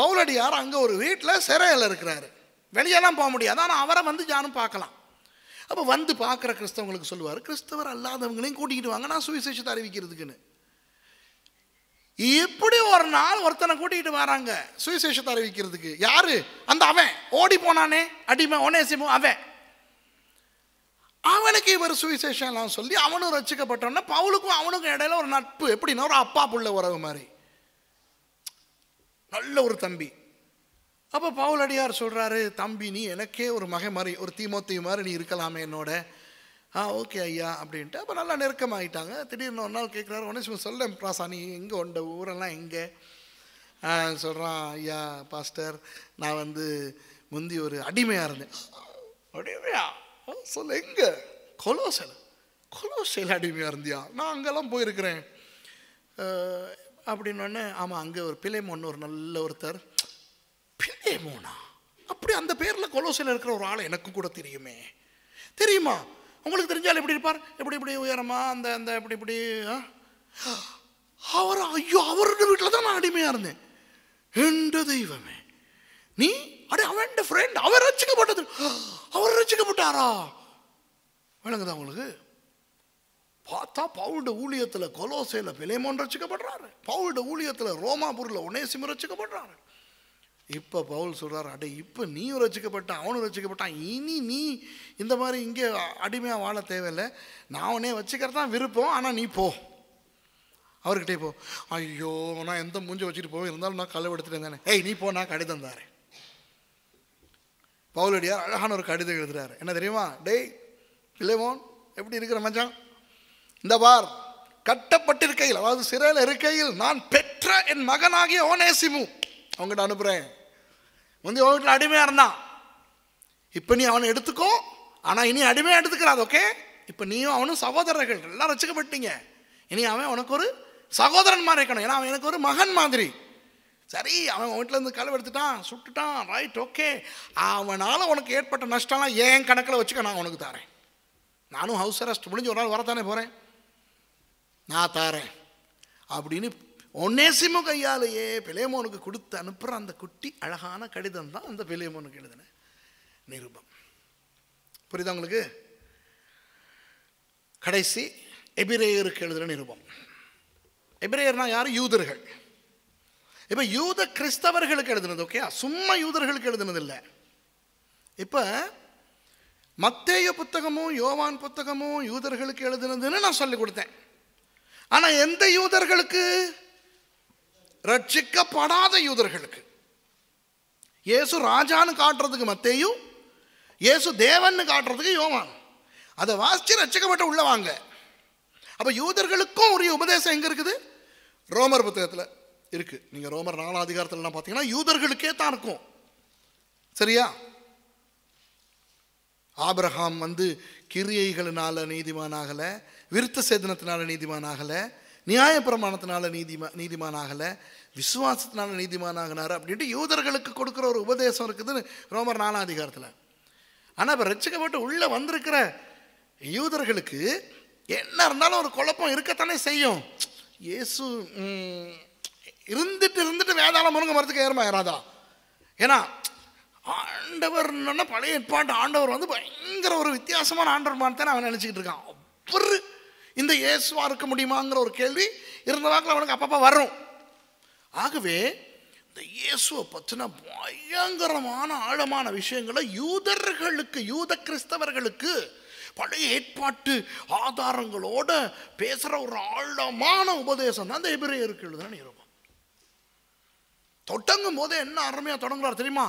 பவுலடியார் அங்கே ஒரு வீட்டில் சிறையில் இருக்கிறார் வெளியெல்லாம் போக முடியாது ஆனால் அவரை வந்து யாரும் பார்க்கலாம் அப்போ வந்து பார்க்குற கிறிஸ்தவங்களுக்கு சொல்லுவார் கிறிஸ்தவர் அல்லாதவங்களையும் கூட்டிகிட்டு வாங்க நான் சுவிசேஷத்தை அறிவிக்கிறதுக்குன்னு இப்படி ஒரு நாள் ஒருத்தனை கூட்டிகிட்டு வராங்க சுவிசேஷத்தை அறிவிக்கிறதுக்கு யார் அந்த அவன் ஓடி போனானே அடிமை ஒனேசிமோ அவன் அவனுக்கு இவர் சுவிசேஷம்லாம் சொல்லி அவனும் ரசிக்கப்பட்டவன பவுலுக்கும் அவனுக்கும் இடையில ஒரு நட்பு எப்படின்னா ஒரு அப்பா புள்ள உறவு மாதிரி நல்ல ஒரு தம்பி அப்போ அடியார் சொல்கிறாரு தம்பி நீ எனக்கே ஒரு மகை மாதிரி ஒரு தீமோத்தி மாதிரி நீ இருக்கலாமே என்னோட ஆ ஓகே ஐயா அப்படின்ட்டு அப்போ நல்லா நெருக்கமாகிட்டாங்க திடீர்னு ஒரு நாள் கேட்குறாரு உடனே சொல்ல பிராசா நீ எங்கே உண்ட ஊரெல்லாம் எங்கே சொல்கிறான் ஐயா பாஸ்டர் நான் வந்து முந்தி ஒரு அடிமையாக இருந்தேன் அடிமையா சொல்ல எங்கே கொலோசல் கொலோசல் அடிமையாக இருந்தியா நான் அங்கெல்லாம் போயிருக்கிறேன் அப்படின்னோடனே ஆமாம் அங்கே ஒரு பிலேமோன் ஒரு நல்ல ஒருத்தர் பிலேமோனா அப்படி அந்த பேரில் கொலோசில் இருக்கிற ஒரு ஆள் எனக்கும் கூட தெரியுமே தெரியுமா உங்களுக்கு தெரிஞ்சால் எப்படி இருப்பார் எப்படி இப்படி உயரமா அந்த அந்த எப்படி இப்படி அவர் ஐயோ அவருடைய வீட்டில் தான் நான் அடிமையாக இருந்தேன் என்ற தெய்வமே நீ அப்படியே அவன் ஃப்ரெண்ட் அவர் ரசிக்கப்பட்டது அவர் ரசிக்கப்பட்டாரா விளங்குதா உங்களுக்கு பார்த்தா பவுலோட ஊழியத்தில் கொலோசையில் பிலேமோன் ரசிக்கப்படுறாரு பவுலோட ஊழியத்தில் ரோமாபுரில் உனேசிம ரசிக்கப்படுறாரு இப்போ பவுல் சொல்கிறார் அடே இப்போ நீயும் ரசிக்கப்பட்ட அவனும் ரசிக்கப்பட்டான் இனி நீ இந்த மாதிரி இங்கே அடிமையாக வாழ தேவையில்லை நான் உனே வச்சுக்கிறது தான் விருப்பம் ஆனால் நீ போ அவர்கிட்டே போ ஐயோ நான் எந்த மூஞ்சி வச்சுட்டு போவேன் இருந்தாலும் நான் களை எடுத்துட்டு இருந்தேன் ஏய் நீ போ நான் கடிதம் தாரேன் பவுலடியார் அழகான ஒரு கடிதம் எழுதுறாரு என்ன தெரியுமா டேய் பிலேமோன் எப்படி இருக்கிற மச்சான் இந்த வார் கட்டப்பட்டிருக்கையில் அதாவது சிறையில் இருக்கையில் நான் பெற்ற என் மகனாகிய ஓனேசிமு அவங்ககிட்ட அனுப்புகிறேன் வந்து உங்ககிட்ட அடிமையாக இருந்தான் இப்போ நீ அவனை எடுத்துக்கோ ஆனால் இனி அடிமையாக எடுத்துக்கிறாது ஓகே இப்போ நீயும் அவனும் சகோதரர்கள் எல்லாம் ரசிக்கப்பட்டீங்க இனி அவன் உனக்கு ஒரு சகோதரன் மாதிரி இருக்கணும் ஏன்னா அவன் எனக்கு ஒரு மகன் மாதிரி சரி அவன் வீட்டிலேருந்து கலவு எடுத்துட்டான் சுட்டுட்டான் ரைட் ஓகே அவனால் உனக்கு ஏற்பட்ட நஷ்டம்லாம் ஏன் கணக்கில் வச்சுக்க நான் உனக்கு தரேன் நானும் ஹவுஸ் அரெஸ்ட் முடிஞ்சு ஒரு நாள் வரத்தானே போகிறேன் நான் தாரேன் அப்படின்னு ஒன்னேசிமு கையாலேயே பிலேமோனுக்கு கொடுத்து அனுப்புகிற அந்த குட்டி அழகான கடிதம் தான் அந்த பிலேமோனுக்கு எழுதின நிருபம் புரியுதா உங்களுக்கு கடைசி எபிரேயருக்கு எழுதுகிற நிருபம் எபிரேயர்னா யார் யூதர்கள் இப்போ யூத கிறிஸ்தவர்களுக்கு எழுதுனது ஓகே சும்மா யூதர்களுக்கு எழுதுனது இல்லை இப்போ மத்தேய புத்தகமும் யோவான் புத்தகமும் யூதர்களுக்கு எழுதுனதுன்னு நான் சொல்லி கொடுத்தேன் ஆனால் எந்த யூதர்களுக்கு ரட்சிக்கப்படாத யூதர்களுக்கு இயேசு ராஜான்னு காட்டுறதுக்கு மத்தேயும் இயேசு தேவன்னு காட்டுறதுக்கு யோவான் அதை வாசித்து ரட்சிக்கப்பட்ட உள்ள வாங்க அப்போ யூதர்களுக்கும் ஒரு உபதேசம் எங்கே இருக்குது ரோமர் புத்தகத்தில் இருக்குது நீங்கள் ரோமர் நாலா அதிகாரத்தில் பார்த்தீங்கன்னா யூதர்களுக்கே தான் இருக்கும் சரியா ஆபிரஹாம் வந்து நீதிமான் ஆகலை விருத்த சேதனத்தினால நீதிமான் ஆகலை நியாய நீதிமா நீதிமான் ஆகலை விசுவாசத்தினால நீதிமான் ஆகினார் அப்படின்ட்டு யூதர்களுக்கு கொடுக்குற ஒரு உபதேசம் இருக்குதுன்னு ரோமர் நாலாம் அதிகாரத்தில் ஆனால் இப்போ ரச்சிக்கப்பட்டு உள்ளே வந்திருக்கிற யூதர்களுக்கு என்ன இருந்தாலும் ஒரு குழப்பம் இருக்கத்தானே செய்யும் இயேசு இருந்துட்டு இருந்துட்டு வேதாளம் முருங்க மரத்துக்கு ஏறமா ஏறாதா ஏன்னா ஆண்டவர்னா பழைய ஏற்பாட்டு ஆண்டவர் வந்து பயங்கர ஒரு வித்தியாசமான ஆண்டவர் மாதிரி அவன் நினச்சிக்கிட்டு இருக்கான் அவர் இந்த இயேசுவா இருக்க முடியுமாங்கிற ஒரு கேள்வி இருந்தவாக்கில் அவனுக்கு அப்பப்போ வரும் ஆகவே இந்த இயேசுவை பற்றின பயங்கரமான ஆழமான விஷயங்களை யூதர்களுக்கு யூத கிறிஸ்தவர்களுக்கு பழைய ஏற்பாட்டு ஆதாரங்களோட பேசுகிற ஒரு ஆழமான உபதேசம் தான் இந்த எபிரேயருக்கு எழுதுன தொடங்கும் போதே என்ன அருமையாக தொடங்குறார் தெரியுமா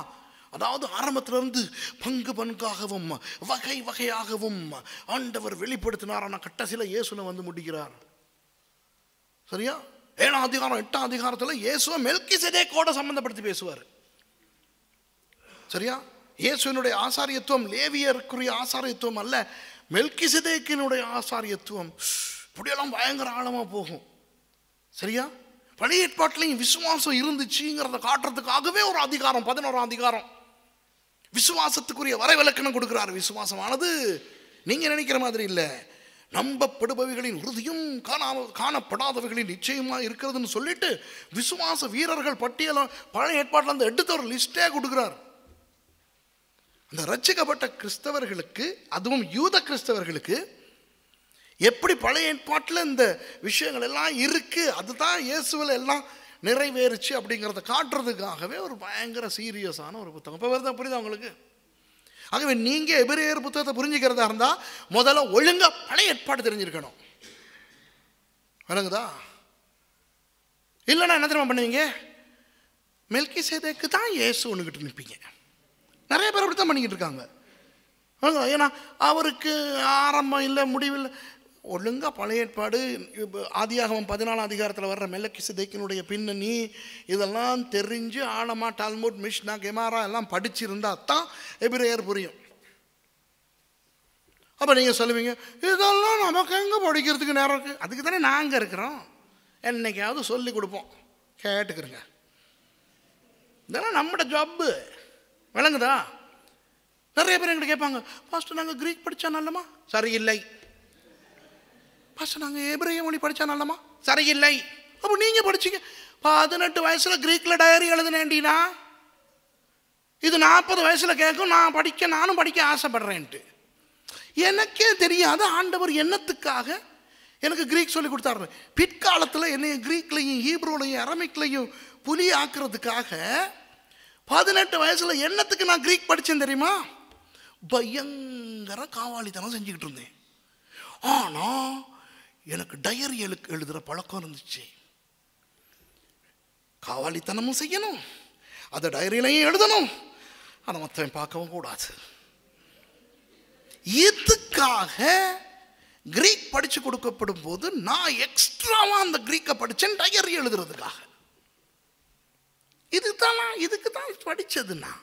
அதாவது ஆரம்பத்திலிருந்து பங்கு பங்காகவும் வகை வகையாகவும் ஆண்டவர் வெளிப்படுத்தினார் ஆனால் சில இயேசுனை வந்து முடிகிறார் சரியா ஏழாம் அதிகாரம் எட்டாம் அதிகாரத்தில் இயேசுவை மெல்கி செதேக்கோட சம்மந்தப்படுத்தி பேசுவார் சரியா இயேசுனுடைய ஆசாரியத்துவம் லேவியருக்குரிய ஆசாரியத்துவம் அல்ல மெல்கி சிதேக்கினுடைய ஆசாரியத்துவம் இப்படியெல்லாம் பயங்கர ஆழமாக போகும் சரியா பழைய ஏற்பாட்டிலையும் விசுவாசம் இருந்துச்சுங்கிறத காட்டுறதுக்காகவே ஒரு அதிகாரம் பதினோராம் அதிகாரம் விசுவாசத்துக்குரிய வரைவிலக்கணம் கொடுக்குறார் விசுவாசமானது நீங்கள் நினைக்கிற மாதிரி இல்லை நம்பப்படுபவைகளின் உறுதியும் காணாம காணப்படாதவைகளின் நிச்சயமாக இருக்கிறதுன்னு சொல்லிட்டு விசுவாச வீரர்கள் பட்டியலாம் பழைய ஏற்பாட்டில் அந்த எடுத்து ஒரு லிஸ்டே கொடுக்குறார் அந்த ரச்சிக்கப்பட்ட கிறிஸ்தவர்களுக்கு அதுவும் யூத கிறிஸ்தவர்களுக்கு எப்படி பழைய ஏற்பாட்டில் இந்த விஷயங்கள் எல்லாம் இருக்குது அதுதான் இயேசுவில் எல்லாம் நிறைவேறுச்சு அப்படிங்கிறத காட்டுறதுக்காகவே ஒரு பயங்கர சீரியஸான ஒரு புத்தகம் இப்போ வருதா புரியுது அவங்களுக்கு ஆகவே நீங்கள் எபிரேயர் புத்தகத்தை புரிஞ்சுக்கிறதா இருந்தால் முதல்ல ஒழுங்காக பழைய ஏற்பாடு தெரிஞ்சிருக்கணும் வணங்குதா இல்லைண்ணா என்ன தெரியுமா பண்ணுவீங்க மெல்கி சேதைக்கு தான் ஏசு ஒன்றுகிட்டு நிற்பீங்க நிறைய பேர் அப்படி தான் பண்ணிக்கிட்டு இருக்காங்க ஏன்னா அவருக்கு ஆரம்பம் இல்லை முடிவில்லை ஒழுங்காக பழைய ஏற்பாடு ஆதியாகவும் பதினாலாம் அதிகாரத்தில் வர்ற மெல்லக்கி சிதைக்கினுடைய பின்னணி இதெல்லாம் தெரிஞ்சு ஆழமாக டால்மோட் மிஷ்னா கெமாரா எல்லாம் படிச்சிருந்தா தான் எபிரேயர் புரியும் அப்போ நீங்கள் சொல்லுவீங்க இதெல்லாம் நமக்கு எங்கே படிக்கிறதுக்கு நேரம் இருக்குது அதுக்கு தானே நாங்கள் இருக்கிறோம் என்னைக்காவது சொல்லி கொடுப்போம் கேட்டுக்கிறோங்க இதெல்லாம் நம்மட ஜாப்பு விளங்குதா நிறைய பேர் எங்கிட்ட கேட்பாங்க ஃபஸ்ட்டு நாங்கள் க்ரீக் படித்தா நல்லமா சரியில்லை பாஸ்டர் நாங்கள் ஏபிரேய மொழி படித்தா நல்லமா சரியில்லை அப்போ நீங்கள் படிச்சிங்க பதினெட்டு வயசில் க்ரீக்கில் டயரி எழுதுனேண்டினா இது நாற்பது வயசில் கேட்கும் நான் படிக்க நானும் படிக்க ஆசைப்படுறேன்ட்டு எனக்கே தெரியாது ஆண்டவர் என்னத்துக்காக எனக்கு க்ரீக் சொல்லி கொடுத்தாரு பிற்காலத்தில் என்னை க்ரீக்லையும் ஹீப்ரோலையும் அரமிக்லையும் புலி ஆக்குறதுக்காக பதினெட்டு வயசில் என்னத்துக்கு நான் க்ரீக் படித்தேன் தெரியுமா பயங்கர காவாலித்தனம் செஞ்சுக்கிட்டு இருந்தேன் ஆனால் எனக்கு டயரி எழு எழுதுகிற பழக்கம் இருந்துச்சு காவாலித்தனமும் செய்யணும் அதை டைரியிலையும் எழுதணும் அதை மற்றவன் பார்க்கவும் கூடாது இதுக்காக கிரீக் படித்து கொடுக்கப்படும் போது நான் எக்ஸ்ட்ராவாக அந்த கிரீக்கை படித்தேன் டயரி எழுதுறதுக்காக இதுதான் நான் இதுக்கு தான் படித்தது நான்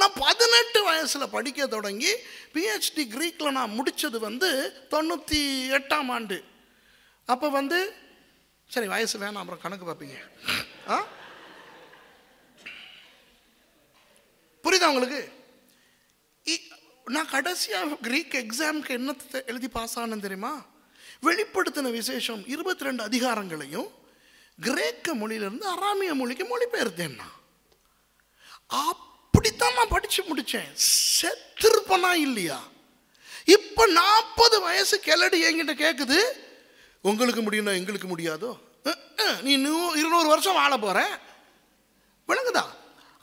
நான் பதினெட்டு வயசில் படிக்க தொடங்கி பிஹெச்டி கிரீக்கில் நான் முடித்தது வந்து தொண்ணூற்றி எட்டாம் ஆண்டு அப்போ வந்து சரி வயசு வேணாம் அப்புறம் கணக்கு பார்ப்பீங்க ஆ புரியுதா உங்களுக்கு நான் கடைசியாக கிரீக் எக்ஸாமுக்கு என்ன எழுதி பாஸ் ஆனேன் தெரியுமா வெளிப்படுத்தின விசேஷம் இருபத்தி ரெண்டு அதிகாரங்களையும் கிரேக்க மொழியிலிருந்து அராமிய மொழிக்கு மொழிபெயர்த்தேன் நான் அப்படித்தான் நான் படித்து முடித்தேன் செத்திருப்பனா இல்லையா இப்போ நாற்பது வயசு கெலடி என்கிட்ட கேட்குது உங்களுக்கு முடியும்னா எங்களுக்கு முடியாதோ நீ நூ இருநூறு வருஷம் வாழ போகிற விளங்குதா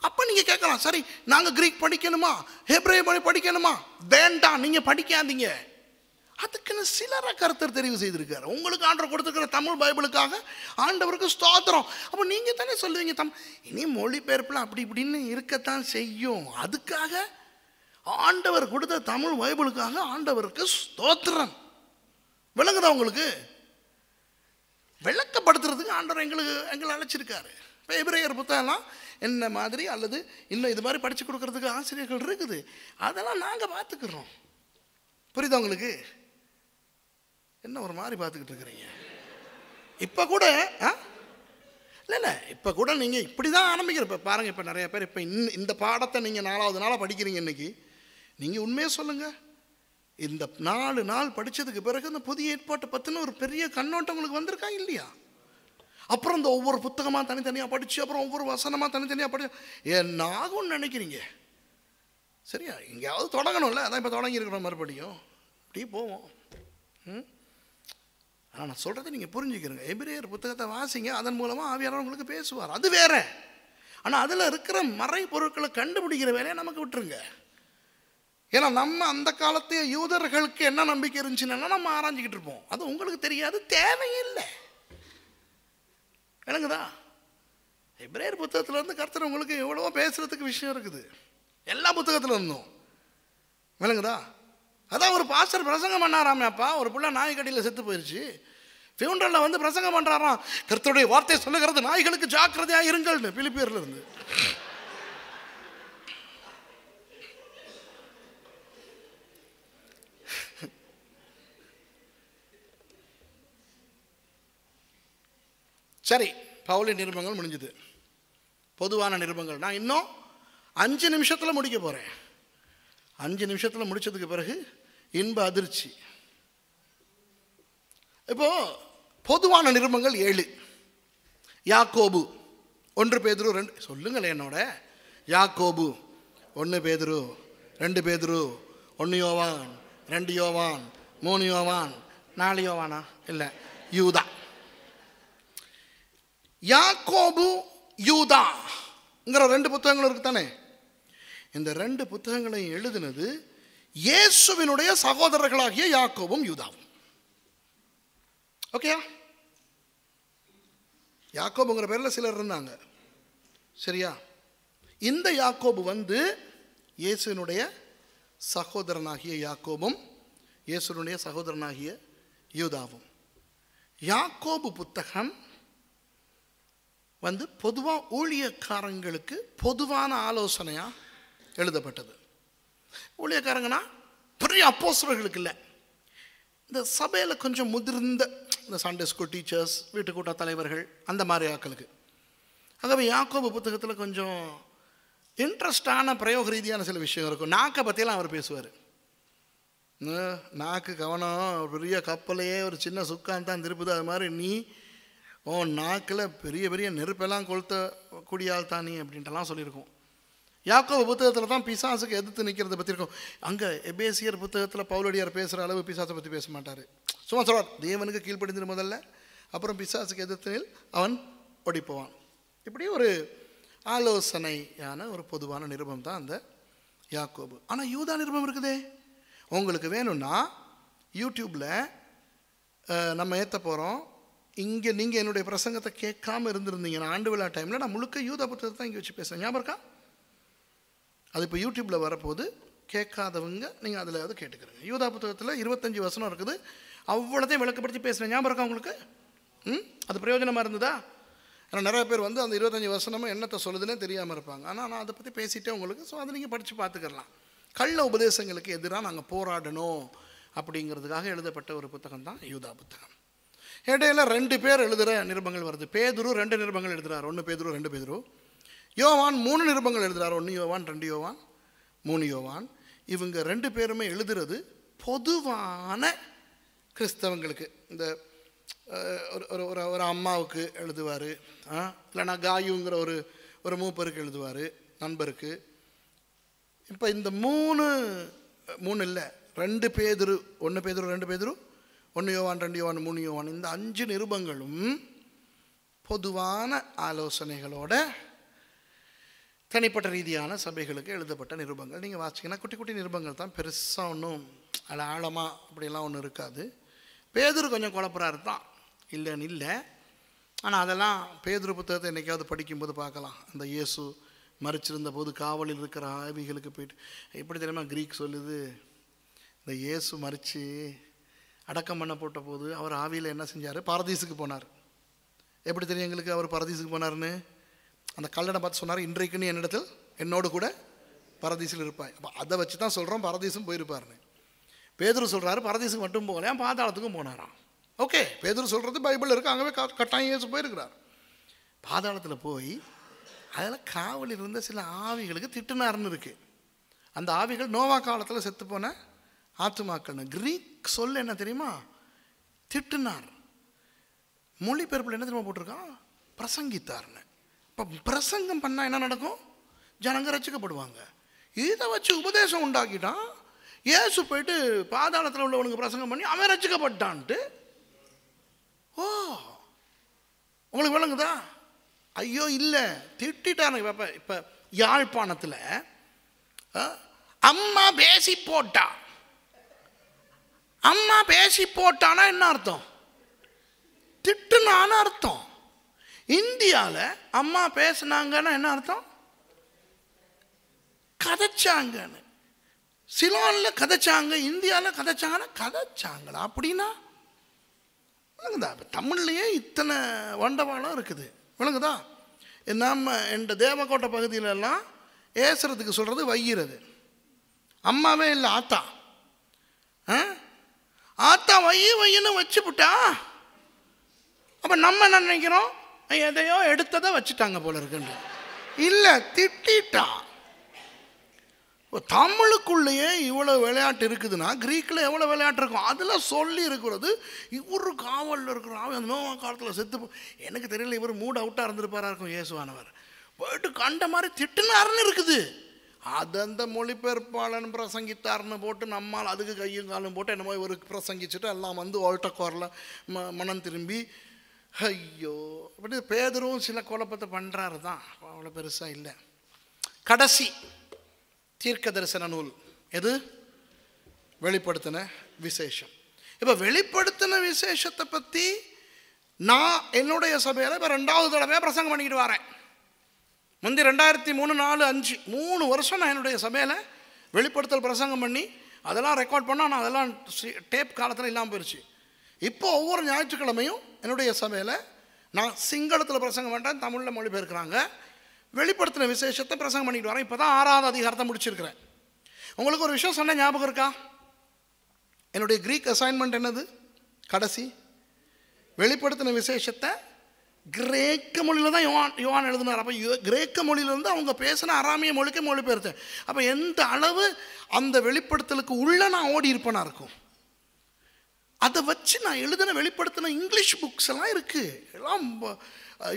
அப்போ நீங்கள் கேட்கலாம் சரி நாங்கள் கிரீக் படிக்கணுமா ஹெப்ரே மொழி படிக்கணுமா வேண்டாம் நீங்கள் படிக்காதீங்க அதுக்குன்னு சிலரை கருத்தர் தெரிவு செய்திருக்காரு உங்களுக்கு ஆண்டர் கொடுத்துருக்கிற தமிழ் பைபிளுக்காக ஆண்டவருக்கு ஸ்தோத்திரம் அப்போ நீங்கள் தானே சொல்லுவீங்க தம் இனி மொழிபெயர்ப்பில் அப்படி இப்படின்னு இருக்கத்தான் செய்யும் அதுக்காக ஆண்டவர் கொடுத்த தமிழ் பைபிளுக்காக ஆண்டவருக்கு ஸ்தோத்திரம் விளங்குதா உங்களுக்கு விளக்கப்படுத்துறதுக்கு ஆண்டவர் எங்களுக்கு எங்களை அழைச்சிருக்காரு இப்போ எபிரேயர் புத்தகம்லாம் என்ன மாதிரி அல்லது இன்னும் இது மாதிரி படித்து கொடுக்குறதுக்கு ஆசிரியர்கள் இருக்குது அதெல்லாம் நாங்கள் பார்த்துக்குறோம் புரியுதா உங்களுக்கு என்ன ஒரு மாதிரி பார்த்துக்கிட்டு இருக்கிறீங்க இப்போ கூட ஆ இல்லை இல்லை இப்போ கூட நீங்கள் இப்படி தான் ஆரம்பிக்கிற இப்போ பாருங்கள் இப்போ நிறைய பேர் இப்போ இந்த பாடத்தை நீங்கள் நாலாவது நாளாக படிக்கிறீங்க இன்றைக்கி நீங்கள் உண்மையாக சொல்லுங்கள் இந்த நாலு நாள் படித்ததுக்கு பிறகு இந்த புதிய ஏற்பாட்டை பற்றின ஒரு பெரிய கண்ணோட்டம் உங்களுக்கு வந்திருக்கா இல்லையா அப்புறம் இந்த ஒவ்வொரு புத்தகமாக தனித்தனியாக படித்து அப்புறம் ஒவ்வொரு வசனமாக தனித்தனியாக படி என்ன ஆகும்னு நினைக்கிறீங்க சரியா எங்கேயாவது தொடங்கணும்ல அதான் இப்போ தொடங்கியிருக்கிறோம் மறுபடியும் இப்படி போவோம் ம் ஆனால் நான் சொல்கிறத நீங்கள் புரிஞ்சுக்கிறங்க எபிரேயர் புத்தகத்தை வாசிங்க அதன் மூலமாக ஆவியாளர் உங்களுக்கு பேசுவார் அது வேற ஆனால் அதில் இருக்கிற மறை பொருட்களை கண்டுபிடிக்கிற வேலையை நமக்கு விட்டுருங்க ஏன்னா நம்ம அந்த காலத்து யூதர்களுக்கு என்ன நம்பிக்கை இருந்துச்சுன்னா நம்ம ஆராய்ஞ்சிக்கிட்டு இருப்போம் அது உங்களுக்கு தெரியாது தேவையில்லை எனக்குதா எப்ரேர் புத்தகத்திலேருந்து கருத்தர் உங்களுக்கு எவ்வளவோ பேசுகிறதுக்கு விஷயம் இருக்குது எல்லா புத்தகத்தில் இருந்தும் விளங்குதா அதான் ஒரு பாஸ்டர் பிரசங்கம் பண்ணாராமே அப்பா ஒரு பிள்ளை நாய்க்கடியில் செத்து போயிடுச்சு ஃபியூண்டரில் வந்து பிரசங்கம் பண்ணுறாராம் கருத்துடைய வார்த்தையை சொல்லுகிறது நாய்களுக்கு ஜாக்கிரதையாக இருங்கள்னு பிலிப்பியர்லேருந்து சரி பவுலி நிருபங்கள் முடிஞ்சுது பொதுவான நிருபங்கள் நான் இன்னும் அஞ்சு நிமிஷத்தில் முடிக்க போகிறேன் அஞ்சு நிமிஷத்தில் முடித்ததுக்கு பிறகு இன்ப அதிர்ச்சி இப்போது பொதுவான நிருபங்கள் ஏழு யாக்கோபு ஒன்று பேதுரு ரெண்டு சொல்லுங்களேன் என்னோட யாக்கோபு ஒன்று பேதுரு ரெண்டு பேதுரு ஒன்று யோவான் ரெண்டு யோவான் மூணு யோவான் நாலு யோவானா இல்லை யூதா யாக்கோபு யூதாங்கிற ரெண்டு புத்தகங்களும் இருக்கு தானே இந்த ரெண்டு புத்தகங்களையும் எழுதினது இயேசுவினுடைய சகோதரர்களாகிய யாக்கோபும் யூதாவும் ஓகேயா யாக்கோபுங்கிற பேரில் சிலர் இருந்தாங்க சரியா இந்த யாக்கோபு வந்து இயேசுனுடைய சகோதரனாகிய யாக்கோபும் இயேசுனுடைய சகோதரனாகிய யூதாவும் யாக்கோபு புத்தகம் வந்து பொதுவாக ஊழியக்காரங்களுக்கு பொதுவான ஆலோசனையாக எழுதப்பட்டது ஊழியக்காரங்கன்னா பெரிய அப்போசர்களுக்கு இல்லை இந்த சபையில் கொஞ்சம் முதிர்ந்த இந்த சண்டே ஸ்கூல் டீச்சர்ஸ் வீட்டுக்கூட்ட தலைவர்கள் அந்த மாதிரி ஆக்களுக்கு ஆகவே யாக்கோபு புத்தகத்தில் கொஞ்சம் இன்ட்ரெஸ்டான பிரயோக ரீதியான சில விஷயம் இருக்கும் நாக்கை பற்றியெல்லாம் அவர் பேசுவார் நாக்கு கவனம் பெரிய கப்பலையே ஒரு சின்ன சுக்கான் தான் திருப்புது அது மாதிரி நீ உன் நாக்கில் பெரிய பெரிய நெருப்பெல்லாம் கொளுத்த கூடியால் தானே அப்படின்ட்டுலாம் சொல்லியிருக்கோம் யாக்கோ புத்தகத்தில் தான் பிசாசுக்கு எதிர்த்து நிற்கிறத பற்றி இருக்கும் அங்கே எபேசியர் புத்தகத்தில் பவுலடியார் பேசுகிற அளவு பிசாசை பற்றி பேச மாட்டார் சும்மா சொல்வார் தேவனுக்கு கீழ்ப்படிந்துரு முதல்ல அப்புறம் பிசாசுக்கு எதிர்த்தினில் அவன் ஒடிப்போவான் இப்படி ஒரு ஆலோசனையான ஒரு பொதுவான நிருபம் தான் அந்த யாக்கோபு ஆனால் யூதா நிருபம் இருக்குதே உங்களுக்கு வேணும்னா யூடியூப்பில் நம்ம ஏற்ற போகிறோம் இங்கே நீங்கள் என்னுடைய பிரசங்கத்தை கேட்காமல் இருந்திருந்தீங்க நான் ஆண்டு விழா டைமில் நான் முழுக்க யூத புத்தகத்தை தான் இங்கே வச்சு பேசுகிறேன் ஞாபகம் இருக்கா அது இப்போ யூடியூப்பில் வரப்போது கேட்காதவங்க நீங்கள் அதில் அதை கேட்டுக்கிறீங்க யூதா புத்தகத்தில் இருபத்தஞ்சி வசனம் இருக்குது அவ்வளோதையும் விளக்கப்படுத்தி பேசுகிறேன் ஞாபகம் இருக்கா உங்களுக்கு ம் அது பிரயோஜனமாக இருந்ததா ஆனால் நிறைய பேர் வந்து அந்த இருபத்தஞ்சி வசனமும் என்னத்தை சொல்லுதுன்னே தெரியாமல் இருப்பாங்க ஆனால் நான் அதை பற்றி பேசிகிட்டே உங்களுக்கு ஸோ அதை நீங்கள் படித்து பார்த்துக்கலாம் கள்ள உபதேசங்களுக்கு எதிராக நாங்கள் போராடணும் அப்படிங்கிறதுக்காக எழுதப்பட்ட ஒரு புத்தகம் தான் யூதா புத்தகம் இடையில ரெண்டு பேர் எழுதுகிற நிருபங்கள் வருது பேதுரு ரெண்டு நிருபங்கள் எழுதுகிறார் ஒன்று பேதுரு ரெண்டு பேதுரு யோவான் மூணு நிருபங்கள் எழுதுகிறார் ஒன்று யோவான் ரெண்டு யோவான் மூணு யோவான் இவங்க ரெண்டு பேருமே எழுதுறது பொதுவான கிறிஸ்தவங்களுக்கு இந்த ஒரு ஒரு ஒரு அம்மாவுக்கு எழுதுவார் இல்லைனா காயுங்கிற ஒரு ஒரு மூப்பருக்கு எழுதுவார் நண்பருக்கு இப்போ இந்த மூணு மூணு இல்லை ரெண்டு பேதுரு ஒன்று பேதுரு ரெண்டு பேதுரும் ஒன்று யோவான் ரெண்டு யோவான் மூணு யோவான் இந்த அஞ்சு நிருபங்களும் பொதுவான ஆலோசனைகளோட தனிப்பட்ட ரீதியான சபைகளுக்கு எழுதப்பட்ட நிருபங்கள் நீங்கள் வாசிங்கன்னா குட்டி குட்டி நிருபங்கள் தான் பெருசாக ஒன்றும் அது ஆழமாக அப்படிலாம் ஒன்றும் இருக்காது பேதூர் கொஞ்சம் குழப்பறாரு தான் இல்லைன்னு இல்லை ஆனால் அதெல்லாம் பேதூர் புத்தகத்தை என்றைக்காவது படிக்கும்போது பார்க்கலாம் அந்த இயேசு மறிச்சிருந்த போது காவலில் இருக்கிற ஆவிகளுக்கு போயிட்டு எப்படி தெரியுமா க்ரீக் சொல்லுது இந்த இயேசு மறித்து அடக்கம் பண்ண போட்ட போது அவர் ஆவியில் என்ன செஞ்சார் பரதீஸுக்கு போனார் எப்படி தெரியும் எங்களுக்கு அவர் பரதீசுக்கு போனார்னு அந்த கல்லடை பார்த்து சொன்னார் இன்றைக்குன்னு என்னிடத்தில் என்னோடு கூட பரதீசில் இருப்பாய் அப்போ அதை வச்சு தான் சொல்கிறோம் பரதீசும் போயிருப்பார்னு பேதூர் சொல்கிறாரு பரதீசுக்கு மட்டும் ஏன் பாதாளத்துக்கும் போனாராம் ஓகே பேதூர் சொல்கிறது பைபிள் இருக்குது கா கட்டாயம் இயேசு போயிருக்கிறார் பாதாளத்தில் போய் அதில் காவலில் இருந்த சில ஆவிகளுக்கு திட்டுனாருன்னு இருக்குது அந்த ஆவிகள் நோவா காலத்தில் செத்து போன ஆத்துமாக்கள்னு கிரீக் சொல் என்ன தெரியுமா திட்டுனார் மொழிபெயர்ப்பில் என்ன தெரியுமா போட்டிருக்கான் பிரசங்கித்தார்னு இப்போ பிரசங்கம் பண்ணால் என்ன நடக்கும் ஜனங்க ரசிக்கப்படுவாங்க இதை வச்சு உபதேசம் உண்டாக்கிட்டான் ஏசு போயிட்டு பாதாளத்தில் உள்ளவனுக்கு பிரசங்கம் பண்ணி அவன் ரசிக்கப்பட்டான்ட்டு ஓ உங்களுக்கு விளங்குதா ஐயோ இல்லை திட்டான இப்போ இப்போ யாழ்ப்பாணத்தில் அம்மா பேசி போட்டான் அம்மா பேசி போட்டானா என்ன அர்த்தம் திட்டுனான அர்த்தம் இந்தியாவில் அம்மா பேசினாங்கன்னா என்ன அர்த்தம் கதைச்சாங்கன்னு சிலோனில் கதைச்சாங்க இந்தியாவில் கதைச்சாங்கன்னா கதைச்சாங்களா அப்படின்னா விளங்குதா இப்போ தமிழ்லேயே இத்தனை வண்டவாளம் இருக்குது விளங்குதா நம்ம எந்த தேவக்கோட்டை பகுதியிலெல்லாம் ஏசுறதுக்கு சொல்கிறது வைகிறது அம்மாவே இல்லை ஆத்தா ஆ ஆத்தா வையன்னு வச்சு விட்டா அப்போ நம்ம என்ன நினைக்கிறோம் எதையோ எடுத்ததை வச்சுட்டாங்க போல இருக்குன்னு இல்லை திட்டான் தமிழுக்குள்ளேயே இவ்வளோ விளையாட்டு இருக்குதுன்னா க்ரீக்கில் எவ்வளோ விளையாட்டு இருக்கும் அதில் சொல்லி இருக்கிறது இவர் காவலில் இருக்கிற அந்த நோவா காலத்தில் செத்து எனக்கு தெரியல இவர் மூட் அவுட்டாக இருந்திருப்பாரா இருக்கும் இயேசுவானவர் போயிட்டு கண்ட மாதிரி திட்டுனாருன்னு இருக்குது അതെന്താ பிரசங்கித்தார்னு போட்டு நம்மால் அதுக்கு അതുക്ക് കയ്യും போட்டு என்னமோ ஒரு பிரசங்கிச்சுட்டு எல்லாம் வந்து വന്ന് ம மனம் திரும்பி ஐயோ அப்படி பேதரும் சில குழப்பத்தை பண்ணுறாரு தான் அவ்வளோ பெருசாக இல்லை கடைசி தீர்க்க தரிசன நூல் எது வெளிப்படுத்தின விசேஷம் இப்போ வெளிப்படுத்தின விசேஷத்தை பற்றி நான் என்னுடைய சபையில் இப்போ ரெண்டாவது தடவையாக பிரசங்கம் பண்ணிக்கிட்டு வரேன் வந்து ரெண்டாயிரத்தி மூணு நாலு அஞ்சு மூணு வருஷம் நான் என்னுடைய சபையில் வெளிப்படுத்தல் பிரசங்கம் பண்ணி அதெல்லாம் ரெக்கார்ட் பண்ணால் நான் அதெல்லாம் டேப் காலத்தில் இல்லாமல் போயிடுச்சு இப்போ ஒவ்வொரு ஞாயிற்றுக்கிழமையும் என்னுடைய சபையில் நான் சிங்களத்தில் பிரசங்கம் பண்ணிட்டேன் தமிழில் மொழிபெயர்க்கிறாங்க வெளிப்படுத்தின விசேஷத்தை பிரசங்கம் பண்ணிட்டு வரேன் இப்போ தான் ஆறாவது அதிகாரத்தை முடிச்சிருக்கிறேன் உங்களுக்கு ஒரு விஷயம் சொன்ன ஞாபகம் இருக்கா என்னுடைய க்ரீக் அசைன்மெண்ட் என்னது கடைசி வெளிப்படுத்தின விசேஷத்தை கிரேக்க மொழியில் தான் யுவான் யுவான் எழுதினார் அப்போ கிரேக்க மொழியிலேருந்து அவங்க பேசின அராமிய மொழிக்க மொழிபெயர்த்தேன் அப்போ எந்த அளவு அந்த வெளிப்படுத்தலுக்கு உள்ளே நான் ஓடி இருப்பேனா இருக்கும் அதை வச்சு நான் எழுதின வெளிப்படுத்தின இங்கிலீஷ் புக்ஸ் எல்லாம் இருக்குது எல்லாம்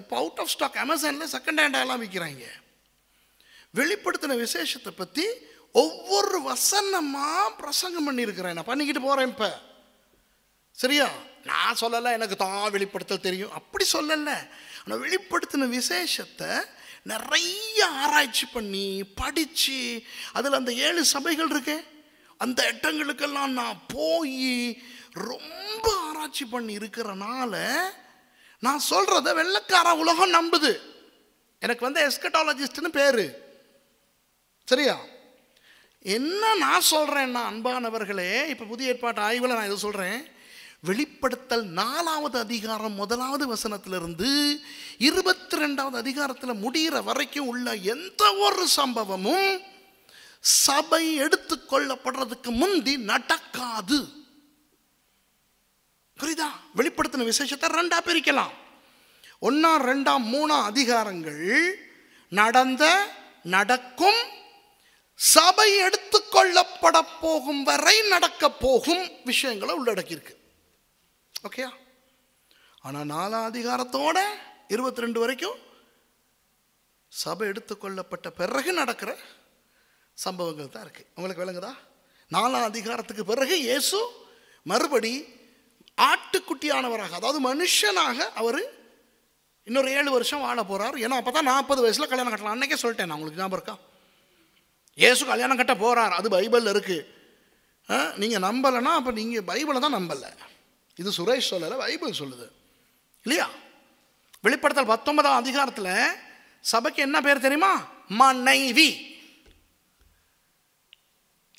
இப்போ அவுட் ஆஃப் ஸ்டாக் அமேசானில் செகண்ட் எல்லாம் விற்கிறாங்க வெளிப்படுத்தின விசேஷத்தை பற்றி ஒவ்வொரு வசனமாக பிரசங்கம் பண்ணியிருக்கிறேன் நான் பண்ணிக்கிட்டு போகிறேன் இப்போ சரியா நான் சொல்லலை எனக்கு தான் வெளிப்படுத்தல் தெரியும் அப்படி சொல்லலை ஆனால் வெளிப்படுத்தின விசேஷத்தை நிறைய ஆராய்ச்சி பண்ணி படித்து அதில் அந்த ஏழு சபைகள் இருக்கேன் அந்த இடங்களுக்கெல்லாம் நான் போய் ரொம்ப ஆராய்ச்சி பண்ணி இருக்கிறனால நான் சொல்கிறத வெள்ளக்கார உலகம் நம்புது எனக்கு வந்து எஸ்கட்டாலஜிஸ்ட்னு பேர் சரியா என்ன நான் சொல்கிறேன்னா அன்பானவர்களே இப்போ புதிய ஏற்பாட்டு ஆய்வில் நான் இதை சொல்கிறேன் வெளிப்படுத்தல் நாலாவது அதிகாரம் முதலாவது வசனத்திலிருந்து இருபத்தி ரெண்டாவது அதிகாரத்தில் முடிகிற வரைக்கும் உள்ள எந்த ஒரு சம்பவமும் சபை எடுத்துக்கொள்ளப்படுறதுக்கு முந்தி நடக்காது புரியுதா வெளிப்படுத்தின விசேஷத்தை ரெண்டா பிரிக்கலாம் ஒன்னா ரெண்டாம் மூணாம் அதிகாரங்கள் நடந்த நடக்கும் சபை எடுத்துக்கொள்ளப்பட போகும் வரை நடக்க போகும் விஷயங்களை உள்ளடக்கியிருக்கு ஓகேயா ஆனால் நாலாம் அதிகாரத்தோட இருபத்தி ரெண்டு வரைக்கும் சபை எடுத்துக்கொள்ளப்பட்ட பிறகு நடக்கிற சம்பவங்கள் தான் இருக்குது உங்களுக்கு விளங்குதா நாலாம் அதிகாரத்துக்கு பிறகு இயேசு மறுபடி ஆட்டுக்குட்டியானவராக அதாவது மனுஷனாக அவர் இன்னொரு ஏழு வருஷம் வாழ போகிறார் ஏன்னா அப்போ தான் நாற்பது வயசில் கல்யாணம் கட்டலாம் அன்றைக்கே சொல்லிட்டேன் நான் உங்களுக்கு ஞாபகம் இருக்கா ஏசு கல்யாணம் கட்ட போகிறார் அது பைபிளில் இருக்குது நீங்கள் நம்பலைன்னா அப்போ நீங்கள் பைபிளை தான் நம்பலை இது சுரேஷ் சொல்லலை பைபிள் சொல்லுது இல்லையா வெளிப்படுத்தல் பத்தொன்பதாம் அதிகாரத்தில் சபைக்கு என்ன பேர் தெரியுமா மனைவி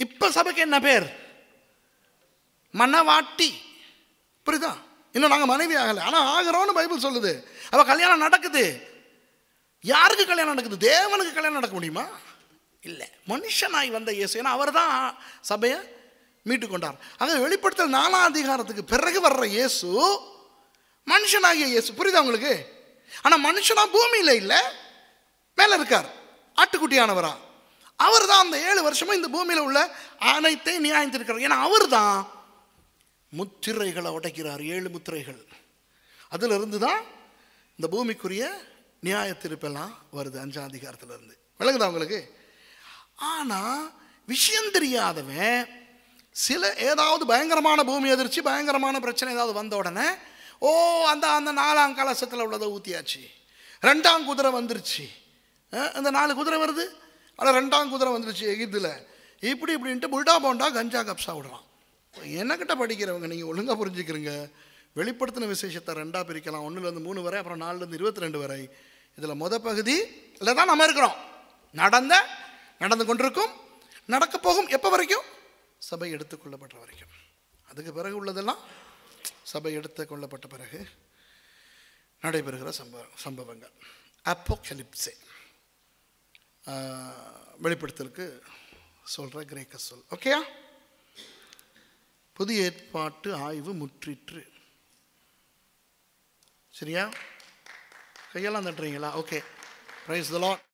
இப்போ சபைக்கு என்ன பேர் மனவாட்டி புரியுதா இன்னும் நாங்கள் மனைவி ஆகலை ஆனால் ஆகிறோம்னு பைபிள் சொல்லுது அப்போ கல்யாணம் நடக்குது யாருக்கு கல்யாணம் நடக்குது தேவனுக்கு கல்யாணம் நடக்க முடியுமா இல்லை மனுஷனாய் வந்த இயேசு ஏன்னா அவர் தான் சபையை மீட்டு கொண்டார் ஆக வெளிப்படுத்தல் நாலாம் அதிகாரத்துக்கு பிறகு வர்ற இயேசு மனுஷனாகிய இயேசு புரியுதா உங்களுக்கு ஆனால் மனுஷனா பூமியில் இல்லை மேலே இருக்கார் ஆட்டுக்குட்டியானவரா அவர் தான் அந்த ஏழு வருஷமும் இந்த பூமியில் உள்ள அனைத்தையும் நியாயந்திருக்கிறார் ஏன்னா அவர் தான் முத்திரைகளை உடைக்கிறார் ஏழு முத்திரைகள் அதிலிருந்து தான் இந்த பூமிக்குரிய நியாயத்திருப்பெல்லாம் வருது அஞ்சாம் அதிகாரத்திலிருந்து விளங்குதா உங்களுக்கு ஆனால் விஷயம் தெரியாதவன் சில ஏதாவது பயங்கரமான பூமி எதிர்ச்சி பயங்கரமான பிரச்சனை ஏதாவது வந்த உடனே ஓ அந்த அந்த நாலாம் கலசத்தில் உள்ளதை ஊற்றியாச்சு ரெண்டாம் குதிரை வந்துருச்சு அந்த நாலு குதிரை வருது ஆனால் ரெண்டாம் குதிரை வந்துருச்சு எகித்தில் இப்படி இப்படின்ட்டு புல்டா போண்டா கஞ்சா கப்ஸா விடுறான் என்னக்கிட்ட படிக்கிறவங்க நீங்கள் ஒழுங்காக புரிஞ்சுக்கிறீங்க வெளிப்படுத்தின விசேஷத்தை ரெண்டாக பிரிக்கலாம் ஒன்றுலேருந்து மூணு வரை அப்புறம் நாலுலேருந்து இருபத்தி ரெண்டு வரை இதில் மொத பகுதி இல்லை தான் நம்ம இருக்கிறோம் நடந்த நடந்து கொண்டிருக்கும் நடக்க போகும் எப்போ வரைக்கும் சபை எடுத்துக்கொள்ளப்பட்ட வரைக்கும் அதுக்கு பிறகு உள்ளதெல்லாம் சபை எடுத்து கொள்ளப்பட்ட பிறகு நடைபெறுகிற சம்பவ சம்பவங்கள் அப்போ வெளிப்படுத்தலுக்கு சொல்கிற கிரேக்க சொல் ஓகேயா புதிய ஏற்பாட்டு ஆய்வு முற்றிற்று சரியா கையெல்லாம் தட்டுறீங்களா ஓகே ப்ரைஸ் தலாட்